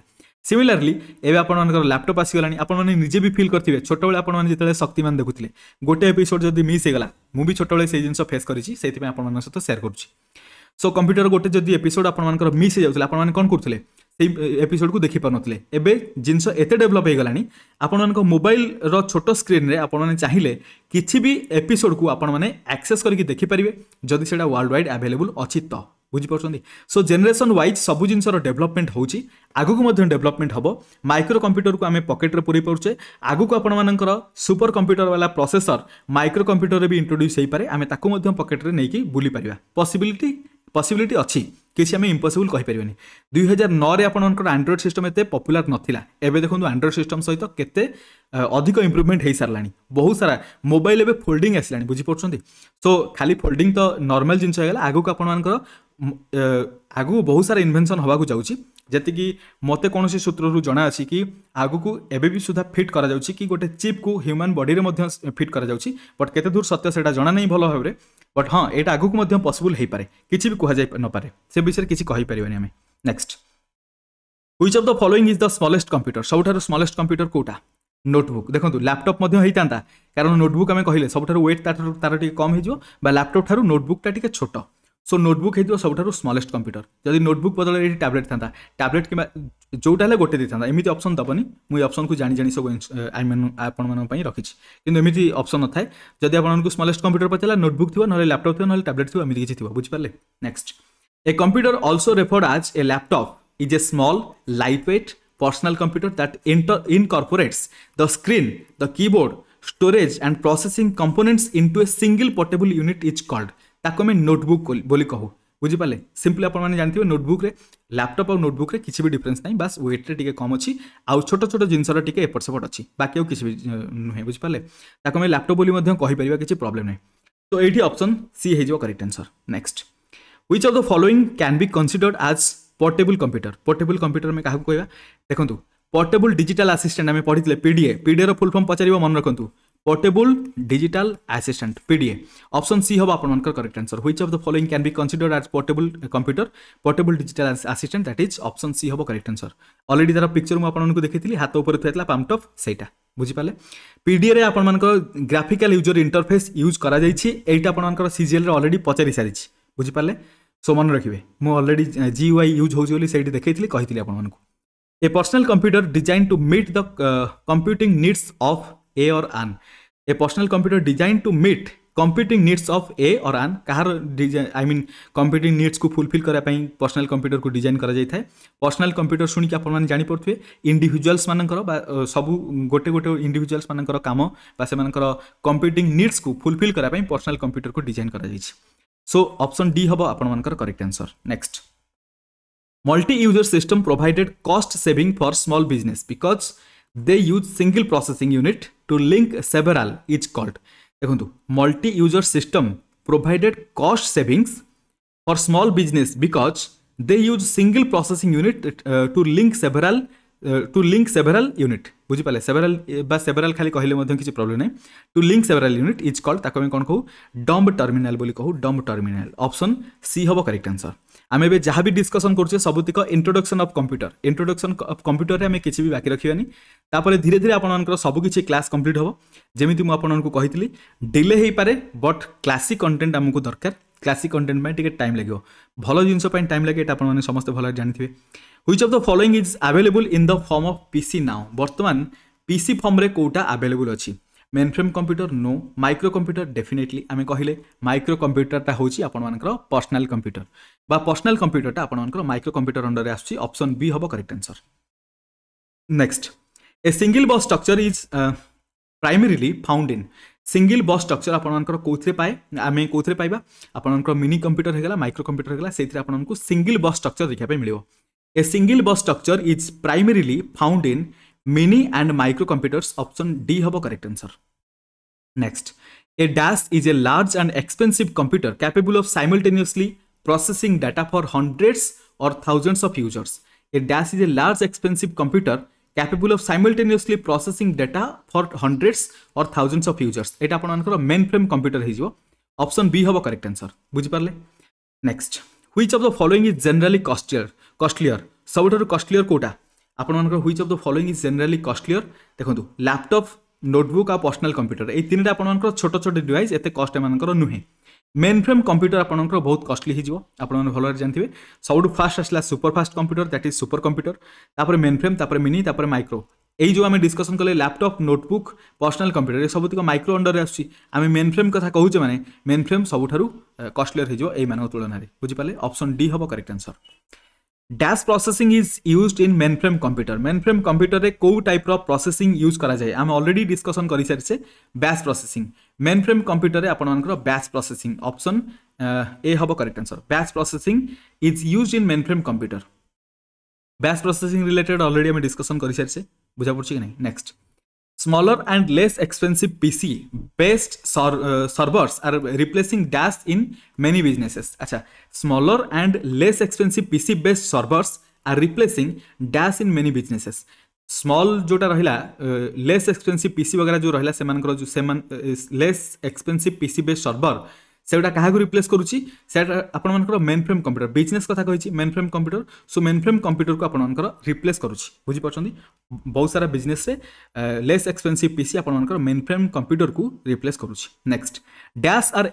ସିମିଲାରଲି ଏବେ ଆପଣମାନଙ୍କର ଲ୍ୟାପଟପ୍ ଆସିଗଲାଣି ଆପଣମାନେ ନିଜେ ବି ଫିଲ୍ କରିଥିବେ ଛୋଟବେଳେ ଆପଣମାନେ ଯେତେବେଳେ ଶକ୍ତିମାନ ଦେଖୁଥିଲେ ଗୋଟେ ଏପିସୋଡ଼ ଯଦି ମିସ୍ ହେଇଗଲା ମୁଁ ବି ଛୋଟବେଳେ ସେଇ ଜିନିଷ ଫେସ୍ କରିଛି ସେଇଥିପାଇଁ ଆପଣମାନଙ୍କ ସହିତ ସେୟାର କରୁଛି ସୋ କମ୍ପ୍ୟୁଟର ଗୋଟେ ଯଦି ଏପିସୋଡ଼ ଆପଣମାନଙ୍କର ମିସ୍ ହେଇଯାଉଥିଲା ଆପଣମାନେ କ'ଣ କରୁଥିଲେ ସେଇ ଏପିସୋଡ଼କୁ ଦେଖିପାରୁନଥିଲେ ଏବେ ଜିନିଷ ଏତେ ଡେଭଲପ୍ ହେଇଗଲାଣି ଆପଣମାନଙ୍କ ମୋବାଇଲର ଛୋଟ ସ୍କ୍ରିନ୍ରେ ଆପଣମାନେ ଚାହିଁଲେ କିଛି ବି ଏପିସୋଡ଼କୁ ଆପଣମାନେ ଆକ୍ସେସ୍ କରିକି ଦେଖିପାରିବେ ଯଦି ସେଇଟା ୱାର୍ଲଡ ୱାଇଡ଼ ଆଭେଲେବୁଲ୍ ଅଛି ତ ବୁଝିପାରୁଛନ୍ତି ସୋ ଜେନେରେସନ୍ ୱାଇଜ୍ ସବୁ ଜିନିଷର ଡେଭଲପମେଣ୍ଟ ହେଉଛି ଆଗକୁ ମଧ୍ୟ ଡେଭଲପମେଣ୍ଟ ହେବ ମାଇକ୍ରୋ କମ୍ପ୍ୟୁଟରକୁ ଆମେ ପକେଟରେ ପୂରେଇ ପାରୁଛେ ଆଗକୁ ଆପଣମାନଙ୍କର ସୁପର କମ୍ପ୍ୟୁଟର ବାଲା ପ୍ରସେସର ମାଇକ୍ରୋ କମ୍ପ୍ୟୁଟରରେ ବି ଇଣ୍ଟ୍ରୋଡ୍ୟୁସ୍ ହୋଇପାରେ ଆମେ ତାକୁ ମଧ୍ୟ ପକେଟରେ ନେଇକି ବୁଲିପାରିବା ପସିବିଲିଟି ପସିବିଲିଟି ଅଛି କିଛି ଆମେ ଇମ୍ପସିବୁଲ୍ କହିପାରିବାନି ଦୁଇ ହଜାର ନଅରେ ଆପଣଙ୍କର ଆଣ୍ଡ୍ରଏଡ଼୍ ସିଷ୍ଟମ୍ ଏତେ ପପୁଲାର ନଥିଲା ଏବେ ଦେଖନ୍ତୁ ଆଣ୍ଡ୍ରଏଡ଼୍ ସିଷ୍ଟମ୍ ସହିତ କେତେ ଅଧିକ ଇମ୍ପ୍ରୁଭମେଣ୍ଟ ହୋଇସାରିଲାଣି ବହୁତ ସାରା ମୋବାଇଲ୍ ଏବେ ଫୋଲ୍ଡିଂ ଆସିଲାଣି ବୁଝିପାରୁଛନ୍ତି ସୋ ଖାଲି ଫୋଲ୍ଡିଂ ତ ନର୍ମାଲ୍ ଜିନିଷ ହେଇଗଲା ଆଗକୁ ଆପଣମାନଙ୍କର ଆଗକୁ ବହୁତ ସାରା ଇନଭେନସନ୍ ହେବାକୁ ଯାଉଛି ଯେତିକି ମୋତେ କୌଣସି ସୂତ୍ରରୁ ଜଣାଅଛି କି ଆଗକୁ ଏବେ ବି ସୁଦ୍ଧା ଫିଟ୍ କରାଯାଉଛି କି ଗୋଟେ ଚିପ୍କୁ ହ୍ୟୁମାନ୍ ବଡ଼ିରେ ମଧ୍ୟ ଫିଟ୍ କରାଯାଉଛି ବଟ୍ କେତେ ଦୂର ସତ୍ୟ ସେଇଟା ଜଣା ନାହିଁ ଭଲ ଭାବରେ ବଟ୍ ହଁ ଏଇଟା ଆଗକୁ ମଧ୍ୟ ପସିବୁଲ୍ ହେଇପାରେ କିଛି ବି କୁହାଯାଇ ନପାରେ ସେ ବିଷୟରେ କିଛି କହିପାରିବାନି ଆମେ next which of the following is the smallest computer ସବୁଠାରୁ ସ୍ମଲେଷ୍ଟ କମ୍ପ୍ୟୁଟର କେଉଁଟା নোটবুক দেখুন ল্যাপটপ হয়েথান্তা কারণ নোটবুক আমি কহিলে সবুঠার ওয়েট তার তার টিকি কম হয়ে বা ল্যাপটপ ঠার নোটবুকটা টিকি ছোট সো নোটবুক হয়েছিল সবুঠার স্মলেস্ট কম্পুটর যদি নোটবুক বদলে এটি ট্যাবলেট থাকে ট্যাবলেট কিংবা যেটা হলে গোটে দিয়ে থাকে এমনি অপসন দেবনি মু অপসন কু জাঁ জাঁ সব আপনার রাখিছি কিন্তু এমনি অপসন নথায় যদি আপনার স্মলেস্ট কম্পুটর পচারা নোটবুক থাকবে নাহলে ল্যাপটপ থাকবে নাহলে ট্যাবলেট থাকবে এমনি কিছু থাকবে বুঝিপারে next a computer also referred as a laptop is a small lightweight personal computer that inter- incorporates the screen the keyboard storage and processing components into a single portable unit is called ତାକୁ ଆମେ ନୋଟବୁକ୍ ବୋଲି କହୁ ବୁଝିପାରିଲେ ସିମ୍ପଲି ଆପଣମାନେ ଜାଣିଥିବେ ନୋଟବୁକ୍ରେ ଲ୍ୟାପଟପ୍ ଆଉ ନୋଟବୁକ୍ରେ କିଛି ବି ଡିଫରେନ୍ସ ନାହିଁ ବାସ୍ ୱେଟ୍ରେ ଟିକେ କମ୍ ଅଛି ଆଉ ଛୋଟ ଛୋଟ ଜିନିଷର ଟିକେ ଏପଟ ସେପଟ ଅଛି ବାକି ଆଉ କିଛି ବି ନୁହେଁ ବୁଝିପାରିଲେ ତାକୁ ଆମେ ଲ୍ୟାପଟପ୍ ବୋଲି ମଧ୍ୟ କହିପାରିବା କିଛି ପ୍ରୋବ୍ଲେମ୍ ନାହିଁ ତ ଏଇଠି ଅପସନ୍ ସି ହେଇଯିବ correct answer next which of the following can be considered as portable computer portable computer ଆମେ କାହାକୁ କହିବା ଦେଖନ୍ତୁ ପୋର୍ଟେବୁଲ୍ ଡିଜିଟାଲ୍ ଆସିଷ୍ଟାଣ୍ଟ ଆମେ ପଢ଼ିଥିଲେ ପିଡ଼ିଏ ପିଡ଼ିଏର ଫୁଲ୍ ଫର୍ମ ପଚାରିବ ମନେ ରଖନ୍ତୁ portable digital assistant PDA option C हम आपंकर correct answer which of the following can be considered as portable computer portable digital assistant that is option C हम करेक्ट आंसर अलरेडी तरह पिक्चर मुझे देखी हाथ उपर थी पामटफ सहीटा बुझिपारे पिडीएर आपर ग्राफिकाल यूजर इंटरफेस यूज कर सीजीएल अलरेडी पचारि सारी बुझिपारे सो मन रखिए मुलरेडी जी वाई यूज होटी देखी कही आपको a computer design to meet the computing needs of a और आन a personal computer designed to meet computing needs of a और आन କାହାର ଆଇ ମିନ୍ କମ୍ପିଟିଂ ନିଡ୍ସକୁ ଫୁଲଫିଲ୍ କରିବା ପାଇଁ ପର୍ସନାଲ୍ କମ୍ପ୍ୟୁଟରକୁ ଡିଜାଇନ୍ କରାଯାଇଥାଏ ପର୍ସନାଲ୍ କମ୍ପ୍ୟୁଟର ଶୁଣିକି ଆପଣମାନେ ଜାଣିପାରୁଥିବେ ଇଣ୍ଡିଭିଜୁଆଲ୍ସମାନଙ୍କର ବା ସବୁ ଗୋଟେ ଗୋଟେ ଇଣ୍ଡିଭିଜୁଆଲ୍ସମାନଙ୍କର କାମ ବା ସେମାନଙ୍କର କମ୍ପିଟିଂ ନିଡ୍ସକୁ ଫୁଲଫିଲ୍ କରିବା ପାଇଁ ପର୍ସନାଲ୍ କମ୍ପ୍ୟୁଟରକୁ ଡିଜାଇନ୍ କରାଯାଇଛି ସୋ ଅପସନ୍ ଡି ହେବ ଆପଣମାନଙ୍କର correct answer next multi user system provided cost saving for small business because they use single processing unit to link several is called देखो multi user system provided cost से for small business because they use single processing unit to link several to link several unit बुझिपाले सेभेराल uh, सेभेराल खाली कहले किसी प्रोब्लेम ना to link several unit is called ताक कौन कहू डम्ब टर्मिनाल कहू डम्ब टर्मिनाल अप्सन सी हम करेक्ट आंसर ଆମେ ଏବେ ଯାହା ବି ଡିସ୍କସନ୍ କରୁଛେ ସବୁତିକ introduction of computer introduction of କମ୍ପ୍ୟୁଟରରେ ଆମେ କିଛି ବି ବାକି ରଖିବାନି ତାପରେ ଧୀରେ ଧୀରେ ଆପଣମାନଙ୍କର ସବୁକିଛି କ୍ଲାସ୍ କମ୍ପ୍ଲିଟ୍ ହେବ ଯେମିତି ମୁଁ ଆପଣମାନଙ୍କୁ କହିଥିଲି ଡିଲେ ହେଇପାରେ ବଟ୍ କ୍ଲାସିକ୍ କଣ୍ଟେଣ୍ଟ ଆମକୁ ଦରକାର କ୍ଲାସିକ୍ କଣ୍ଟେଣ୍ଟ ପାଇଁ ଟିକେ ଟାଇମ୍ ଲାଗିବ ଭଲ ଜିନିଷ ପାଇଁ ଟାଇମ୍ ଲାଗେ ଏଇଟା ଆପଣମାନେ ସମସ୍ତେ ଭଲରେ ଜାଣିଥିବେ which of the following is available in the form of PC now ବର୍ତ୍ତମାନ ପିସି ଫର୍ମରେ କେଉଁଟା ଆଭେଲେବୁଲ୍ ଅଛି mainframe computer no micro computer definitely আমি কহিলে মাইক্রো কম্পিউটরটা হচ্ছে আপনার পর্সনাল কম্পিউটর पर्सनाल कंप्यूटरटा आपर micro computer under option B हम correct answer next a single bus structure is primarily found in single bus structure आपर कौर पाए आम कौन पाइबा आपर मिनि कंप्यूटर होगा माइक्रो कंप्यूटर होगा से सिंगल बस स्ट्रक्चर देखा मिले a single bus structure is primarily found in mini and micro computers option D हम correct answer next a dash is a large and expensive computer capable of simultaneously processing data for hundreds or thousands of users. A dash is a large expensive computer capable of simultaneously processing data for hundreds or thousands of users. এটা আপনার মেন ফ্রেম কম্পিউটর হয়ে অপশন বি হব করেক্ট আনসর বুঝিপারে next which of the following is generally costlier costlier ସବୁଠାରୁ କଷ୍ଟଲିୟର କେଉଁଟା ଆପଣମାନଙ୍କର which of the following is generally costlier ଦେଖନ୍ତୁ ଲ୍ୟାପଟପ୍ ନୋଟବୁକ୍ ଆଉ ପର୍ସନାଲ୍ କମ୍ପ୍ୟୁଟର ଏଇ ତିନିଟା ଆପଣମାନଙ୍କର ଛୋଟ ଛୋଟ ଡିଭାଇସ୍ ଏତେ କଷ୍ଟ ଏମାନଙ୍କର ନୁହେଁ মেন ফ্রেম কম্প্ୟୁଟର ଆପଣଙ୍କର ବହୁତ କଷ୍ଟଲି ହେଇଯିବ ଆପଣମାନେ ଭଲରେ ଜାଣିଥିବେ ସବୁଠୁ ଫାଷ୍ଟ ଆସିଲା super fast computer that is super computer ତାପରେ ମେନ୍ ଫ୍ରେମ୍ ତାପରେ ମିନି ତାପରେ ମାଇକ୍ରୋ এই যে আমি ডিসকসন কলে ল্যাপটপ নোটবুক পর্সনাল কম্পিউটর এ সবুতিক মাইক্রো অন্ডরে আসুচি আমি মেন ফ্রেম কথা কৌছে মানে মেন ফ্রেম সবুঠার কষ্টলিয়র হয়ে যাব এই মান তুলনায় বুঝিপারে অপশন ডি হব correct answer dash processing is used in mainframe computer mainframe কম্পিউটরে কেউ টাইপ্র প্রসেসিং ইউজ করা যায় আমি অলরেডি ডিসকসন করে সারিছে ব্যাশ প্রসেসিং मेन फ्रेम कंप्यूटर में आपर बैच प्रोसेसिंग ऑप्शन ए हम correct answer batch processing is use in mainframe computer batch processing related already हमें डिस्कसन कर सारी से बुझा पड़ी कि नहीं next smaller and less expensive PC best servers are replacing dash in many businesses अच्छा smaller and less expensive PC based servers are replacing dash in many businesses small ଯେଉଁଟା ରହିଲା ଲେସ୍ ଏକ୍ସପେନ୍ସିଭ୍ ପିସି ବଗେରା ଯେଉଁ ରହିଲା ସେମାନଙ୍କର ଯେଉଁ ସେମାନେ less expensive PC base server ସେଗୁଡ଼ା କାହାକୁ ରିପ୍ଲେସ୍ କରୁଛି ସେଇଟା ଆପଣମାନଙ୍କର ମେନ୍ ଫ୍ରେମ୍ କମ୍ପ୍ୟୁଟର ବିଜନେସ୍ କଥା କହିଛି mainframe computer so mainframe କମ୍ପ୍ୟୁଟରକୁ ଆପଣମାନଙ୍କର ରିପ୍ଲେସ୍ କରୁଛି ବୁଝିପାରୁଛନ୍ତି ବହୁତ ସାରା ବିଜନେସ୍ରେ ଲେସ୍ ଏକ୍ସପେନ୍ସିଭ୍ ପିସି ଆପଣମାନଙ୍କର ମେନ୍ ଫ୍ରେମ୍ କମ୍ପ୍ୟୁଟରକୁ ରିପ୍ଲେସ୍ କରୁଛି next dash are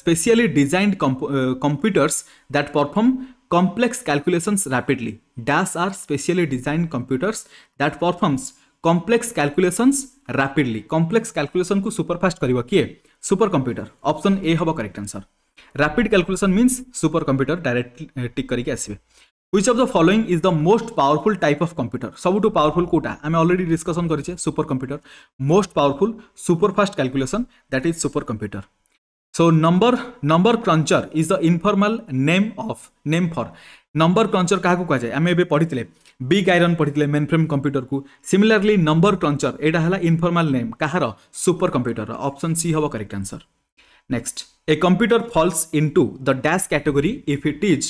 specially designed computers that perform complex calculations rapidly dash are specially design computers that performs complex calculations rapidly complex calculation को सुपरफास्ट कर किए सुपर कंप्यूटर ऑप्शन ए हम correct answer rapid calculation means super computer direct tick करके आसवे which of the following is the most powerful type of computer सबुठ पावरफुल कौटा आम अलरेडी डिस्कसन करे super computer most powerful superfast calculation that is super computer So number number cruncher is the informal name of name for number cruncher কাহাকু কোয়া যায় আমি এবে big iron আইরন পড়িলে মেনফ্রেম কম্পিউটর কু সিমিলারলি নম্বর ক্রঞ্চর এটা হলা ইনফর্মাল নেম কাহার super computer option Option C correct correct answer. Next, a computer falls into the dash category if it is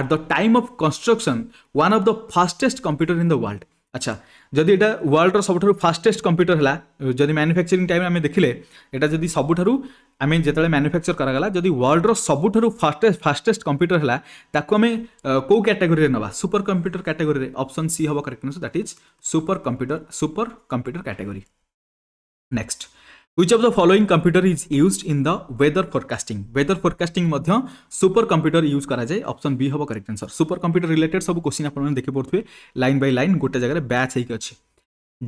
at the time of construction one of the fastest computer in the world अच्छा. ଯଦି ଏଇଟା ୱାର୍ଲଡ଼ର ସବୁଠାରୁ ଫାଷ୍ଟେଷ୍ଟ କମ୍ପ୍ୟୁଟର ହେଲା ଯଦି ମ୍ୟାନୁଫ୍ୟାକ୍ଚରିଂ ଟାଇମ୍ ଆମେ ଦେଖିଲେ ଏଇଟା ଯଦି ସବୁଠାରୁ ଆମେ ଯେତେବେଳେ ମ୍ୟାନୁଫ୍ୟାକ୍ଚର କରାଗଲା ଯଦି ୱାର୍ଲଡ଼ର ସବୁଠାରୁ ଫାଷ୍ଟେଷ୍ଟ ଫାଷ୍ଟେଷ୍ଟ କମ୍ପ୍ୟୁଟର ହେଲା ତାକୁ ଆମେ କେଉଁ କ୍ୟାଟେଗୋରୀରେ ନେବା ସୁପର କମ୍ପ୍ୟୁଟର କ୍ୟାଟେଗୋରୀରେ ଅପସନ୍ ସି ହେବ correct answer that is super computer super computer category next which of the following computer is use in the weather forecasting weather forecasting super computer use कराए ऑप्शन बी हम correct answer super computer related सब क्वेश्चन आप देखिपे लाइन बै लाइन गोटे जगह बैच होकर अच्छे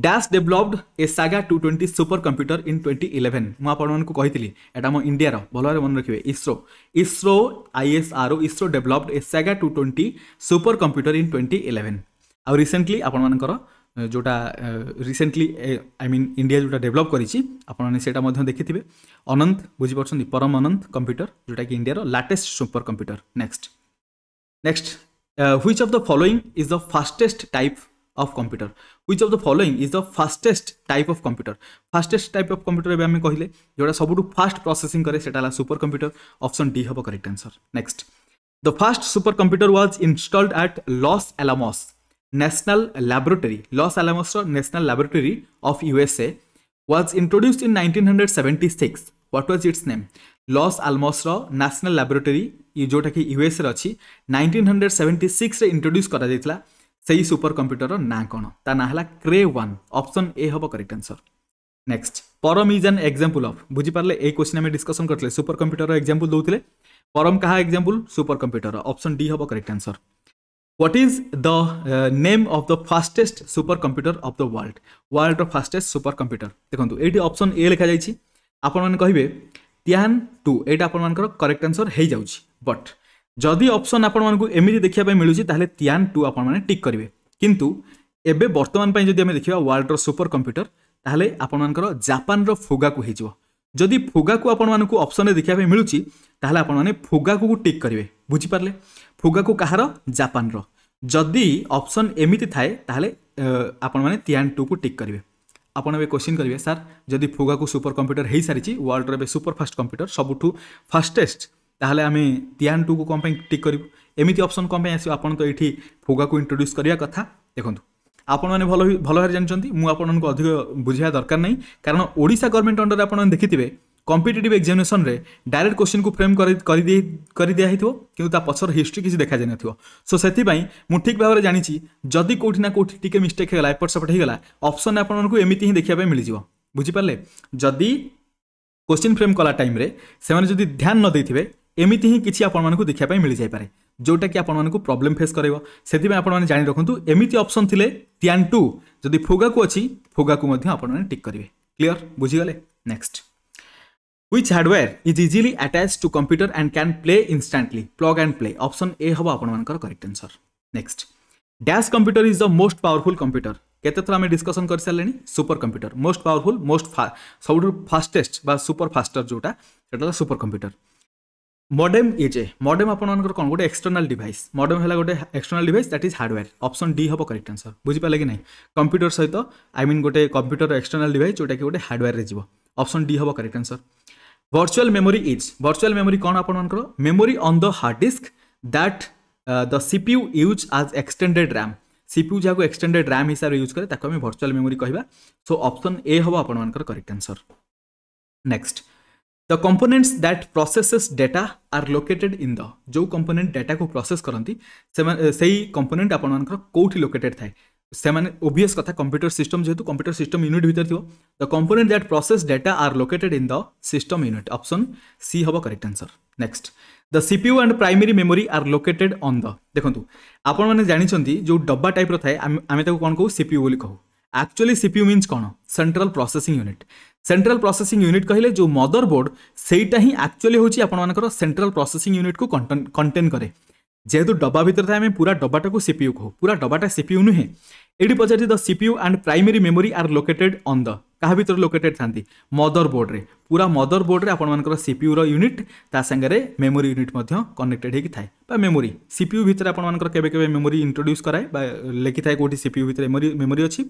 dash developed a SAGA two twenty super computer in twenty eleven मुझे कही एम इंडियार भलि मन रखिए ISRO ISRO ISRO ISRO developed a SAGA two twenty super computer in twenty eleven आउ रिसेंटली आपर ଯେଉଁଟା ରିସେଣ୍ଟଲି ଆଇ ମିନ୍ ଇଣ୍ଡିଆ ଯେଉଁଟା ଡେଭଲପ୍ କରିଛି ଆପଣମାନେ ସେଇଟା ମଧ୍ୟ ଦେଖିଥିବେ ଅନନ୍ତ ବୁଝିପାରୁଛନ୍ତି ପରମ ଅନନ୍ତ କମ୍ପ୍ୟୁଟର ଯେଉଁଟାକି ଇଣ୍ଡିଆର latest super computer next next which of the following is the fastest type of computer which of the following is the fastest type of computer fastest type of computer এবার আমি কহিলে যেটা সবুঠু ফাস্ট প্রসেসিং করে সেটা হল সুপর কম্পিউটর অপশন ডি হব correct answer next the first super computer was installed at Los Alamos National Laboratory, Los Alamos National Laboratory of USA was introduced in 1976. What was its name? लस आलमसर न्यासनाल लाबोरेटोरी ଯେଉଁଟାକି ୟୁଏସ୍ରେ ଅଛି ନାଇଣ୍ଟିନ୍ ହଣ୍ଡ୍ରେଡ଼ ସେଭେଣ୍ଟି ସିକ୍ସରେ ଇଣ୍ଟ୍ରୋଡ୍ୟୁସ୍ କରାଯାଇଥିଲା ସେହି ସୁପର କମ୍ପ୍ୟୁଟରର ନାଁ କ'ଣ ତା ନାଁ ହେଲା କ୍ରେ ୱାନ୍ ଅପସନ୍ ଏ ହେବ correct answer next Param is an example of ବୁଝିପାରିଲେ ଏଇ କ୍ୱେଶ୍ଚିନ୍ ଆମେ ଡିସ୍କସନ୍ କରିଥିଲେ ସୁପର କମ୍ପ୍ୟୁଟରର ଏକ୍ଜାମ୍ପଲ୍ ଦେଉଥିଲେ ପରମ କାହା example super computer option D ହେବ correct answer What is the uh, name of the fastest supercomputer of the world? World of fastest supercomputer. দেখুন এইটি অপশন এ লেখা যাইছি আপনার কহবে তিয়ান টু এইটা আপনার করেক্ট আনসর হয়ে যাচ্ছি বট যদি অপশন আপনার এমিটি দেখা মিলুଛି তাহলে তিয়ান টু আপনার টিক করবে কিন্তু এবে বর্তমান যদি আমি দেখা ওয়ার্ল্ডর সুপর কম্পুটর তাহলে আপনার জাপানর ফুগাকু হয়ে যাব जदि फुगा को आपण मानक अप्सन देखा मिलूँ तेल आपने फुगा को टिक करेंगे बुझिपारे फुगा को कहार जापान रदि अप्सन एमती थाए आपने तीन टू को टिक करेंगे आपड़े क्वेश्चन करेंगे सार जदि फुगा को सुपर कंप्यूटर हो सारी वर्ल्ड रे सुपर फास्ट कंप्यूटर सब फास्टेस्ट ताल आम तीन टू को कौन टिक् करूँ एमती अप्सन कौन आस तो ये फुगा को इंट्रोड्यूस करवा कथ देखु ଆପଣମାନେ ଭଲ ଭଲ ଭାବରେ ଜାଣିଛନ୍ତି ମୁଁ ଆପଣମାନଙ୍କୁ ଅଧିକ ବୁଝିବା ଦରକାର ନାହିଁ କାରଣ ଓଡ଼ିଶା ଗଭର୍ଣ୍ଣମେଣ୍ଟ ଅଣ୍ଡରରେ ଆପଣମାନେ ଦେଖିଥିବେ କମ୍ପିଟେଟିଭ୍ ଏକ୍ଜାମିନେସନ୍ରେ ଡାଇରେକ୍ଟ କୋଶ୍ଚିନ୍କୁ ଫ୍ରେମ୍ କରିଦିଆ କରିଦିଆହେଇଥିବ କିନ୍ତୁ ତା ପଛର ହିଷ୍ଟ୍ରି କିଛି ଦେଖାଯାଇନଥିବ ସୋ ସେଥିପାଇଁ ମୁଁ ଠିକ୍ ଭାବରେ ଜାଣିଛି ଯଦି କୋଉଠି ନା କୋଉଠି ଟିକେ ମିଷ୍ଟେକ୍ ହେଇଗଲା ଏପଟ ସେପଟ ହେଇଗଲା ଅପସନ୍ ଆପଣମାନଙ୍କୁ ଏମିତି ହିଁ ଦେଖିବା ପାଇଁ ମିଳିଯିବ ବୁଝିପାରିଲେ ଯଦି କୋଶ୍ଚିନ୍ ଫ୍ରେମ୍ କଲା ଟାଇମ୍ରେ ସେମାନେ ଯଦି ଧ୍ୟାନ ନ ଦେଇଥିବେ ଏମିତି ହିଁ କିଛି ଆପଣମାନଙ୍କୁ ଦେଖିବା ପାଇଁ ମିଳିଯାଇପାରେ ଯେଉଁଟାକି ଆପଣମାନଙ୍କୁ ପ୍ରୋବ୍ଲେମ୍ ଫେସ୍ କରାଇବ ସେଥିପାଇଁ ଆପଣମାନେ ଜାଣି ରଖନ୍ତୁ ଏମିତି ଅପସନ୍ ଥିଲେ ଟ୍ୟାନ୍ ଟୁ ଯଦି ଫୋଗାକୁ ଅଛି ଫୋଗାକୁ ମଧ୍ୟ ଆପଣମାନେ ଟିକ୍ କରିବେ କ୍ଲିଅର୍ ବୁଝିଗଲେ next which hardware is easily attach to computer and can play instantly plug and play option A ହେବ ଆପଣମାନଙ୍କର correct answer next dash computer is the most powerful computer କେତେ ଥର ଆମେ ଡିସ୍କସନ୍ କରିସାରିଲେଣି super computer most powerful most ସବୁଠୁ ଫାଷ୍ଟେଷ୍ଟ ବା ସୁପର ଫାଷ୍ଟର ଯେଉଁଟା ସେଟା ହେଲା ସୁପର କମ୍ପ୍ୟୁଟର মডেম ইজে মডেম আপনার কোণ গোটে এক্সটর্নাল ডিভাইস মডেম হল গোটে external device that is hardware option D হব করেক্ট আনসর বুঝিপারে কি না কম্পুটর সহ আই মিন গোটে কম্পুটর এক্সটর্নাল ডিভাইস যেটা কি গোটে হার্ডওয়্যারে যাব অপশন ডি হব correct answer virtual memory is virtual memory কোণ আপনার memory on the hard disk that the CPU use as extended RAM CPU যা এক্সটেন্ডেড র্যাম হিসাবে ইউজ করে তাকে আমি ভর্চুয়াল মেমোরি কহা সো অপশন এ হব আপনার correct answer next the components that processes data are located in the जो कंपोनेंट डेटा को प्रोसेस करती से कंपोनेंट आपर कौटी लोकेटेड थाए से ओभीएस कथा कंप्यूटर सिस्टम जेहतु कंप्यूटर सिस्टम यूनिट भितर थी the component that process data are located in the system unit option C हम correct answer next the CPU and primary memory are located on the देखो आपण जानते जो डब्बा टाइप्र रए आम कौन कहू सीपीयू कहू एक्चुअली सीपीयू मीन्स कौन central processing unit central processing unit कहले जो मदर बोर्ड सेटा ही आकचुअली होची सेंट्रल प्रोसेसिंग यूनिट को कंटेन कैसे जेहतु डब्बा भितर था पूरा डब्बाटा को सीपीयू को पूरा डब्बाटा सीपीयू नुहे ये पचार CPU and primary memory are located on the क्या भितर लोकेटेड था मदर बोर्ड में पूरा मदर बोर्ड में आपर सीपीयू रूनिट तांगे में मेमोरी यूनिट कनेक्टेड होती है मेमोरी सीपीयू भितर आपर के मेमोरी इंट्रोड्यूस कराए लिखी था कौटी सीपीयू भितर मेमोरी अच्छी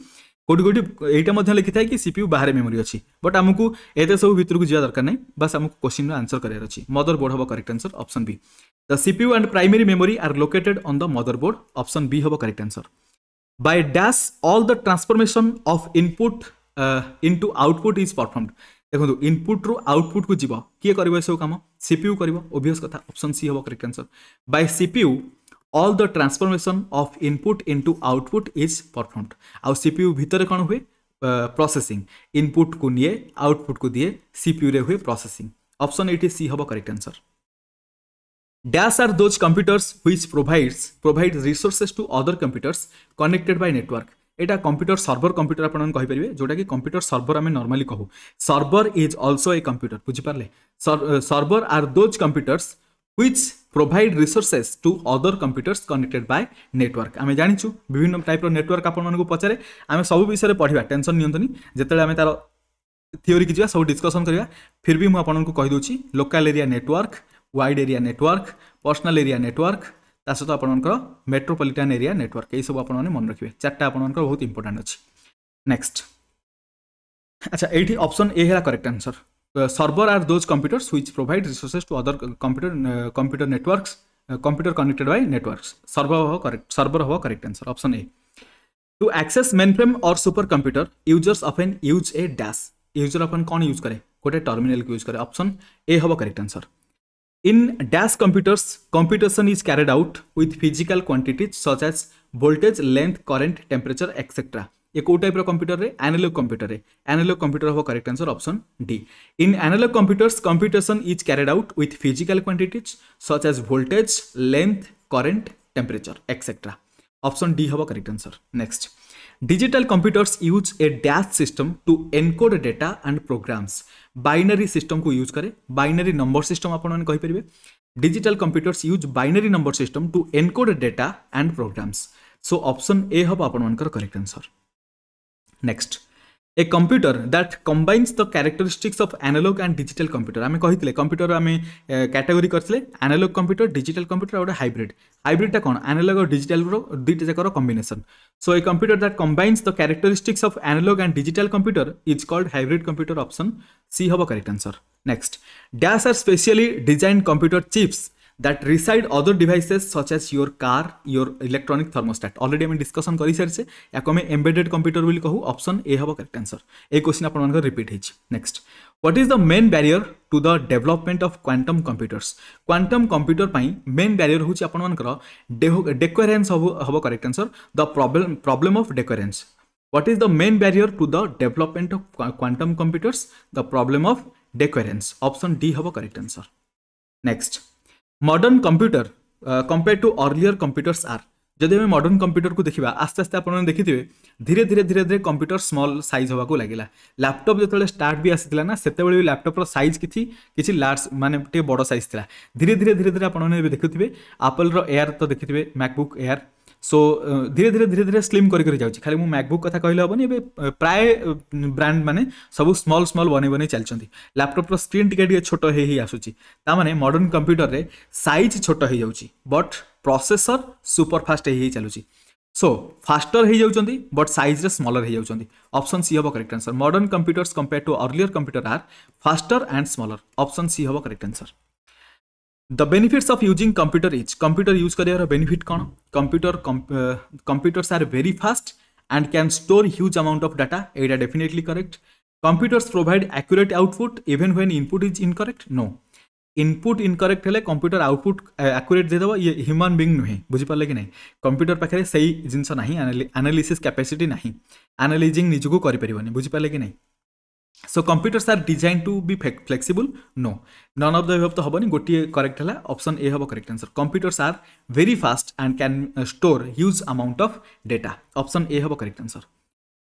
कौटी कौटी यहाँ लिखी था कि सीपीयू बाहर मेमोरी अच्छी बट आमको एत सब भितर को जी दरकार नहीं बस आम क्वेश्चन आंसर कर मदर बोर्ड हम correct answer option B the CPU and primary memory are located on the motherboard option B हम correct answer by dash all द transformation of input uh, output is is देखो इनपुट रु आउटपुट को जीव किए कर सब कम सीपीयू कर ओबिययस कथ अपसन सी हम correct answer by CPU all the transformation of input into output is performed आउ सीपीयू भितर कौन हुए प्रोसेसिंग इनपुट को निए आउटपुट को दिए सीपीयू रे हुए प्रोसेसिंग ऑप्शन एटी सी हम correct answer Dash are those computers which provides provide resources to other computers connected by network. এটা কম্পিউটর সর্ভর কম্পিউটর আপনার কহিপারে যেটাকি কম্পিউটর সর্ভর আমি নর্মালি কহু server is also a computer বুঝিপারে server are those computers which provide resources to other computers connected by network আমি জাঁচু বিভিন্ন টাইপ্র নেটওয়ার্ক আপনার পচারে আমি সব বিষয়ে পড়া টেনশন নিয়ন্তি যেত আমি তার থিওরি কি যা সব ডিসকসন করা ফির বি মু আপনার কহিদি local area network wide area network personal area network तासत आपर मेट्रोपलीटान एरिया नेटवर्क यही सब आपने मन रखिए चार्टा आपर बहुत इंपोर्टाट अच्छे नेक्स्ट अच्छा ये अप्सन ए है correct answer server are those computer which provide resources to other computer computer networks computer connected by networks server हो करेक्ट सर्वर हो correct answer option A to access frame or super computer users an use a dash user often कौन यूज करे गोटे टर्मिनाल यूज करे ऑप्शन ए हम correct answer In dash computers, computation is carried out with physical quantities such as voltage, length, current, temperature, etc. ये कौ टाइप कंप्यूटर रे एनालॉग कंप्यूटर रे एनालॉग कंप्यूटर हम correct answer option D in analogue computers computation is carried out with physical quantities such as voltage length current temperature etcetera option D हम correct answer next Digital computers use a dash system to encode data and programs. Binary system को use करे binary number system आपण मैंने कही परिवे Digital computers use binary number system to encode data and programs. So option A हब आपण मन कर correct answer. Next a computer that combines the characteristics of analog and digital computer আমি କହିଥିଲେ কম্পিউটর আমি ক্যাটাগরি করছিলে অ্যানালগ কম্পিউটর ডিজিটাল কম্পিউটর আর গোটে হাইব্রিড হাইব্রিডটা কোণ অ্যানালগ আর ডিজিটালর দুইটা যাকর combination so a computer that combines the characteristics of analogue and digital computer is called hybrid computer option C হব correct answer next dash are specially design computer chips that reside other devices such as your car, your electronic thermostat. Already I mean discussion करी सर से या को हमें embedded computer बोली कहू option A हबो correct answer. ए क्वेश्चन आपण मानकर रिपीट हेछि next what is the main barrier to the development of quantum computers quantum computer पाई मेन बैरियर होछि आपण मानकर डेकोरेंस हबो correct answer the problem problem of decoherence what is the main barrier to the development of quantum computers the problem of decoherence option d have a correct answer next modern computer compare to earlier computers are ଯଦି ଆମେ ମଡର୍ଣ୍ଣ କମ୍ପ୍ୟୁଟରକୁ ଦେଖିବା ଆସ୍ତେ ଆସ୍ତେ ଆପଣମାନେ ଦେଖିଥିବେ ଧୀରେ ଧୀରେ ଧୀରେ ଧୀରେ କମ୍ପ୍ୟୁଟର ସ୍ମଲ୍ ସାଇଜ୍ ହେବାକୁ ଲାଗିଲା ଲ୍ୟାପଟପ୍ ଯେତେବେଳେ ଷ୍ଟାର୍ଟ ବି ଆସିଥିଲା ନା ସେତେବେଳେ ବି ଲ୍ୟାପଟପ୍ର ସାଇଜ୍ କିଛି କିଛି ଲାର୍ଜ ମାନେ ଟିକେ ବଡ଼ ସାଇଜ୍ ଥିଲା ଧୀରେ ଧୀରେ ଧୀରେ ଧୀରେ ଆପଣମାନେ ଏବେ ଦେଖୁଥିବେ ଆପଲ୍ର ଏୟାର୍ ତ ଦେଖିଥିବେ ମ୍ୟାକବୁକ୍ ଏୟାର୍ সো ধীরে ধীরে ধীরে ধীরে স্লিম করি করে যাচ্ছি খালি মু ম্যাকবুক কথা কহিলে হবনি এবে প্রায় ব্রান্ড মানে সব স্মল স্মল বনাই বনাই চালছেন ল্যাপটপর স্ক্রিন টিকে টিকে ছোট হয়ে হয়ে আসুচি তা মানে মডর্ন কম্প্যুটরের সাইজ ছোট হয়ে যাচ্ছি বট প্রসেসর সুপর ফাস্ট হয়ে হয়ে চালুছি সো ফাস্টর হয়ে যাচ্ছেন বট সাইজরে স্মলর হয়ে যাচ্ছেন অপশন সি হব correct answer modern computers compare to earlier computer are faster and smaller option C হব correct answer The benefits of using computer is computer use career benefit con computer uh, computers are very fast and can store huge amount of data. It is definitely correct. Computers provide accurate output even when input is incorrect. No input incorrect hele computer output uh, accurate de dabo yeh human being nuhe bujhi parle ki nahi computer pakare sahi jinsa nahi analysis capacity nahi analyzing nijuku kari paribani bujhi parle ki nahi so computers are designed to be flexible? No. None of the above to hobani goti correct hala option A hobo correct answer. Computers are very fast and can uh, store huge amount of data. Option A hobo correct answer.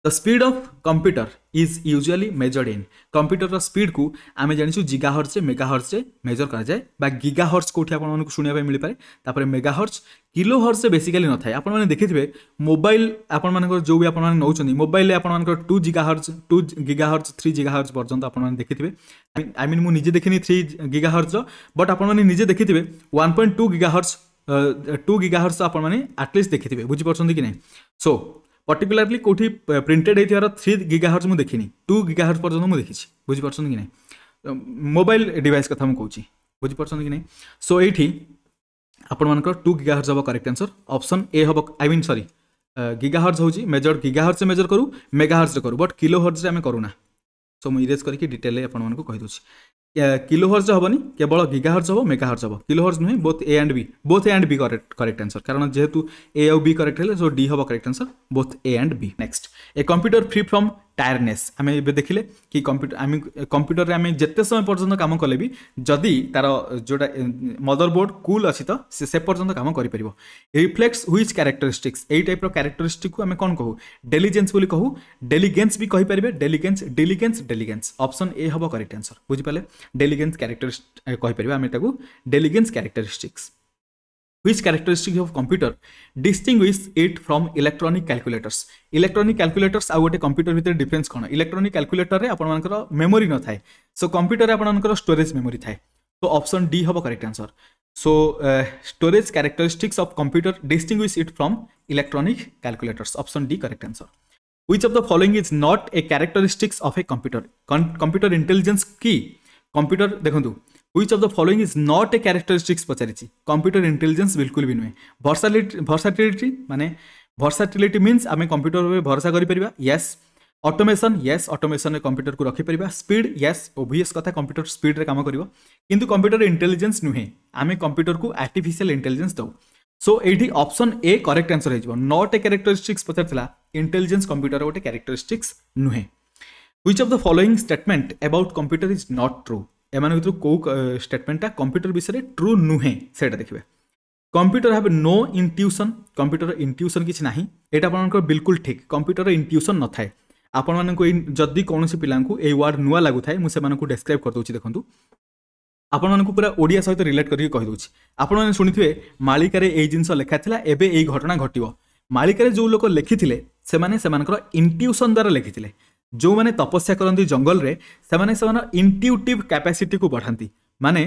The speed of computer is usually measured in computer speed को आम जानी जिगाहर्स मेगाहर्स मेजर कराए बा गिगाहर्स कौटी आपको शुणापी मिलपे तापर मेगाहर्स किलोहर्स बेसिकाली न थाए आपने देखिए मोबाइल आपण जो भी आपने नौ मोबाइल आपण two gigahertz two gigahertz three gigahertz पर्यटन आपने देखिए आई मीन मुझे देखनी थ्री गिगाहर्स बट आपजे देखिए one point two gigahertz two gigahertz आपने आटलिस्ट देखिए बुझीपार कि ना सो ପର୍ଟିକୁଲାରଲି କେଉଁଠି ପ୍ରିଣ୍ଟେଡ୍ ହେଇଥିବାର ଥ୍ରୀ ଗିଗା ହର୍ଜ ମୁଁ ଦେଖିନି ଟୁ ଗିଗା ହର୍ଜ ପର୍ଯ୍ୟନ୍ତ ମୁଁ ଦେଖିଛି ବୁଝିପାରୁଛନ୍ତି କି ନାହିଁ ମୋବାଇଲ ଡିଭାଇସ୍ କଥା ମୁଁ କହୁଛି ବୁଝିପାରୁଛନ୍ତି କି ନାହିଁ ସୋ ଏଇଠି ଆପଣମାନଙ୍କର ଟୁ ଗିଗା ହର୍ଜ ହେବ କରେକ୍ଟ ଆନ୍ସର ଅପସନ୍ ଏ ହେବ I mean sorry gigahertz ହେଉଛି ମେଜର ଗିଗା ହର୍ଜରେ ମେଜର କରୁ ମେଗା ହର୍ଜରେ କରୁ ବଟ୍ କିଲୋ ହର୍ଜରେ ଆମେ କରୁନା ସୋ ମୁଁ ଇରେଜ୍ କରିକି ଡିଟେଲରେ ଆପଣମାନଙ୍କୁ କହିଦେଉଛି किलोहर्ज तो हेनी केवल गिगा हर्ज हम मेगा हर्ज हम किलोहर्ज नुहे both A and B both A and B correct correct answer कारण जेहतु ए आउ बी करेक्ट है सो डी हम correct answer both A and B next a computer free from tiredness আমি এবার দেখিলে কি কম্পিউটর আমি কম্পিউটরে আমি যেতে সময় পর্যন্ত কাম কলে বি যদি তার যেটা মদর বোর্ড কুল অছি তো সে সে পর্যন্ত কাম করিপার রিফ্লেক্টস হুইচ ক্যারেক্টরিস্টিক্স এই টাইপ্র ক্যারেক্টরিস্টিক আমি কম কহু ডেলিজেন্স বলে কহু ডেলিগেন্স বি কহিপারে ডেলিগেন্স ডেলিগেন্স ডেলিগেন্স অপশন এ হব করেক্ট আনসর বুঝিপারে ডেলিগেন্স ক্যারেক্টরিস্ট কহিপার আমি এটা ডেলিগেন্স ক্যারেক্টরিস্টিক্স which characteristic of computer distinguish it from electronic calculators electronic calculators ଆଉ ଗୋଟେ computer ଭିତରେ difference କ'ଣ electronic calculator ରେ ଆପଣମାନଙ୍କର memory ନ ଥାଏ so computer ରେ ଆପଣମାନଙ୍କର storage memory ଥାଏ so option d ହବ correct answer so uh, storage characteristics of computer distinguish it from electronic calculators option d correct answer which of the following is not a characteristics of a computer Com computer intelligence key computer ଦେଖନ୍ତୁ which of the following is not a characteristics পচারিছি কম্পিউটর ইন্টেলিজেন্স বিলকুল বি নুহে ভরসালিটি ভরসাটিলিটি মানে ভরসাটিলিটি মিন্স আমি কম্পিউটর উপরে ভরসা করিপারিবা yes automation yes automation computer কু রখিপারিবা স্পিড য়েস ওভিএস কথা কম্পিউটর স্পিড্রে কাম করিব কিন্তু কম্পিউটর ইন্টেলিজেন্স নুহে আমি কম্পিউটর কু আর্টিফিশিয়াল ইন্টেলিজেন্স দৌ সো এইটি অপশন এ করেক্ট আনসর হয়ে নট এ ক্যারেক্টরিস্টিক্স পচারিলা ইন্টেলিজেন্স কম্পিউটর গোটে ক্যারেক্টরিস্টিক্স নুহে which of the following statement about computer is not true এমান ভিতর কেউ স্টেটমেন্টটা কম্পুটর বিষয়ে ট্রু নুহে সেটা দেখবে computer have no intuition computer intuition কিছু না এটা আপনার বিলকুল ঠিক কম্পুটর ইনটিউশন নথায় ଆପଣମାନଙ୍କୁ ଏଇ ଯଦି କୌଣସି ପିଲାଙ୍କୁ ଏଇ ୱାର୍ଡ଼ ନୂଆ ଲାଗୁଥାଏ ମୁଁ ସେମାନଙ୍କୁ ଡେସ୍କ୍ରାଇବ୍ କରିଦେଉଛି ଦେଖନ୍ତୁ ଆପଣମାନଙ୍କୁ ପୁରା ଓଡ଼ିଆ ସହିତ ରିଲେଟ୍ କରିକି କହିଦେଉଛି ଆପଣମାନେ ଶୁଣିଥିବେ ମାଳିକାରେ ଏଇ ଜିନିଷ ଲେଖା ଥିଲା ଏବେ ଏଇ ଘଟଣା ଘଟିବ ମାଳିକାରେ ଯେଉଁ ଲୋକ ଲେଖିଥିଲେ ସେମାନେ ସେମାନଙ୍କର ଇଣ୍ଟ୍ୟୁସନ୍ ଦ୍ୱାରା ଲେଖିଥିଲେ ଯେଉଁମାନେ ତପସ୍ୟା କରନ୍ତି ଜଙ୍ଗଲରେ ସେମାନେ ସେମାନଙ୍କ ଇଣ୍ଟ୍ୟୁଟିଭ୍ କ୍ୟାପାସିଟିକୁ ବଢ଼ାନ୍ତି ମାନେ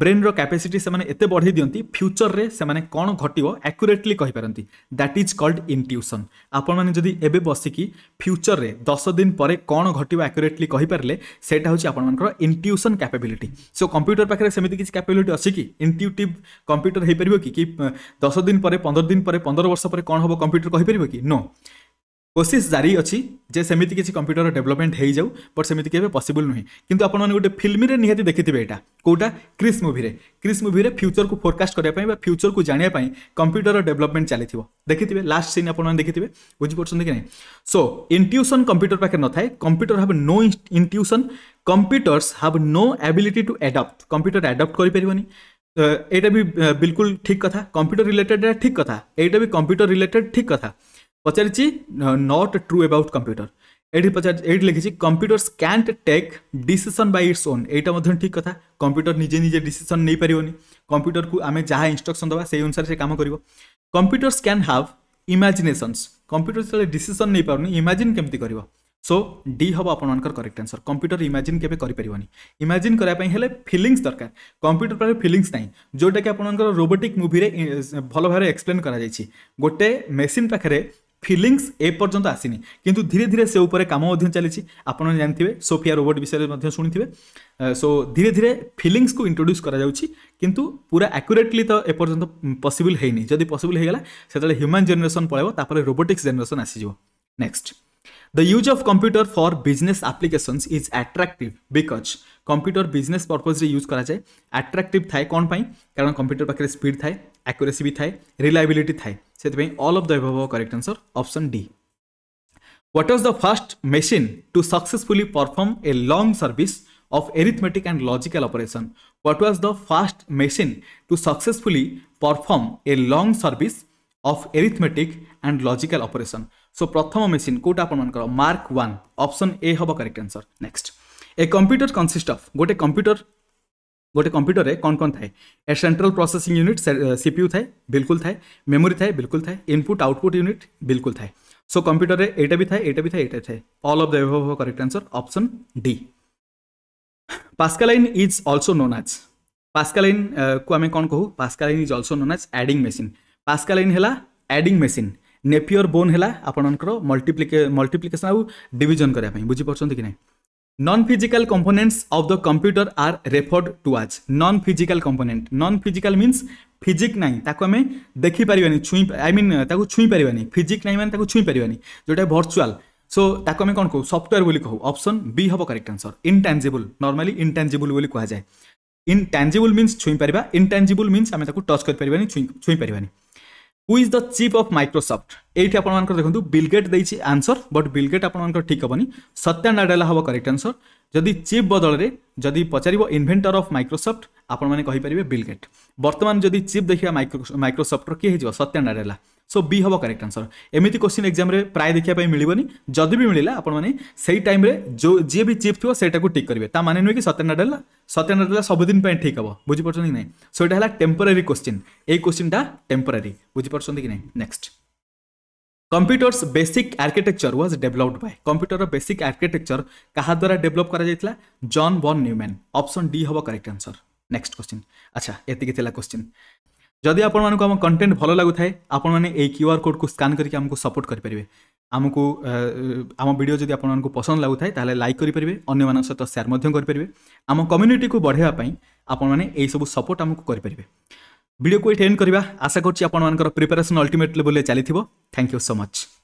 ବ୍ରେନ୍ର କ୍ୟାପାସିଟି ସେମାନେ ଏତେ ବଢ଼େଇ ଦିଅନ୍ତି ଫ୍ୟୁଚରରେ ସେମାନେ କ'ଣ ଘଟିବ ଆକ୍ୟୁରେଟଲି କହିପାରନ୍ତି ଦ୍ୟାଟ୍ ଇଜ୍ କଲ୍ଡ ଇଣ୍ଟ୍ୟୁସନ୍ ଆପଣମାନେ ଯଦି ଏବେ ବସିକି ଫ୍ୟୁଚରରେ ଦଶ ଦିନ ପରେ କ'ଣ ଘଟିବ ଆକ୍ୟୁରେଟଲି କହିପାରିଲେ ସେଇଟା ହେଉଛି ଆପଣମାନଙ୍କର ଇଣ୍ଟ୍ୟୁସନ୍ କ୍ୟାପାବିଲିଟି ସୋ କମ୍ପ୍ୟୁଟର ପାଖରେ ସେମିତି କିଛି କ୍ୟାପାବିଲିଟି ଅଛି କି ଇଣ୍ଟ୍ୟୁଟିଭ୍ କମ୍ପ୍ୟୁଟର ହେଇପାରିବ କି କି ଦଶ ଦିନ ପରେ ପନ୍ଦର ଦିନ ପରେ ପନ୍ଦର ବର୍ଷ ପରେ କ'ଣ ହେବ କମ୍ପ୍ୟୁଟର କହିପାରିବ କି ନୋ কোশিশ জারি অছি যে সেমিতি কিছু কম্পিউটর ডেভেলপমেন্ট হয়ে যাও বট সেমিতি কেবে পসিবল নুহে কিন্তু আপনার গোটে ফিল্মিরে নিহতি দেখিথিবে এটা কোটা ক্রিস মুভিরে ক্রিস মুভিরে ফ্যুচরক ফোরকাস্ট করা বা ফ্যুচরক জাঁয়া কম্পিউটর ডেভেলপমেন্ট চালি দেখিথিবে লাস্ট সিন আপনার দেখিথিবে বুঝিপারছেন কি না সো ইন্টিউশন কম্পিউটর পাখে নথায় computer have no intuition computers have no ability to adapt computer adapt করে পারবনি এইটা বি বিলকুল ঠিক কথা কম্পিউটর রিলেটেড ঠিক কথা এইটা বি কম্পিউটর রিলেটেড ঠিক কথা ପଚାରିଛି ନଟ୍ ଟ୍ରୁ ଆବାଉଟ୍ କମ୍ପ୍ୟୁଟର ଏଇଠି ପଚାରି ଏଇଠି ଲେଖିଛି computer can't take decision by its own ଏଇଟା ମଧ୍ୟ ଠିକ୍ କଥା କମ୍ପ୍ୟୁଟର ନିଜେ ନିଜେ ଡିସିସନ୍ ନେଇପାରିବନି କମ୍ପ୍ୟୁଟରକୁ ଆମେ ଯାହା ଇନଷ୍ଟ୍ରକ୍ସନ୍ ଦେବା ସେଇ ଅନୁସାରେ ସେ କାମ କରିବ computers can have imaginations computer ଯେତେବେଳେ ଡିସିସନ୍ ନେଇପାରୁନି ଇମାଜିନ୍ କେମିତି କରିବ ସୋ ଡି ହେବ ଆପଣମାନଙ୍କର କରେକ୍ଟ ଆନ୍ସର କମ୍ପ୍ୟୁଟର ଇମାଜିନ୍ କେବେ କରିପାରିବନି ଇମାଜିନ୍ କରିବା ପାଇଁ ହେଲେ ଫିଲିଙ୍ଗସ୍ ଦରକାର କମ୍ପ୍ୟୁଟର ପାଖରେ ଫିଲିଙ୍ଗସ୍ ନାହିଁ ଯେଉଁଟାକି ଆପଣଙ୍କର ରୋବୋଟିକ୍ ମୁଭିରେ ଭଲ ଭାବରେ ଏକ୍ସପ୍ଲେନ୍ କରାଯାଇଛି ଗୋଟେ ମେସିନ୍ ପାଖରେ ফিলিংস এ পর্যন্ত আসিনি কিন্তু ধীরে ধীরে সে উপরে কাম মধ্যে চালিছি আপনারা জানিথিবে সোফিয়া রোবট বিষয়ে মধ্যে শুনিথিবে সো ধীরে ধীরে ফিলিংস ফিলিংসকে ইন্ট্রোডিউস করা যাচ্ছে কিন্তু পুরা আকুরেটলি তো এ পর্যন্ত পসিবল হয়নি যদি পসিবল হয়ে গেলা সেতলে হ্যুমান জেনারেসন পড়াইব তারপরে রোবোটিক্স জেনারেসন আসিযোগ next The use of computer for business applications is attractive because computer business purpose रे यूज करा जाए attractive थाए कौन पाई कारण computer पाखे speed थाए accuracy भी थाए reliability थाए So all of the above above correct answer Option D. What was the first machine to successfully perform a long service of arithmetic and logical operation? What was the first machine to successfully perform a long service of arithmetic and logical operation? So, prathama machine, kota apanmankara, mark 1, option A hoba correct answer. Next, a computer consists of, gote computer गोटे में कौन कौन थाए ए सेंट्रल प्रोसेसिंग यूनिट सीपीयू थाए बिल्कुल थाए मेमोरी थाए बिल्कुल थाए इनपुट आउटपुट यूनिट बिल्कुल थाए सो कंप्यूटर एटा भी थाए एटा भी थाए एटा थाए all of the above correct answer option D Pascaline is also known as Pascaline को आम कौन कहू Pascaline is also known as adding machine Pascaline है एडिंग मेसीन नेपियर बोन है आपण मल्टीप्लिके मल्टीप्लिकेसन आउ डिजन करने बुझीप कि ना Non-physical components of the computer are referred to as non-physical component. Non-physical means ফিজিক নাই তাকে আমি দেখি পারিবানি ছুঁই আই মিন তাকে ছুঁই পারিবানি ফিজিক নাই মানে তাকে ছুঁই পারিবানি যেটা ভর্চুয়াল সো তাকে আমি কোন কো সফটওয়্যার বলি কহু অপশন বি হব correct answer intangible normally intangible বলে যায় ইনট্যাঞ্জিবল মিন্স পারিবা ইনট্যাঞ্জিবল মিন্স আমি তাকে টচ ছুঁই পারিবানি who is the chief of Microsoft এইটি আপনার দেখুন বিলগেট দিয়েছি আনসর বট বিলগেট আপনার ঠিক হবনি সত্যা নাডেলা হব করেক্ট আনসর যদি চিফ বদলরে যদি পচারিব ইনভেন্টর অফ মাইক্রোসফট আপনার কহিপারে বিলগেট বর্তমান যদি চিফ দেখা মাইক্রোসফটর কি হয়ে সত্যা নাডেলা সো বি হব করেক্ট আনসর এমিতি কোশ্চিন এক্সামে প্রায় দেখা মিলবনি যদি বি মিলা আপনার সেই টাইমে যে বি চিপ থাকবে সেটা টিক করবে তা মানে নুহে কি সত্য নাডেলা সত্য নাডেলা সবুদিন ঠিক হব বুঝিপারছেন কি না সো এটা হল টেম্পোরারি কোশ্চিন এই কোশ্চিনটা টেম্পোরারি বুঝিপারছেন কি না next computers basic architecture was developed by computer basic architecture কাহা দ্বারা ডেভেলপ করা যাই John von Neumann option D হব করেক্ট আনসর নেক্সট কোশ্চিন আচ্ছা এতিকি লা কোশ্চিন ଯଦି ଆପଣମାନଙ୍କୁ ଆମ କଣ୍ଟେଣ୍ଟ ଭଲ ଲାଗୁଥାଏ ଆପଣମାନେ ଏଇ କ୍ୟୁ ଆର୍ କୋଡ଼୍କୁ ସ୍କାନ୍ କରିକି ଆମକୁ ସପୋର୍ଟ କରିପାରିବେ ଆମକୁ ଆମ ଭିଡ଼ିଓ ଯଦି ଆପଣମାନଙ୍କୁ ପସନ୍ଦ ଲାଗୁଥାଏ ତାହେଲେ ଲାଇକ୍ କରିପାରିବେ ଅନ୍ୟମାନଙ୍କ ସହିତ ସେୟାର ମଧ୍ୟ କରିପାରିବେ ଆମ କମ୍ୟୁନିଟିକୁ ବଢ଼ାଇବା ପାଇଁ ଆପଣମାନେ ଏହିସବୁ ସପୋର୍ଟ ଆମକୁ କରିପାରିବେ ଭିଡ଼ିଓକୁ ଏଇଠି ଏଣ୍ଡ କରିବା ଆଶା କରୁଛି ଆପଣମାନଙ୍କର ପ୍ରିପାରେସନ୍ ଅଲ୍ଟିମେଟ୍ ଲେଭେଲରେ ଚାଲିଥିବ ଥ୍ୟାଙ୍କ ୟୁ ସୋ ମଚ୍